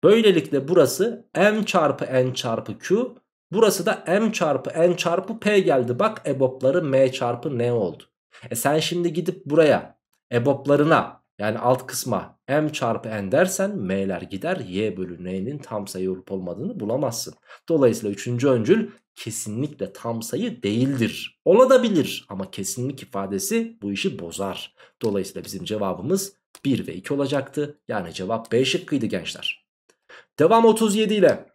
Böylelikle burası M çarpı N çarpı Q. Burası da M çarpı N çarpı P geldi. Bak ebopları M çarpı N oldu. E sen şimdi gidip buraya eboplarına yani alt kısma m çarpı n dersen m'ler gider y bölü n'nin tam sayı olup olmadığını bulamazsın. Dolayısıyla üçüncü öncül kesinlikle tam sayı değildir. Olabilir ama kesinlik ifadesi bu işi bozar. Dolayısıyla bizim cevabımız 1 ve 2 olacaktı. Yani cevap B şıkkıydı gençler. Devam 37 ile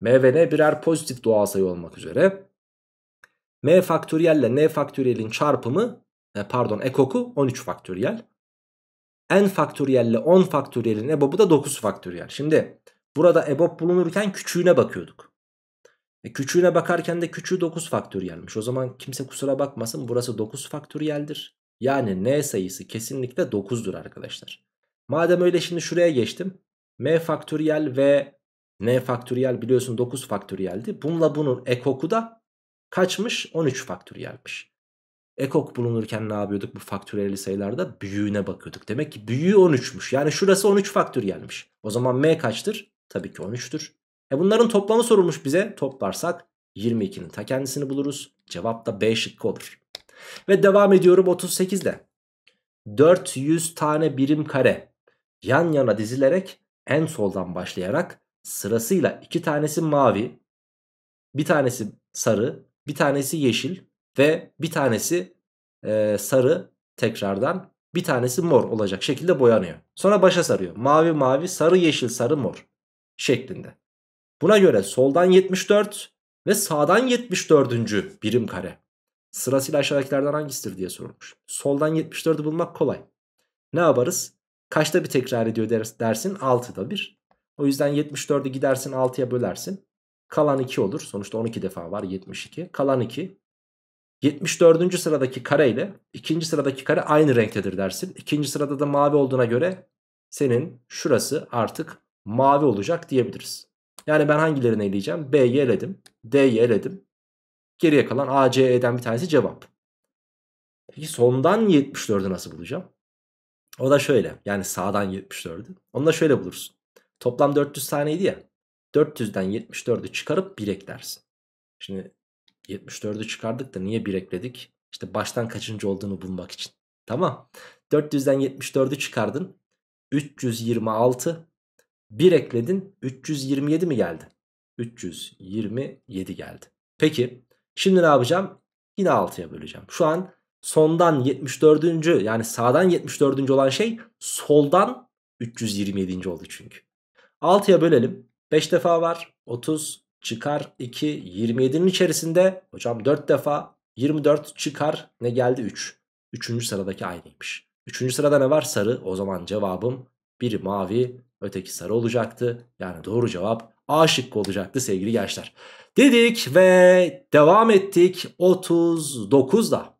M ve N birer pozitif doğal sayı olmak üzere. M faktöriyel ile N faktöriyelin çarpımı e, pardon ekoku 13 faktöriyel. N faktöriyel ile 10 faktöriyelin ebobu da 9 faktöriyel. Şimdi burada EBOB bulunurken küçüğüne bakıyorduk. E küçüğüne bakarken de küçüğü 9 faktöriyelmiş. O zaman kimse kusura bakmasın burası 9 faktöriyeldir. Yani n sayısı kesinlikle 9'dur arkadaşlar. Madem öyle şimdi şuraya geçtim. m faktöriyel ve n faktöriyel biliyorsun 9 faktöriyeldi. Bununla bunun ekoku da kaçmış? 13 faktöriyelmiş. Ekok bulunurken ne yapıyorduk bu faktöriyelli sayılarda? Büyüğüne bakıyorduk. Demek ki büyüğü 13'müş. Yani şurası 13 faktöriyelmiş. O zaman m kaçtır? Tabii ki 13'tür. E bunların toplamı sorulmuş bize. Toplarsak 22'nin ta kendisini buluruz. Cevap da B şıkkı olur. Ve devam ediyorum 38'de. 400 tane birim kare yan yana dizilerek en soldan başlayarak sırasıyla iki tanesi mavi, bir tanesi sarı, bir tanesi yeşil ve bir tanesi e, sarı tekrardan bir tanesi mor olacak şekilde boyanıyor. Sonra başa sarıyor. Mavi mavi sarı yeşil sarı mor şeklinde. Buna göre soldan 74 ve sağdan 74. birim kare. Sırasıyla aşağıdakilerden hangisidir diye sorulmuş. Soldan 74'ü bulmak kolay. Ne yaparız? Kaçta bir tekrar ediyor dersin? 6'da bir. O yüzden 74'ü gidersin 6'ya bölersin. Kalan 2 olur. Sonuçta 12 defa var 72. Kalan 2. 74. sıradaki kare ile 2. sıradaki kare aynı renktedir dersin. 2. sırada da mavi olduğuna göre senin şurası artık mavi olacak diyebiliriz. Yani ben hangilerini eleyeceğim? B'yi eledim. D'yi eledim. Geriye kalan A, C, E'den bir tanesi cevap. Peki sondan 74'ü nasıl bulacağım? O da şöyle. Yani sağdan 74'ü. Onu da şöyle bulursun. Toplam 400 taneydi ya. 400'den 74'ü çıkarıp 1 eklersin. Şimdi 74'ü çıkardık da niye 1 ekledik? İşte baştan kaçıncı olduğunu bulmak için. Tamam. 400'den 74'ü çıkardın. 326 1 ekledin 327 mi geldi? 327 geldi. Peki şimdi ne yapacağım? Yine 6'ya böleceğim. Şu an sondan 74. yani sağdan 74. olan şey soldan 327. oldu çünkü. 6'ya bölelim. 5 defa var. 30 çıkar 2. 27'nin içerisinde hocam 4 defa 24 çıkar ne geldi 3. 3. sıradaki aynıymış. 3. sırada ne var? Sarı. O zaman cevabım 1 mavi Öteki sarı olacaktı. Yani doğru cevap A şıkkı olacaktı sevgili gençler. Dedik ve devam ettik 39'da.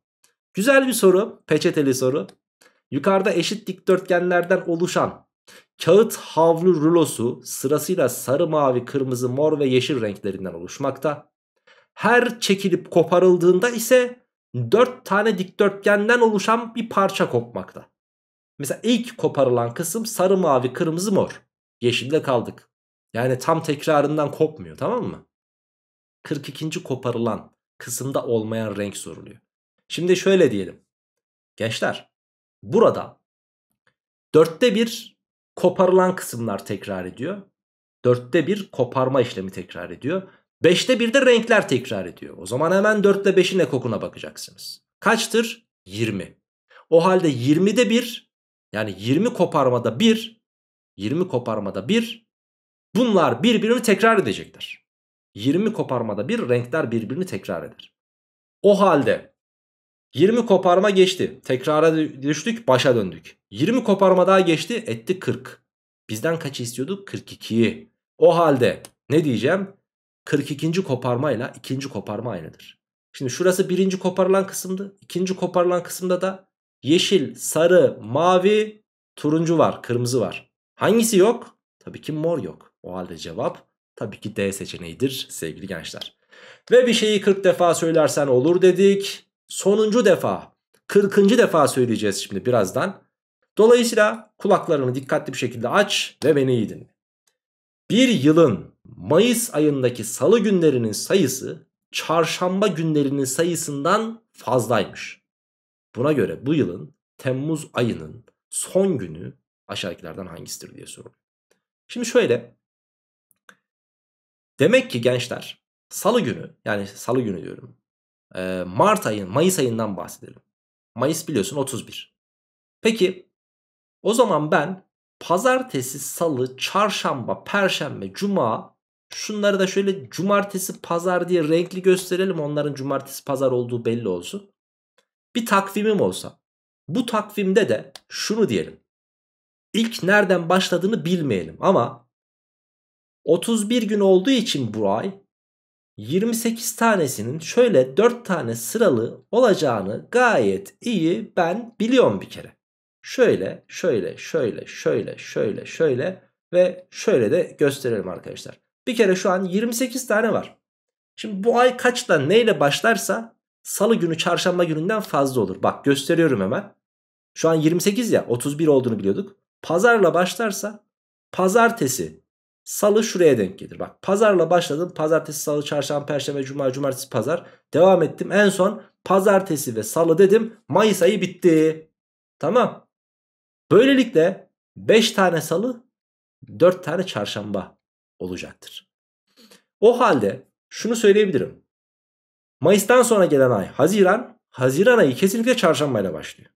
Güzel bir soru, peçeteli soru. Yukarıda eşit dikdörtgenlerden oluşan kağıt havlu rulosu sırasıyla sarı, mavi, kırmızı, mor ve yeşil renklerinden oluşmakta. Her çekilip koparıldığında ise 4 tane dikdörtgenden oluşan bir parça kopmakta. Mesela ilk koparılan kısım sarı mavi kırmızı mor. Yeşilde kaldık. Yani tam tekrarından kopmuyor tamam mı? 42. koparılan kısımda olmayan renk soruluyor. Şimdi şöyle diyelim. Gençler burada dörtte bir koparılan kısımlar tekrar ediyor. Dörtte bir koparma işlemi tekrar ediyor. Beşte bir de renkler tekrar ediyor. O zaman hemen dörtte beşin ekokuna bakacaksınız. Kaçtır? 20. O halde 20'de bir yani 20 koparmada 1, 20 koparmada 1 bunlar birbirini tekrar edecekler. 20 koparmada 1 renkler birbirini tekrar eder. O halde 20 koparma geçti. Tekrara düştük başa döndük. 20 koparma daha geçti etti 40. Bizden kaç istiyorduk? 42'yi. O halde ne diyeceğim? 42. koparmayla ikinci koparma aynıdır. Şimdi şurası birinci koparılan kısımdı. ikinci koparılan kısımda da Yeşil, sarı, mavi, turuncu var, kırmızı var. Hangisi yok? Tabii ki mor yok. O halde cevap tabii ki D seçeneğidir sevgili gençler. Ve bir şeyi 40 defa söylersen olur dedik. Sonuncu defa, 40. defa söyleyeceğiz şimdi birazdan. Dolayısıyla kulaklarını dikkatli bir şekilde aç ve beni iyi dinle. Bir yılın Mayıs ayındaki salı günlerinin sayısı çarşamba günlerinin sayısından fazlaymış. Buna göre bu yılın Temmuz ayının son günü aşağıdakilerden hangisidir diye soruluyor. Şimdi şöyle. Demek ki gençler salı günü yani salı günü diyorum. E, Mart ayın Mayıs ayından bahsedelim. Mayıs biliyorsun 31. Peki o zaman ben pazartesi, salı, çarşamba, perşembe, cuma şunları da şöyle cumartesi, pazar diye renkli gösterelim. Onların cumartesi, pazar olduğu belli olsun bir takvimim olsa bu takvimde de şunu diyelim. İlk nereden başladığını bilmeyelim ama 31 gün olduğu için bu ay 28 tanesinin şöyle 4 tane sıralı olacağını gayet iyi ben biliyorum bir kere. Şöyle, şöyle, şöyle, şöyle, şöyle, şöyle ve şöyle de gösterelim arkadaşlar. Bir kere şu an 28 tane var. Şimdi bu ay kaçta neyle başlarsa salı günü çarşamba gününden fazla olur. Bak gösteriyorum hemen. Şu an 28 ya 31 olduğunu biliyorduk. Pazarla başlarsa pazartesi salı şuraya denk gelir. Bak pazarla başladım. Pazartesi, salı, çarşamba, perşembe, cuma, cumartesi, pazar. Devam ettim. En son pazartesi ve salı dedim. Mayıs ayı bitti. Tamam. Böylelikle 5 tane salı 4 tane çarşamba olacaktır. O halde şunu söyleyebilirim. Mayıs'tan sonra gelen ay Haziran. Haziran ayı kesinlikle çarşamba ile başlıyor.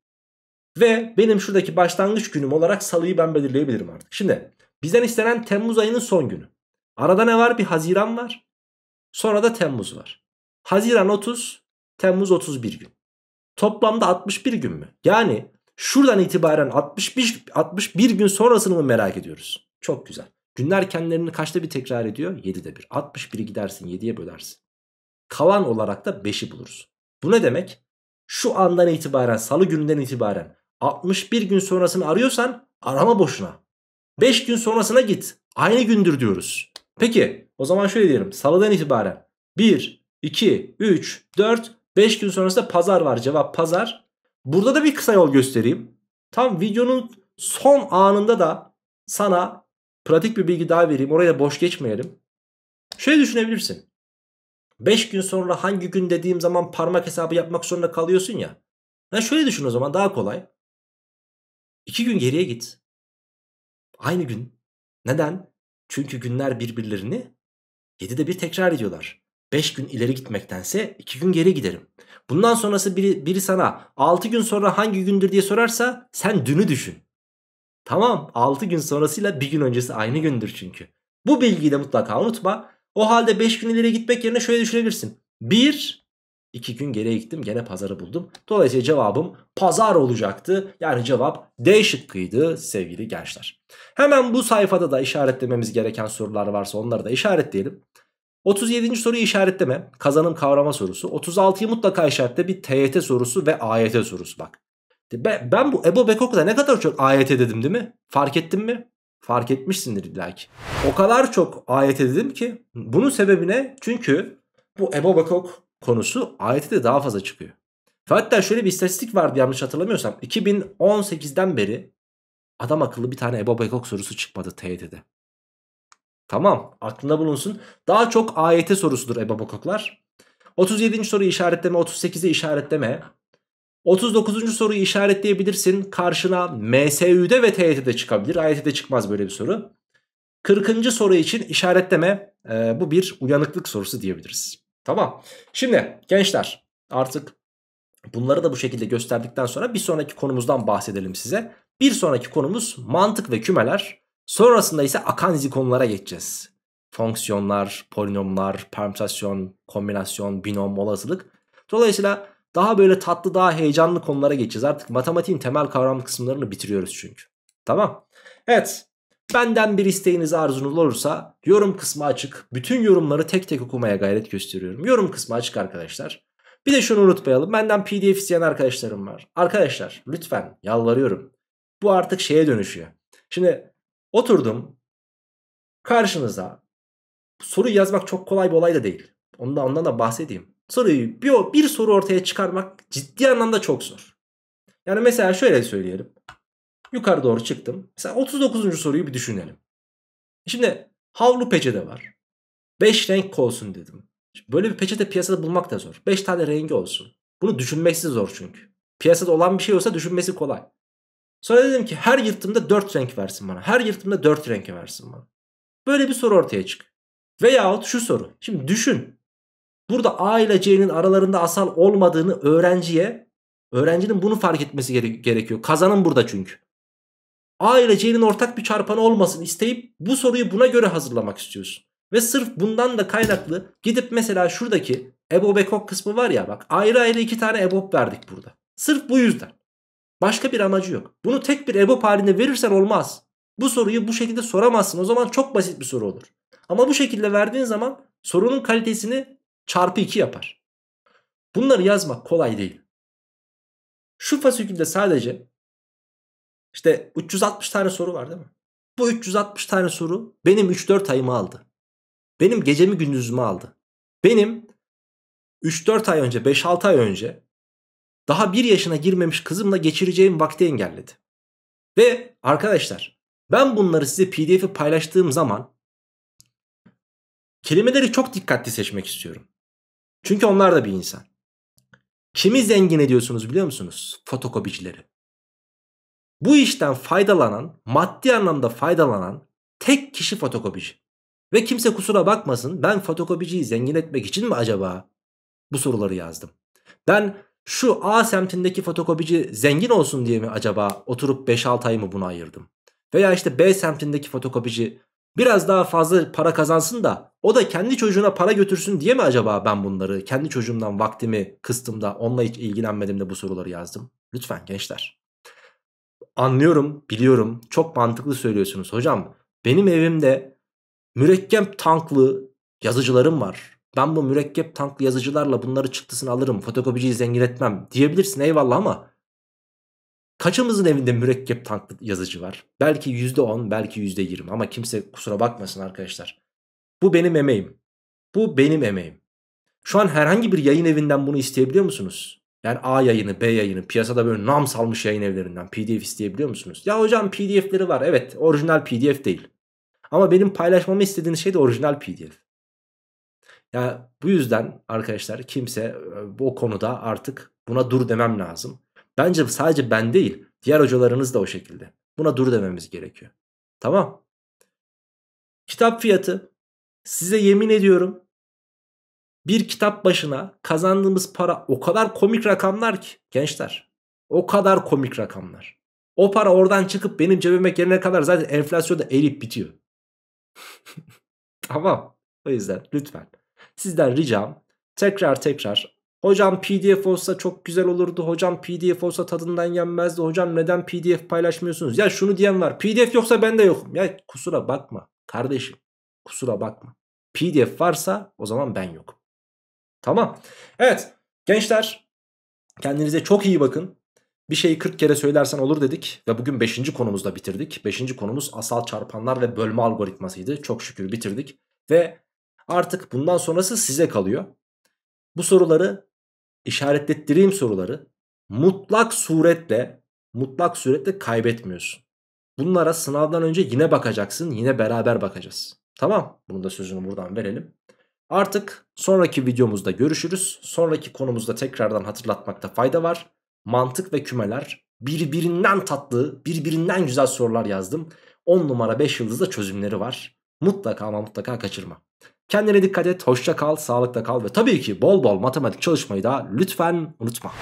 Ve benim şuradaki başlangıç günüm olarak salıyı ben belirleyebilirim artık. Şimdi bizden istenen Temmuz ayının son günü. Arada ne var? Bir Haziran var. Sonra da Temmuz var. Haziran 30, Temmuz 31 gün. Toplamda 61 gün mü? Yani şuradan itibaren 61, 61 gün sonrasını mı merak ediyoruz? Çok güzel. Günler kendilerini kaçta bir tekrar ediyor? 7'de bir. 61'i gidersin 7'ye bölersin. Kalan olarak da 5'i buluruz. Bu ne demek? Şu andan itibaren salı gününden itibaren 61 gün sonrasını arıyorsan arama boşuna. 5 gün sonrasına git. Aynı gündür diyoruz. Peki o zaman şöyle diyelim. Salıdan itibaren 1, 2, 3, 4, 5 gün sonrasında pazar var. Cevap pazar. Burada da bir kısa yol göstereyim. Tam videonun son anında da sana pratik bir bilgi daha vereyim. Oraya da boş geçmeyelim. Şöyle düşünebilirsin. 5 gün sonra hangi gün dediğim zaman parmak hesabı yapmak zorunda kalıyorsun ya. Ya şöyle düşün o zaman daha kolay. 2 gün geriye git. Aynı gün. Neden? Çünkü günler birbirlerini 7'de bir tekrar ediyorlar. 5 gün ileri gitmektense 2 gün geri giderim. Bundan sonrası biri, biri sana 6 gün sonra hangi gündür diye sorarsa sen dünü düşün. Tamam 6 gün sonrasıyla bir gün öncesi aynı gündür çünkü. Bu bilgiyi de mutlaka unutma. O halde 5 gün ileri gitmek yerine şöyle düşünebilirsin. 1 2 gün geriye gittim gene pazarı buldum. Dolayısıyla cevabım pazar olacaktı. Yani cevap D şıkkıydı sevgili gençler. Hemen bu sayfada da işaretlememiz gereken sorular varsa onları da işaretleyelim. 37. soruyu işaretleme kazanım kavrama sorusu. 36'yı mutlaka işaretle bir TYT sorusu ve AYT sorusu bak. Ben bu Ebo Bekok'ta ne kadar çok AYT dedim değil mi? Fark ettin mi? Fark etmişsindir illa O kadar çok ayete dedim ki bunun sebebi ne? Çünkü bu Ebu Bakok konusu ayete de daha fazla çıkıyor. Hatta şöyle bir istatistik vardı yanlış hatırlamıyorsam. 2018'den beri adam akıllı bir tane Ebu Bekok sorusu çıkmadı TYT'de. Tamam aklında bulunsun. Daha çok ayete sorusudur Ebu Bekoklar. 37. soruyu işaretleme, 38'i işaretleme. 39. soruyu işaretleyebilirsin. Karşına MSÜ'de ve TYT'de çıkabilir. AYT'de çıkmaz böyle bir soru. 40. soru için işaretleme e, bu bir uyanıklık sorusu diyebiliriz. Tamam. Şimdi gençler artık bunları da bu şekilde gösterdikten sonra bir sonraki konumuzdan bahsedelim size. Bir sonraki konumuz mantık ve kümeler. Sonrasında ise akanzi konulara geçeceğiz. Fonksiyonlar, polinomlar, permütasyon, kombinasyon, binom, olasılık. Dolayısıyla daha böyle tatlı daha heyecanlı konulara geçeceğiz. Artık matematiğin temel kavram kısımlarını bitiriyoruz çünkü. Tamam. Evet. Benden bir isteğiniz arzunuz olursa yorum kısmı açık. Bütün yorumları tek tek okumaya gayret gösteriyorum. Yorum kısmı açık arkadaşlar. Bir de şunu unutmayalım. Benden pdf isteyen arkadaşlarım var. Arkadaşlar lütfen yalvarıyorum. Bu artık şeye dönüşüyor. Şimdi oturdum karşınıza soru yazmak çok kolay bir olay da değil. Ondan, ondan da bahsedeyim soruyu bir, bir soru ortaya çıkarmak ciddi anlamda çok zor. Yani mesela şöyle söyleyelim. Yukarı doğru çıktım. Mesela 39. soruyu bir düşünelim. Şimdi havlu peçete var. 5 renk olsun dedim. Şimdi böyle bir peçete piyasada bulmak da zor. 5 tane rengi olsun. Bunu düşünmesi zor çünkü. Piyasada olan bir şey olsa düşünmesi kolay. Sonra dedim ki her yırtımda 4 renk versin bana. Her yırtımda 4 renk versin bana. Böyle bir soru ortaya çık. Veyahut şu soru. Şimdi düşün. Burada A ile C'nin aralarında asal olmadığını öğrenciye, öğrencinin bunu fark etmesi gere gerekiyor. Kazanım burada çünkü. A ile C'nin ortak bir çarpanı olmasın isteyip bu soruyu buna göre hazırlamak istiyorsun. Ve sırf bundan da kaynaklı gidip mesela şuradaki EBOB ekok kısmı var ya bak ayrı ayrı iki tane EBOB verdik burada. Sırf bu yüzden. Başka bir amacı yok. Bunu tek bir EBOB halinde verirsen olmaz. Bu soruyu bu şekilde soramazsın. O zaman çok basit bir soru olur. Ama bu şekilde verdiğin zaman sorunun kalitesini çarpı 2 yapar. Bunları yazmak kolay değil. Şu fasikülde sadece işte 360 tane soru var değil mi? Bu 360 tane soru benim 3-4 ayımı aldı. Benim gecemi gündüzümü aldı. Benim 3-4 ay önce 5-6 ay önce daha 1 yaşına girmemiş kızımla geçireceğim vakti engelledi. Ve arkadaşlar ben bunları size pdf'i paylaştığım zaman kelimeleri çok dikkatli seçmek istiyorum. Çünkü onlar da bir insan. Kimi zengin ediyorsunuz biliyor musunuz? Fotokopicileri. Bu işten faydalanan, maddi anlamda faydalanan tek kişi fotokopici. Ve kimse kusura bakmasın ben fotokopiciyi zengin etmek için mi acaba bu soruları yazdım. Ben şu A semtindeki fotokopici zengin olsun diye mi acaba oturup 5-6 ay mı bunu ayırdım? Veya işte B semtindeki fotokopici Biraz daha fazla para kazansın da o da kendi çocuğuna para götürsün diye mi acaba ben bunları kendi çocuğumdan vaktimi kıstım da onunla hiç ilgilenmedim de bu soruları yazdım? Lütfen gençler. Anlıyorum, biliyorum. Çok mantıklı söylüyorsunuz. Hocam benim evimde mürekkep tanklı yazıcılarım var. Ben bu mürekkep tanklı yazıcılarla bunları çıktısını alırım. Fotokopiciyi zengin etmem diyebilirsin eyvallah ama Kaçımızın evinde mürekkep tanklı yazıcı var? Belki %10 belki %20 ama kimse kusura bakmasın arkadaşlar. Bu benim emeğim. Bu benim emeğim. Şu an herhangi bir yayın evinden bunu isteyebiliyor musunuz? Yani A yayını, B yayını, piyasada böyle nam salmış yayın evlerinden pdf isteyebiliyor musunuz? Ya hocam pdf'leri var evet orijinal pdf değil. Ama benim paylaşmamı istediğiniz şey de orijinal pdf. Ya yani bu yüzden arkadaşlar kimse o e, konuda artık buna dur demem lazım. Bence sadece ben değil diğer hocalarınız da o şekilde. Buna dur dememiz gerekiyor. Tamam. Kitap fiyatı size yemin ediyorum bir kitap başına kazandığımız para o kadar komik rakamlar ki gençler. O kadar komik rakamlar. O para oradan çıkıp benim cebime gelene kadar zaten enflasyonda erip bitiyor. tamam. O yüzden lütfen. Sizden ricam tekrar tekrar Hocam pdf olsa çok güzel olurdu. Hocam pdf olsa tadından yenmezdi. Hocam neden pdf paylaşmıyorsunuz? Ya şunu diyen var. Pdf yoksa ben de yokum. Ya kusura bakma kardeşim. Kusura bakma. PDF varsa o zaman ben yokum. Tamam. Evet gençler kendinize çok iyi bakın. Bir şeyi 40 kere söylersen olur dedik ve bugün 5. konumuzda bitirdik. 5. konumuz asal çarpanlar ve bölme algoritmasıydı. Çok şükür bitirdik ve artık bundan sonrası size kalıyor. Bu soruları işaretlettireyim soruları mutlak suretle mutlak suretle kaybetmiyorsun. Bunlara sınavdan önce yine bakacaksın. Yine beraber bakacağız. Tamam. Bunun da sözünü buradan verelim. Artık sonraki videomuzda görüşürüz. Sonraki konumuzda tekrardan hatırlatmakta fayda var. Mantık ve kümeler birbirinden tatlı, birbirinden güzel sorular yazdım. 10 numara 5 yıldızda çözümleri var. Mutlaka ama mutlaka kaçırma. Kendine dikkat et, hoşça kal, sağlıkla kal ve tabii ki bol bol matematik çalışmayı da lütfen unutma.